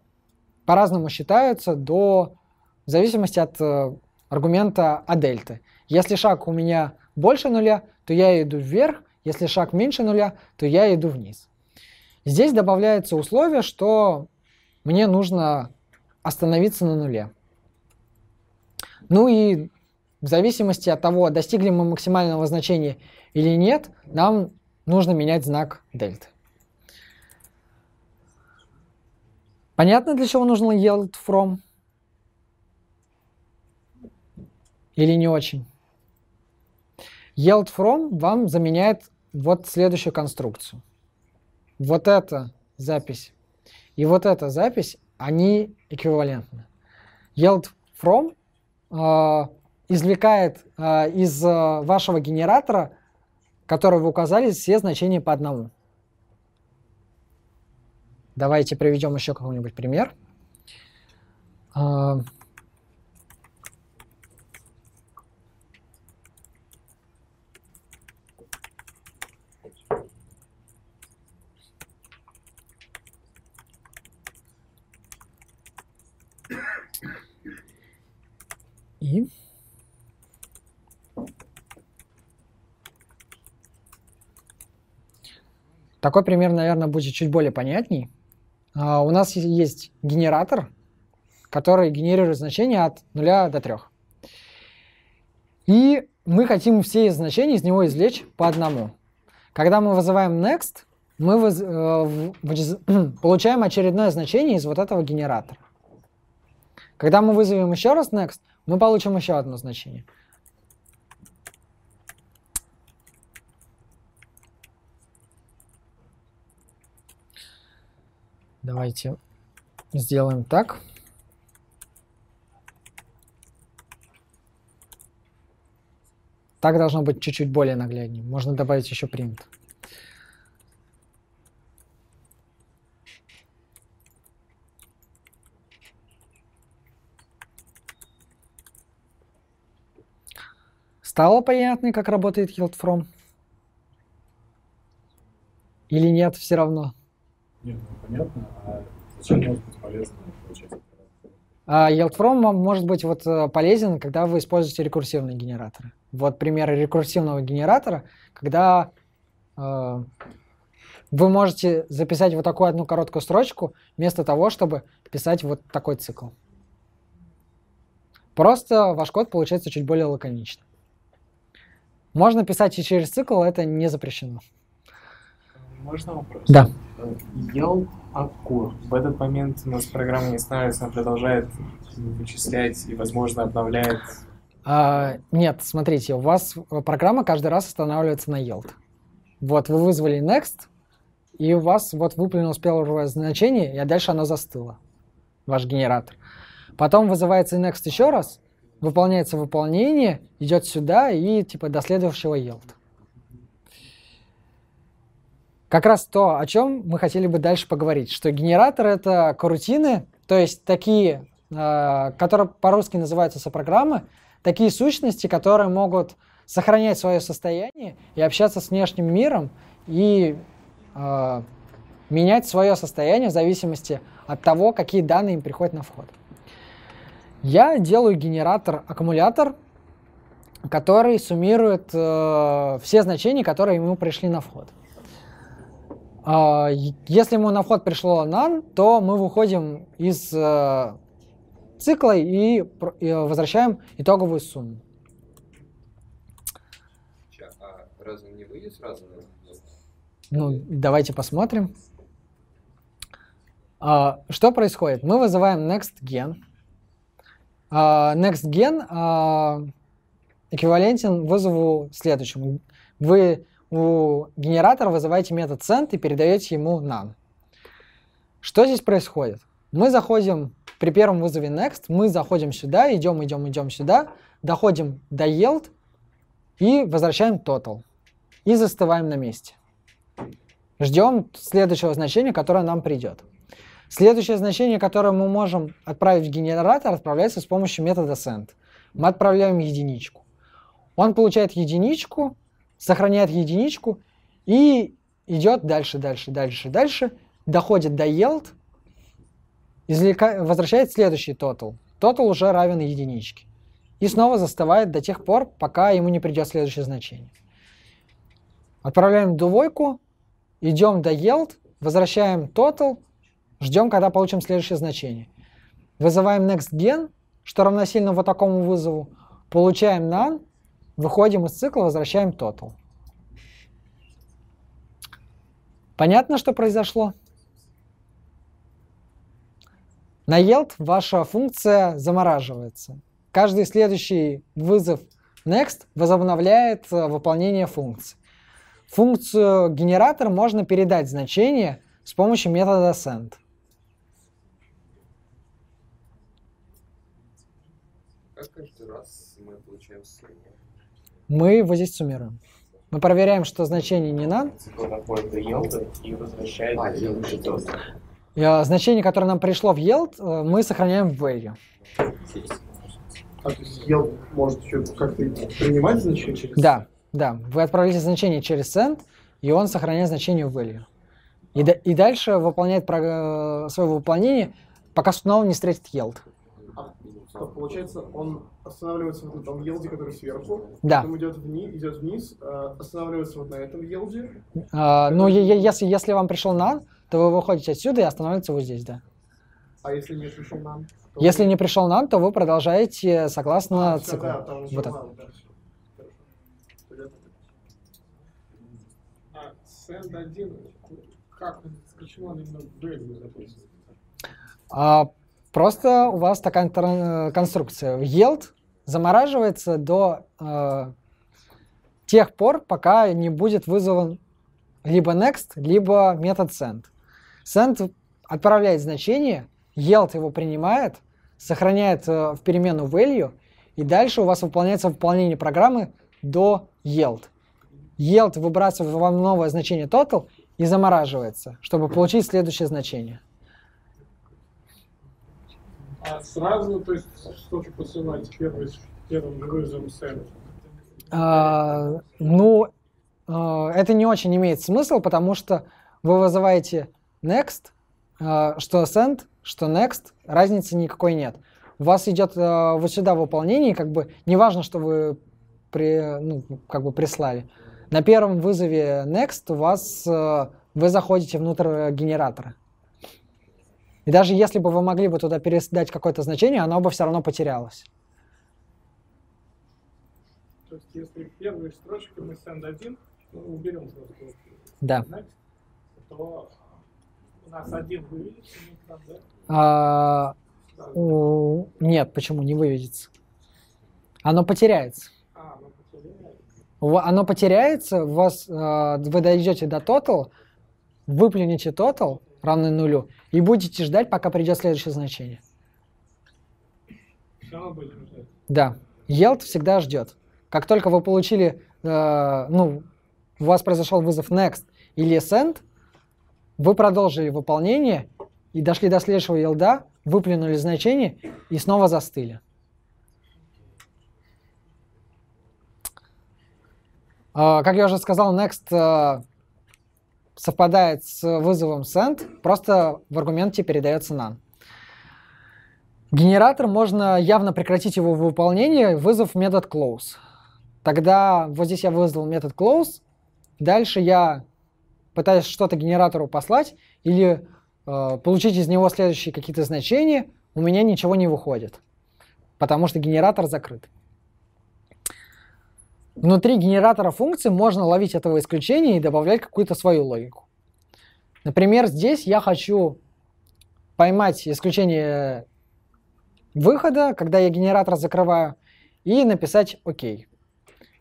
по-разному считаются до в зависимости от э, аргумента А дельты. Если шаг у меня больше нуля, то я иду вверх, если шаг меньше нуля, то я иду вниз. Здесь добавляется условие, что мне нужно остановиться на нуле. Ну и в зависимости от того, достигли мы максимального значения или нет, нам нужно менять знак дельты. Понятно, для чего нужен yield from? Или не очень? Yield from вам заменяет вот следующую конструкцию. Вот эта запись и вот эта запись, они эквивалентны. Yield from э, извлекает э, из э, вашего генератора, который вы указали, все значения по одному. Давайте приведем еще какой-нибудь пример. Э, и Такой пример, наверное, будет чуть более понятней. А, у нас есть генератор, который генерирует значения от 0 до 3. И мы хотим все значения из него извлечь по одному. Когда мы вызываем next, мы выз... Э, получаем очередное значение из вот этого генератора. Когда мы вызовем еще раз next, мы получим еще одно значение. Давайте сделаем так. Так должно быть чуть-чуть более нагляднее. Можно добавить еще print. Стало понятно, как работает yield from, Или нет, все равно? Нет, ну, понятно. А зачем может быть полезно получать? YieldFrom а, вам может быть вот э, полезен, когда вы используете рекурсивные генераторы. Вот примеры рекурсивного генератора, когда э, вы можете записать вот такую одну короткую строчку, вместо того, чтобы писать вот такой цикл. Просто ваш код получается чуть более лаконичным. Можно писать и через цикл, а это не запрещено. Можно вопрос? Да. Yield Аккур. В этот момент у нас программа не останавливается, она продолжает вычислять и, возможно, обновляет. А, нет, смотрите, у вас программа каждый раз останавливается на yield. Вот вы вызвали next, и у вас вот выполнилось первое значение, и дальше оно застыло, ваш генератор. Потом вызывается next еще раз, выполняется выполнение, идет сюда и типа до следующего yield. Как раз то, о чем мы хотели бы дальше поговорить, что генератор — это корутины, то есть такие, э, которые по-русски называются сопрограммы, такие сущности, которые могут сохранять свое состояние и общаться с внешним миром и э, менять свое состояние в зависимости от того, какие данные им приходят на вход. Я делаю генератор-аккумулятор, который суммирует э, все значения, которые ему пришли на вход. Э, если ему на вход пришло none, то мы выходим из э, цикла и, и возвращаем итоговую сумму. А разве не выйдет сразу? Ну, давайте посмотрим. Э, что происходит? Мы вызываем next gen а, next Gen а, эквивалентен вызову следующему. Вы у генератора вызываете метод send и передаете ему none. Что здесь происходит? Мы заходим при первом вызове next, мы заходим сюда, идем, идем, идем сюда, доходим до yield и возвращаем total. И застываем на месте. Ждем следующего значения, которое нам придет. Следующее значение, которое мы можем отправить в генератор, отправляется с помощью метода send. Мы отправляем единичку. Он получает единичку, сохраняет единичку и идет дальше, дальше, дальше, дальше, доходит до yield, извлека... возвращает следующий total. Total уже равен единичке. И снова застывает до тех пор, пока ему не придет следующее значение. Отправляем двойку, идем до yield, возвращаем total, Ждем, когда получим следующее значение. Вызываем nextgen, что равносильно вот такому вызову. Получаем none, выходим из цикла, возвращаем total. Понятно, что произошло? На yield ваша функция замораживается. Каждый следующий вызов next возобновляет э, выполнение функции. Функцию генератор можно передать значение с помощью метода send. как каждый раз мы получаем сумму? Мы вот здесь суммируем. Мы проверяем, что значение не нам. Типа а, а, значение, которое нам пришло в yield, э, мы сохраняем в value. А, то есть yield может еще как-то принимать значение через Да, да. Вы отправляете значение через send, и он сохраняет значение в value. И, да, и дальше выполняет э, свое выполнение, пока снова не встретит yield получается, он останавливается вот на том елде, который сверху, да. потом идет вниз, идет э, вниз останавливается вот на этом елде. А, ну, это... если, если вам пришел нан, то вы выходите отсюда и останавливаетесь вот здесь, да. А если не пришел нан? То... Если не пришел нан, то вы продолжаете согласно а, циклу. Да, там вот так. Да. А, 1, как, почему он именно в дуэль Просто у вас такая э, конструкция. Yield замораживается до э, тех пор, пока не будет вызван либо next, либо метод send. Send отправляет значение, yield его принимает, сохраняет э, в перемену value, и дальше у вас выполняется выполнение программы до yield. Yield выбрасывает вам новое значение total и замораживается, чтобы получить следующее значение. А сразу, то есть, что-то посылать первый, первым грузом сэмпл? А, ну, а, это не очень имеет смысл, потому что вы вызываете next, а, что send, что next, разницы никакой нет. У вас идет а, вот сюда выполнение, как бы неважно, что вы при, ну, как бы прислали. На первом вызове next у вас вы заходите внутрь генератора. И даже если бы вы могли бы туда пересдать какое-то значение, оно бы все равно потерялось. То есть, если первую строчку мы send1 ну, уберем просто да. то у нас один выведется, да? А, Нет, почему не выведется? Оно потеряется. А, оно потеряется. у вас, э, вы дойдете до total, выплюнете total, равны нулю. И будете ждать, пока придет следующее значение. Да. Yield всегда ждет. Как только вы получили, э, ну, у вас произошел вызов next или send, вы продолжили выполнение и дошли до следующего yield, выплюнули значение и снова застыли. Э, как я уже сказал, next э, совпадает с вызовом send, просто в аргументе передается none. Генератор можно явно прекратить его выполнение, вызов метод close. Тогда вот здесь я вызвал метод close, дальше я пытаюсь что-то генератору послать или э, получить из него следующие какие-то значения, у меня ничего не выходит, потому что генератор закрыт внутри генератора функции можно ловить этого исключения и добавлять какую-то свою логику. Например, здесь я хочу поймать исключение выхода, когда я генератор закрываю, и написать ОК.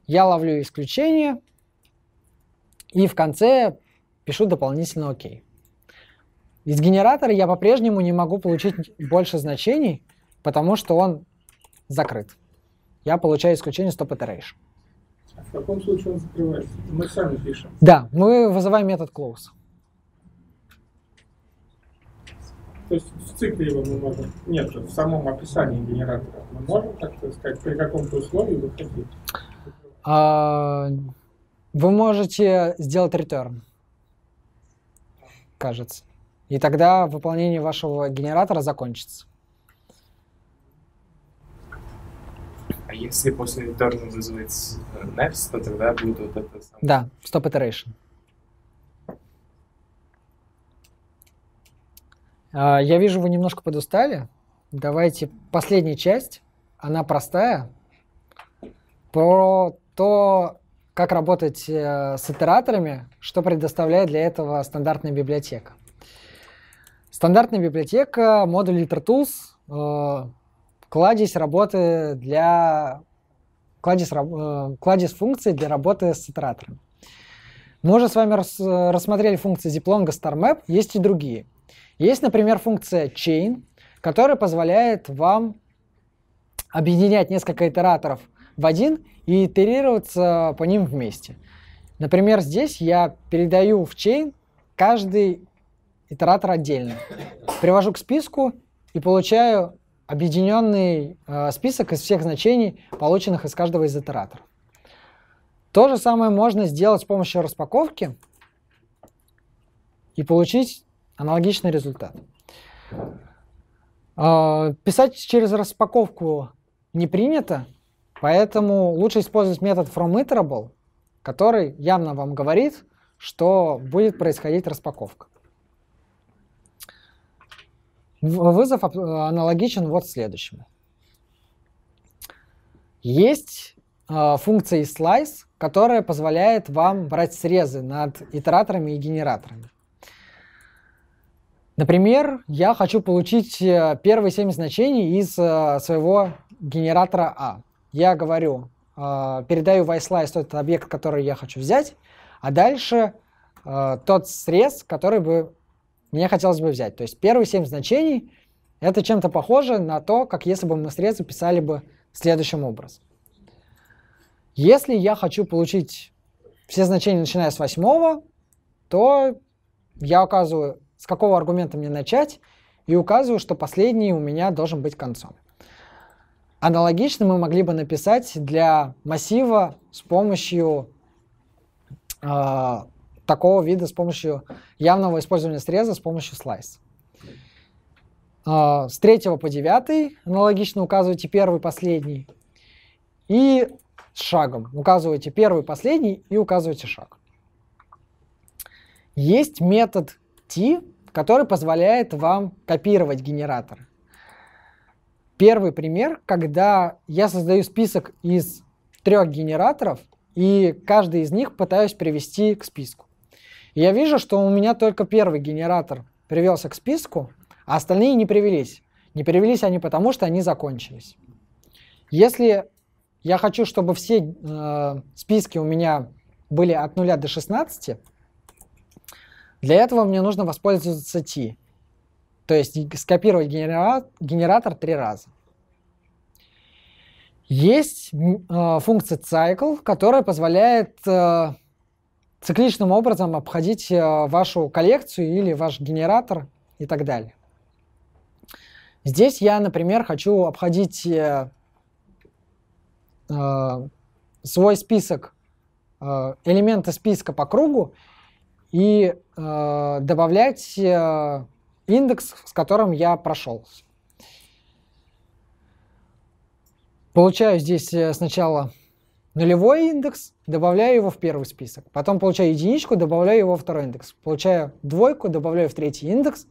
Я ловлю исключение и в конце пишу дополнительно ОК. Из генератора я по-прежнему не могу получить больше значений, потому что он закрыт. Я получаю исключение stop iteration. В каком случае он закрывается? Мы сами пишем. Да, мы вызываем метод close. То есть в цикле его мы можем... Нет, в самом описании генератора мы можем, так сказать, при каком-то условии выходить? А, вы можете сделать return, кажется. И тогда выполнение вашего генератора закончится. А если после return вызвать э, next, то тогда будет вот это... Самое. Да, stop iteration. А, я вижу, вы немножко подустали. Давайте последняя часть. Она простая. Про то, как работать э, с итераторами, что предоставляет для этого стандартная библиотека. Стандартная библиотека, модуль IterTools, э, кладезь работы для кладезь, э, кладезь функций для работы с итератором. Мы уже с вами рас, э, рассмотрели функции диплонга StarMap, есть и другие. Есть, например, функция chain, которая позволяет вам объединять несколько итераторов в один и итерироваться по ним вместе. Например, здесь я передаю в chain каждый итератор отдельно, привожу к списку и получаю объединенный э, список из всех значений, полученных из каждого из итераторов. То же самое можно сделать с помощью распаковки и получить аналогичный результат. Э, писать через распаковку не принято, поэтому лучше использовать метод fromIterable, который явно вам говорит, что будет происходить распаковка. Вызов э, аналогичен вот следующему. Есть э, функция slice, которая позволяет вам брать срезы над итераторами и генераторами. Например, я хочу получить э, первые 7 значений из э, своего генератора a. А. Я говорю, э, передаю в iSlice тот объект, который я хочу взять, а дальше э, тот срез, который бы мне хотелось бы взять. То есть первые семь значений — это чем-то похоже на то, как если бы мы срез писали бы следующим образом. Если я хочу получить все значения, начиная с восьмого, то я указываю, с какого аргумента мне начать, и указываю, что последний у меня должен быть концом. Аналогично мы могли бы написать для массива с помощью а, такого вида с помощью явного использования среза с помощью слайс. А, с третьего по девятый аналогично указывайте первый, последний. И с шагом указывайте первый, последний и указывайте шаг. Есть метод T, который позволяет вам копировать генератор Первый пример, когда я создаю список из трех генераторов, и каждый из них пытаюсь привести к списку я вижу, что у меня только первый генератор привелся к списку, а остальные не привелись. Не привелись они потому, что они закончились. Если я хочу, чтобы все э, списки у меня были от 0 до 16, для этого мне нужно воспользоваться T. То есть скопировать генера... генератор три раза. Есть э, функция cycle, которая позволяет э, цикличным образом обходить э, вашу коллекцию или ваш генератор и так далее. Здесь я, например, хочу обходить э, э, свой список, э, элементы списка по кругу и э, добавлять э, индекс, с которым я прошел. Получаю здесь э, сначала нулевой индекс, добавляю его в первый список. Потом получаю единичку, добавляю его во второй индекс. Получаю двойку, добавляю в третий индекс.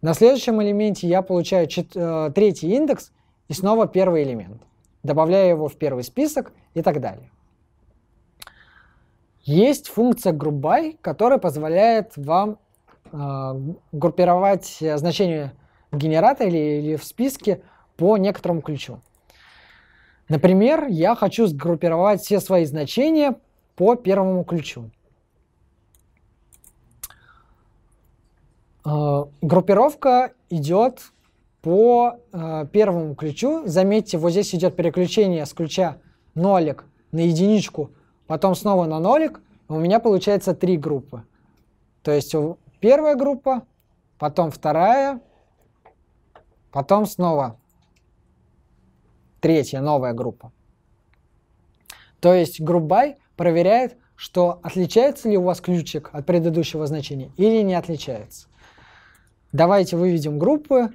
На следующем элементе я получаю чет- э, третий индекс и снова первый элемент. Добавляю его в первый список и так далее. Есть функция GroupBy, которая позволяет вам э, группировать э, значение генератора или, или в списке по некоторому ключу. Например, я хочу сгруппировать все свои значения по первому ключу. Э, группировка идет по э, первому ключу. Заметьте, вот здесь идет переключение с ключа нолик на единичку, потом снова на нолик. У меня получается три группы. То есть первая группа, потом вторая, потом снова Третья, новая группа. То есть groupby проверяет, что отличается ли у вас ключик от предыдущего значения или не отличается. Давайте выведем группы.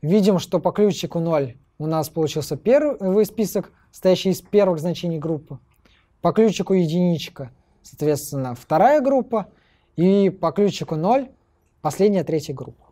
Видим, что по ключику 0 у нас получился первый список, стоящий из первых значений группы. По ключику единичка, соответственно, вторая группа. И по ключику 0 последняя третья группа.